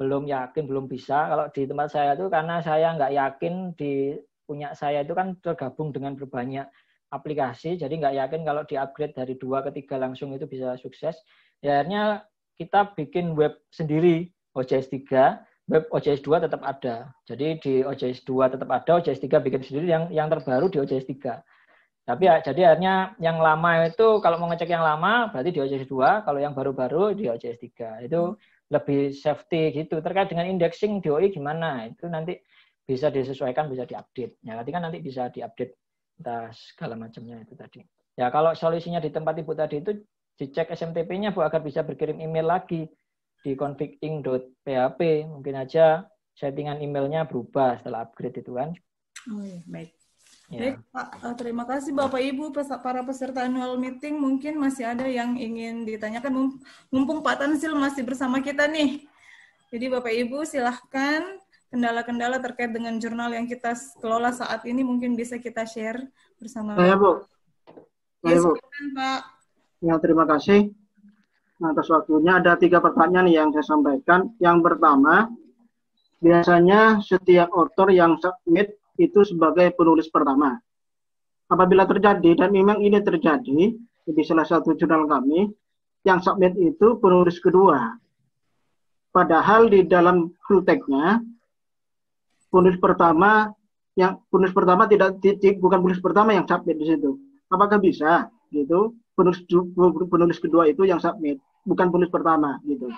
belum yakin, belum bisa. Kalau di tempat saya itu karena saya nggak yakin di punya saya itu kan tergabung dengan berbanyak aplikasi. Jadi nggak yakin kalau di-upgrade dari dua ke 3 langsung itu bisa sukses. Ya, akhirnya kita bikin web sendiri OJS 3, web OJS 2 tetap ada. Jadi di OJS 2 tetap ada, OJS 3 bikin sendiri yang yang terbaru di OJS 3 tapi ya jadi akhirnya yang lama itu kalau mau ngecek yang lama berarti di OJS 2, kalau yang baru-baru di OJS 3. Itu hmm. lebih safety gitu. Terkait dengan indexing DOI gimana? Itu nanti bisa disesuaikan, bisa diupdate. Ya, nanti kan nanti bisa diupdate segala macamnya itu tadi. Ya, kalau solusinya di tempat Ibu tadi itu dicek SMTP-nya Bu agar bisa berkirim email lagi di config Mungkin aja settingan emailnya berubah setelah upgrade itu kan. Oh, iya. Baik. Ya. Baik, Pak. Eh, terima kasih Bapak Ibu para peserta annual meeting. Mungkin masih ada yang ingin ditanyakan. Mumpung Pak Tansil masih bersama kita nih. Jadi Bapak Ibu silahkan kendala-kendala terkait dengan jurnal yang kita kelola saat ini mungkin bisa kita share bersama. Saya Bu. Saya ya, Bu. Pak. Ya, terima kasih atas waktunya. Ada tiga pertanyaan yang saya sampaikan. Yang pertama, biasanya setiap author yang submit itu sebagai penulis pertama. Apabila terjadi, dan memang ini terjadi, di salah satu jurnal kami, yang submit itu penulis kedua. Padahal di dalam full tag-nya, penulis pertama yang penulis pertama tidak titik bukan penulis pertama yang submit di situ. Apakah bisa gitu? Penulis penulis kedua itu yang submit, bukan penulis pertama gitu.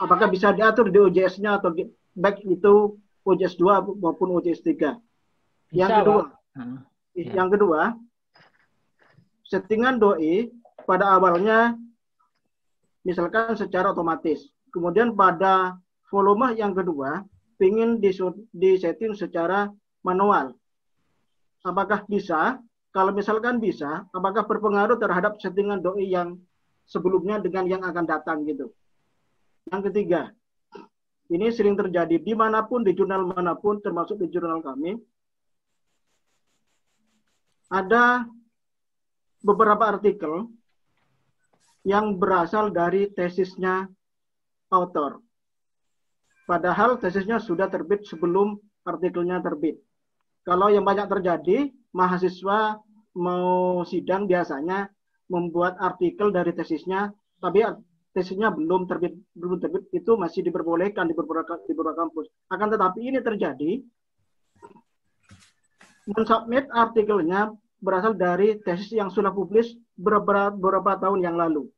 Apakah bisa diatur di OJS-nya atau back itu OJS 2 maupun OJS 3? Yang kedua, Ya. yang kedua, settingan doi pada awalnya misalkan secara otomatis. Kemudian pada volume yang kedua, ingin disetting secara manual. Apakah bisa? Kalau misalkan bisa, apakah berpengaruh terhadap settingan doi yang sebelumnya dengan yang akan datang gitu? Yang ketiga, ini sering terjadi dimanapun, di jurnal manapun, termasuk di jurnal kami, ada beberapa artikel yang berasal dari tesisnya author. Padahal tesisnya sudah terbit sebelum artikelnya terbit. Kalau yang banyak terjadi, mahasiswa mau sidang biasanya membuat artikel dari tesisnya, tapi tesisnya belum terbit, belum terbit itu masih diperbolehkan di beberapa di beberapa kampus. Akan tetapi ini terjadi mensubmit artikelnya berasal dari tesis yang sudah publis beberapa, beberapa tahun yang lalu.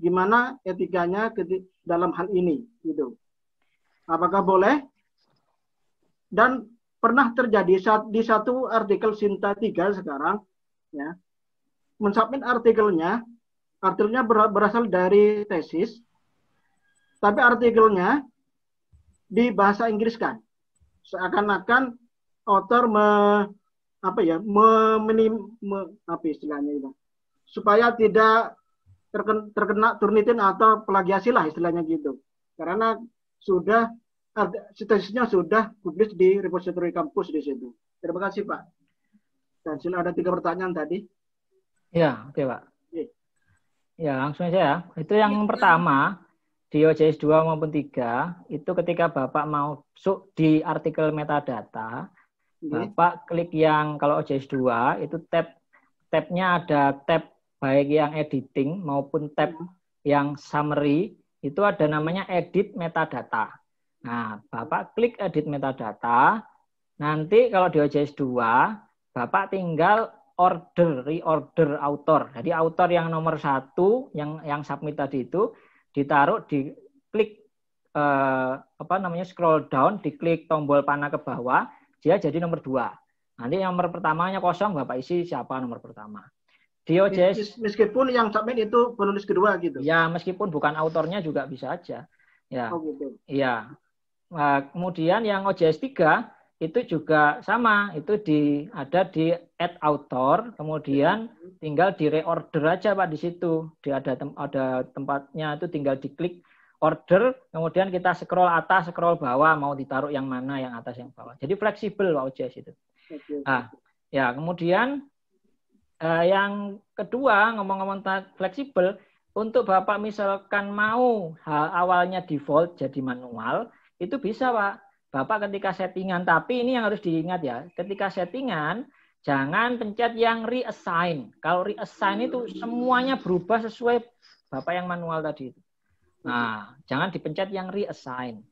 Gimana etikanya dalam hal ini? Gitu. Apakah boleh? Dan pernah terjadi saat di satu artikel Sinta 3 sekarang, ya, mensubmit artikelnya, artikelnya berasal dari tesis, tapi artikelnya di bahasa Inggris kan. Seakan-akan author me apa ya meminim me, apa istilahnya itu supaya tidak terkena, terkena turnitin atau plagiasi lah istilahnya gitu karena sudah situasinya sudah publis di repository kampus di situ terima kasih pak dan sila ada tiga pertanyaan tadi ya oke okay, pak okay. ya langsung aja ya itu yang ya, pertama di OJS 2 maupun 3 itu ketika Bapak mau masuk di artikel metadata Bapak klik yang kalau OJS 2 itu tab tabnya ada tab baik yang editing maupun tab hmm. yang summary itu ada namanya edit metadata. Nah, Bapak klik edit metadata, nanti kalau di OJS 2 Bapak tinggal order reorder author. Jadi author yang nomor satu yang yang submit tadi itu ditaruh di klik eh, apa namanya scroll down, diklik tombol panah ke bawah dia jadi nomor dua. Nanti yang nomor pertamanya kosong, Bapak isi siapa nomor pertama. DOJS meskipun yang submit itu penulis kedua gitu. Ya, meskipun bukan autornya juga bisa aja. Ya. Oh, gitu. Iya. Nah, kemudian yang OJS 3 itu juga sama, itu di ada di add author, kemudian hmm. tinggal di reorder aja Pak di situ. Di ada tem, ada tempatnya itu tinggal diklik order, kemudian kita scroll atas, scroll bawah, mau ditaruh yang mana, yang atas, yang bawah. Jadi fleksibel Pak OJS itu. ah ya kemudian eh, yang kedua ngomong-ngomong fleksibel, untuk Bapak misalkan mau hal awalnya default jadi manual, itu bisa Pak. Bapak ketika settingan, tapi ini yang harus diingat ya, ketika settingan, jangan pencet yang reassign. Kalau reassign itu hmm. semuanya berubah sesuai Bapak yang manual tadi itu. Nah, jangan dipencet yang reassign.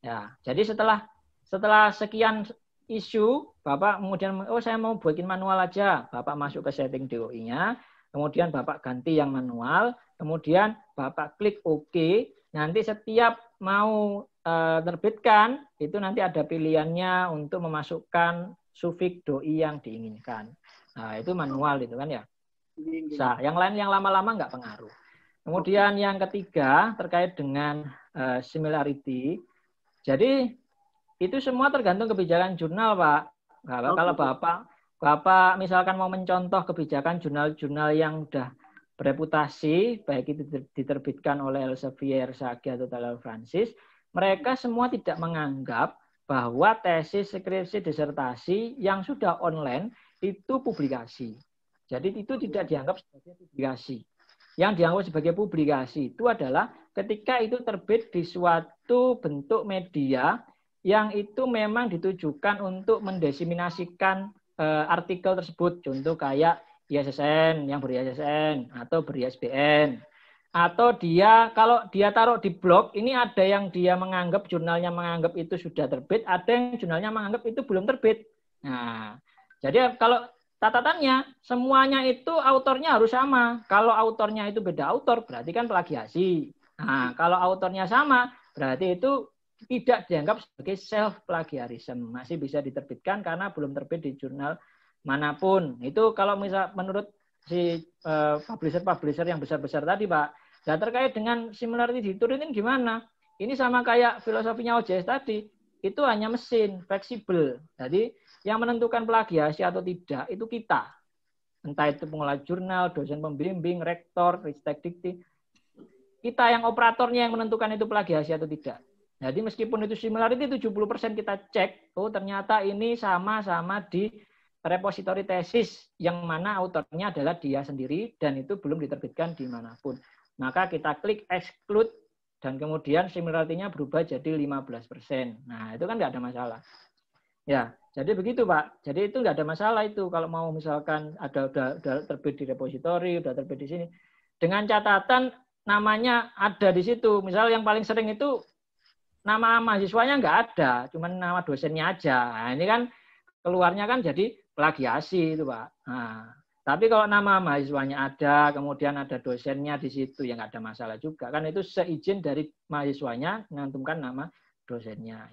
Ya, jadi setelah setelah sekian isu, Bapak kemudian oh saya mau buatin manual aja. Bapak masuk ke setting DOI-nya, kemudian Bapak ganti yang manual, kemudian Bapak klik OK. Nanti setiap mau eh, terbitkan itu nanti ada pilihannya untuk memasukkan sufik doi yang diinginkan. Nah, itu manual itu kan ya. Bisa. Iya, iya. Yang lain yang lama-lama nggak pengaruh. Kemudian yang ketiga terkait dengan eh, similarity. Jadi itu semua tergantung kebijakan jurnal, Pak. Nah, oh, kalau, kalau gitu. Bapak Bapak misalkan mau mencontoh kebijakan jurnal-jurnal yang sudah bereputasi, baik itu diterbitkan oleh Elsevier, Sagi, atau Talal Francis, mereka semua tidak menganggap bahwa tesis, skripsi, disertasi yang sudah online itu publikasi. Jadi itu oh, gitu. tidak dianggap sebagai publikasi yang dianggap sebagai publikasi itu adalah ketika itu terbit di suatu bentuk media yang itu memang ditujukan untuk mendesiminasikan e, eh, artikel tersebut. Contoh kayak ISSN yang beri issn atau beri isbn Atau dia kalau dia taruh di blog, ini ada yang dia menganggap jurnalnya menganggap itu sudah terbit, ada yang jurnalnya menganggap itu belum terbit. Nah, jadi kalau Tatatannya semuanya itu autornya harus sama. Kalau autornya itu beda autor, berarti kan plagiasi. Nah, hmm. kalau autornya sama, berarti itu tidak dianggap sebagai self plagiarism. Masih bisa diterbitkan karena belum terbit di jurnal manapun. Itu kalau misal menurut si eh, publisher-publisher uh, yang besar-besar tadi, Pak. Nah, terkait dengan similarity diturunin gimana? Ini sama kayak filosofinya OJS tadi. Itu hanya mesin, fleksibel. Jadi yang menentukan plagiasi atau tidak itu kita. Entah itu pengelola jurnal, dosen pembimbing, rektor, ristek dikti. Kita yang operatornya yang menentukan itu plagiasi atau tidak. Jadi meskipun itu similarity 70% kita cek, oh ternyata ini sama-sama di repository tesis yang mana autornya adalah dia sendiri dan itu belum diterbitkan di manapun. Maka kita klik exclude dan kemudian similarity-nya berubah jadi 15%. Nah, itu kan nggak ada masalah. Ya, jadi begitu Pak. Jadi itu nggak ada masalah itu kalau mau misalkan ada udah, udah terbit di repositori, udah terbit di sini. Dengan catatan namanya ada di situ. Misal yang paling sering itu nama mahasiswanya nggak ada, cuman nama dosennya aja. Nah, ini kan keluarnya kan jadi plagiasi itu Pak. Nah, tapi kalau nama mahasiswanya ada, kemudian ada dosennya di situ, yang ada masalah juga. Kan itu seizin dari mahasiswanya ngantumkan nama dosennya.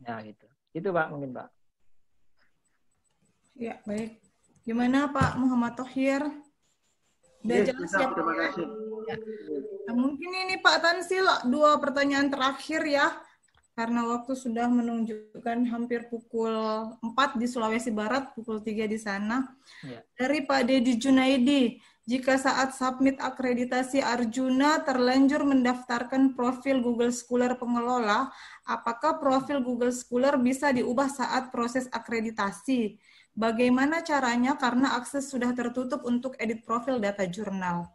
Ya gitu. Itu Pak mungkin Pak. Ya baik. Gimana Pak Muhammad Tohir? Udah yes, iya, jelas ya, Terima ya? kasih. Ya. mungkin ini Pak Tansil dua pertanyaan terakhir ya karena waktu sudah menunjukkan hampir pukul 4 di Sulawesi Barat, pukul 3 di sana. Ya. Dari Pak Dedi Junaidi, jika saat submit akreditasi Arjuna terlanjur mendaftarkan profil Google Scholar pengelola, apakah profil Google Scholar bisa diubah saat proses akreditasi? Bagaimana caranya karena akses sudah tertutup untuk edit profil data jurnal?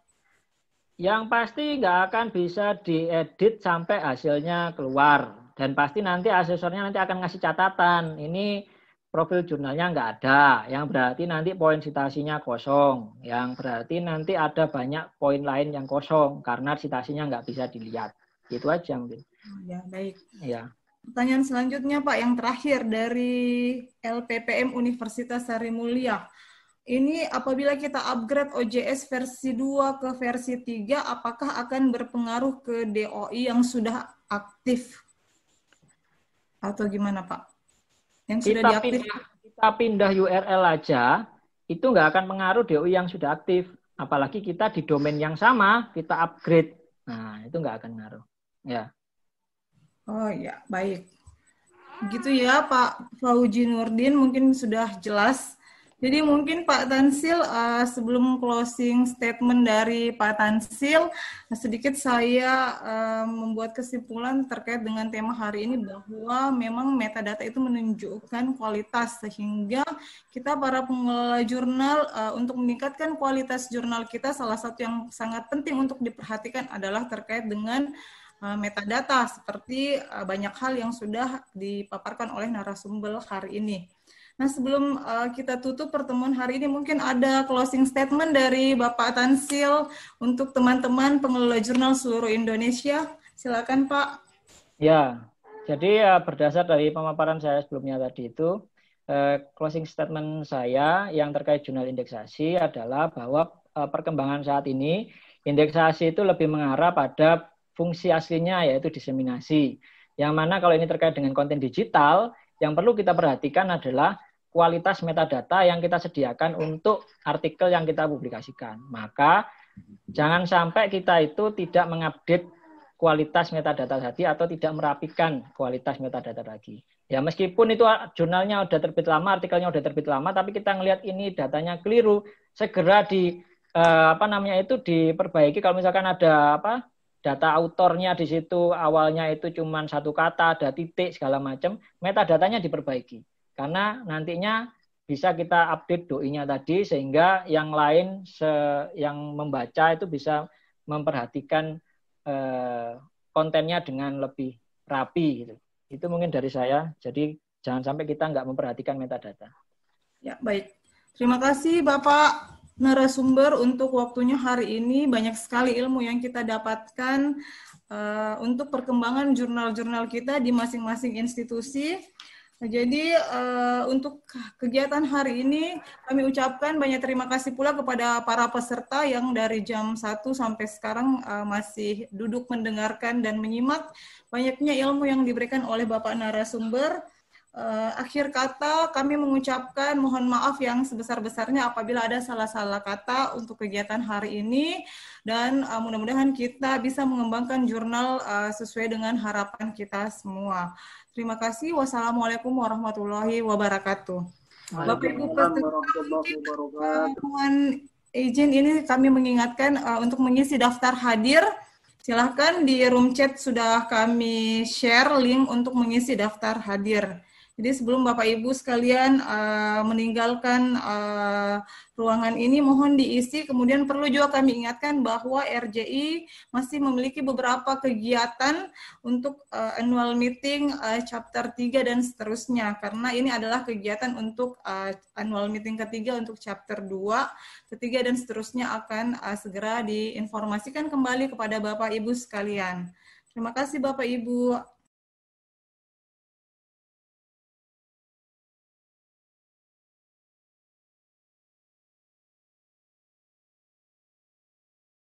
Yang pasti nggak akan bisa diedit sampai hasilnya keluar dan pasti nanti asesornya nanti akan ngasih catatan. Ini profil jurnalnya nggak ada, yang berarti nanti poin citasinya kosong, yang berarti nanti ada banyak poin lain yang kosong karena citasinya nggak bisa dilihat. Itu aja mungkin. Oh, ya, baik. Ya. Pertanyaan selanjutnya Pak, yang terakhir dari LPPM Universitas Sari Mulia. Ini apabila kita upgrade OJS versi 2 ke versi 3, apakah akan berpengaruh ke DOI yang sudah aktif atau gimana Pak? Yang sudah kita diaktif. Pindah, kita pindah URL aja, itu nggak akan pengaruh DOI yang sudah aktif. Apalagi kita di domain yang sama, kita upgrade. Nah, itu nggak akan ngaruh. Ya. Oh ya, baik. Gitu ya Pak Fauji Nurdin, mungkin sudah jelas jadi mungkin Pak Tansil uh, sebelum closing statement dari Pak Tansil sedikit saya uh, membuat kesimpulan terkait dengan tema hari ini bahwa memang metadata itu menunjukkan kualitas sehingga kita para pengelola jurnal uh, untuk meningkatkan kualitas jurnal kita salah satu yang sangat penting untuk diperhatikan adalah terkait dengan metadata seperti banyak hal yang sudah dipaparkan oleh narasumber hari ini. Nah, sebelum uh, kita tutup pertemuan hari ini, mungkin ada closing statement dari Bapak Tansil untuk teman-teman pengelola jurnal seluruh Indonesia. Silakan, Pak. Ya, jadi ya, berdasar dari pemaparan saya sebelumnya tadi itu, uh, closing statement saya yang terkait jurnal indeksasi adalah bahwa uh, perkembangan saat ini indeksasi itu lebih mengarah pada fungsi aslinya yaitu diseminasi. Yang mana kalau ini terkait dengan konten digital, yang perlu kita perhatikan adalah kualitas metadata yang kita sediakan untuk artikel yang kita publikasikan. Maka jangan sampai kita itu tidak mengupdate kualitas metadata tadi atau tidak merapikan kualitas metadata lagi. Ya meskipun itu jurnalnya sudah terbit lama, artikelnya sudah terbit lama, tapi kita ngelihat ini datanya keliru, segera di eh, apa namanya itu diperbaiki. Kalau misalkan ada apa data autornya di situ awalnya itu cuma satu kata, ada titik segala macam, metadatanya diperbaiki. Karena nantinya bisa kita update doinya tadi sehingga yang lain se yang membaca itu bisa memperhatikan eh, kontennya dengan lebih rapi gitu. Itu mungkin dari saya. Jadi jangan sampai kita nggak memperhatikan metadata. Ya, baik. Terima kasih Bapak narasumber untuk waktunya hari ini. Banyak sekali ilmu yang kita dapatkan uh, untuk perkembangan jurnal-jurnal kita di masing-masing institusi. Nah, jadi uh, untuk kegiatan hari ini kami ucapkan banyak terima kasih pula kepada para peserta yang dari jam 1 sampai sekarang uh, masih duduk mendengarkan dan menyimak banyaknya ilmu yang diberikan oleh Bapak narasumber. Uh, akhir kata kami mengucapkan mohon maaf yang sebesar-besarnya apabila ada salah-salah kata untuk kegiatan hari ini dan uh, mudah-mudahan kita bisa mengembangkan jurnal uh, sesuai dengan harapan kita semua. Terima kasih. Wassalamualaikum warahmatullahi wabarakatuh. Bapak Ibu peserta izin ini kami mengingatkan uh, untuk mengisi daftar hadir. Silahkan di room chat sudah kami share link untuk mengisi daftar hadir. Jadi sebelum Bapak Ibu sekalian uh, meninggalkan uh, ruangan ini mohon diisi. Kemudian perlu juga kami ingatkan bahwa RJI masih memiliki beberapa kegiatan untuk uh, annual meeting uh, chapter 3 dan seterusnya karena ini adalah kegiatan untuk uh, annual meeting ketiga untuk chapter 2, ketiga dan seterusnya akan uh, segera diinformasikan kembali kepada Bapak Ibu sekalian. Terima kasih Bapak Ibu.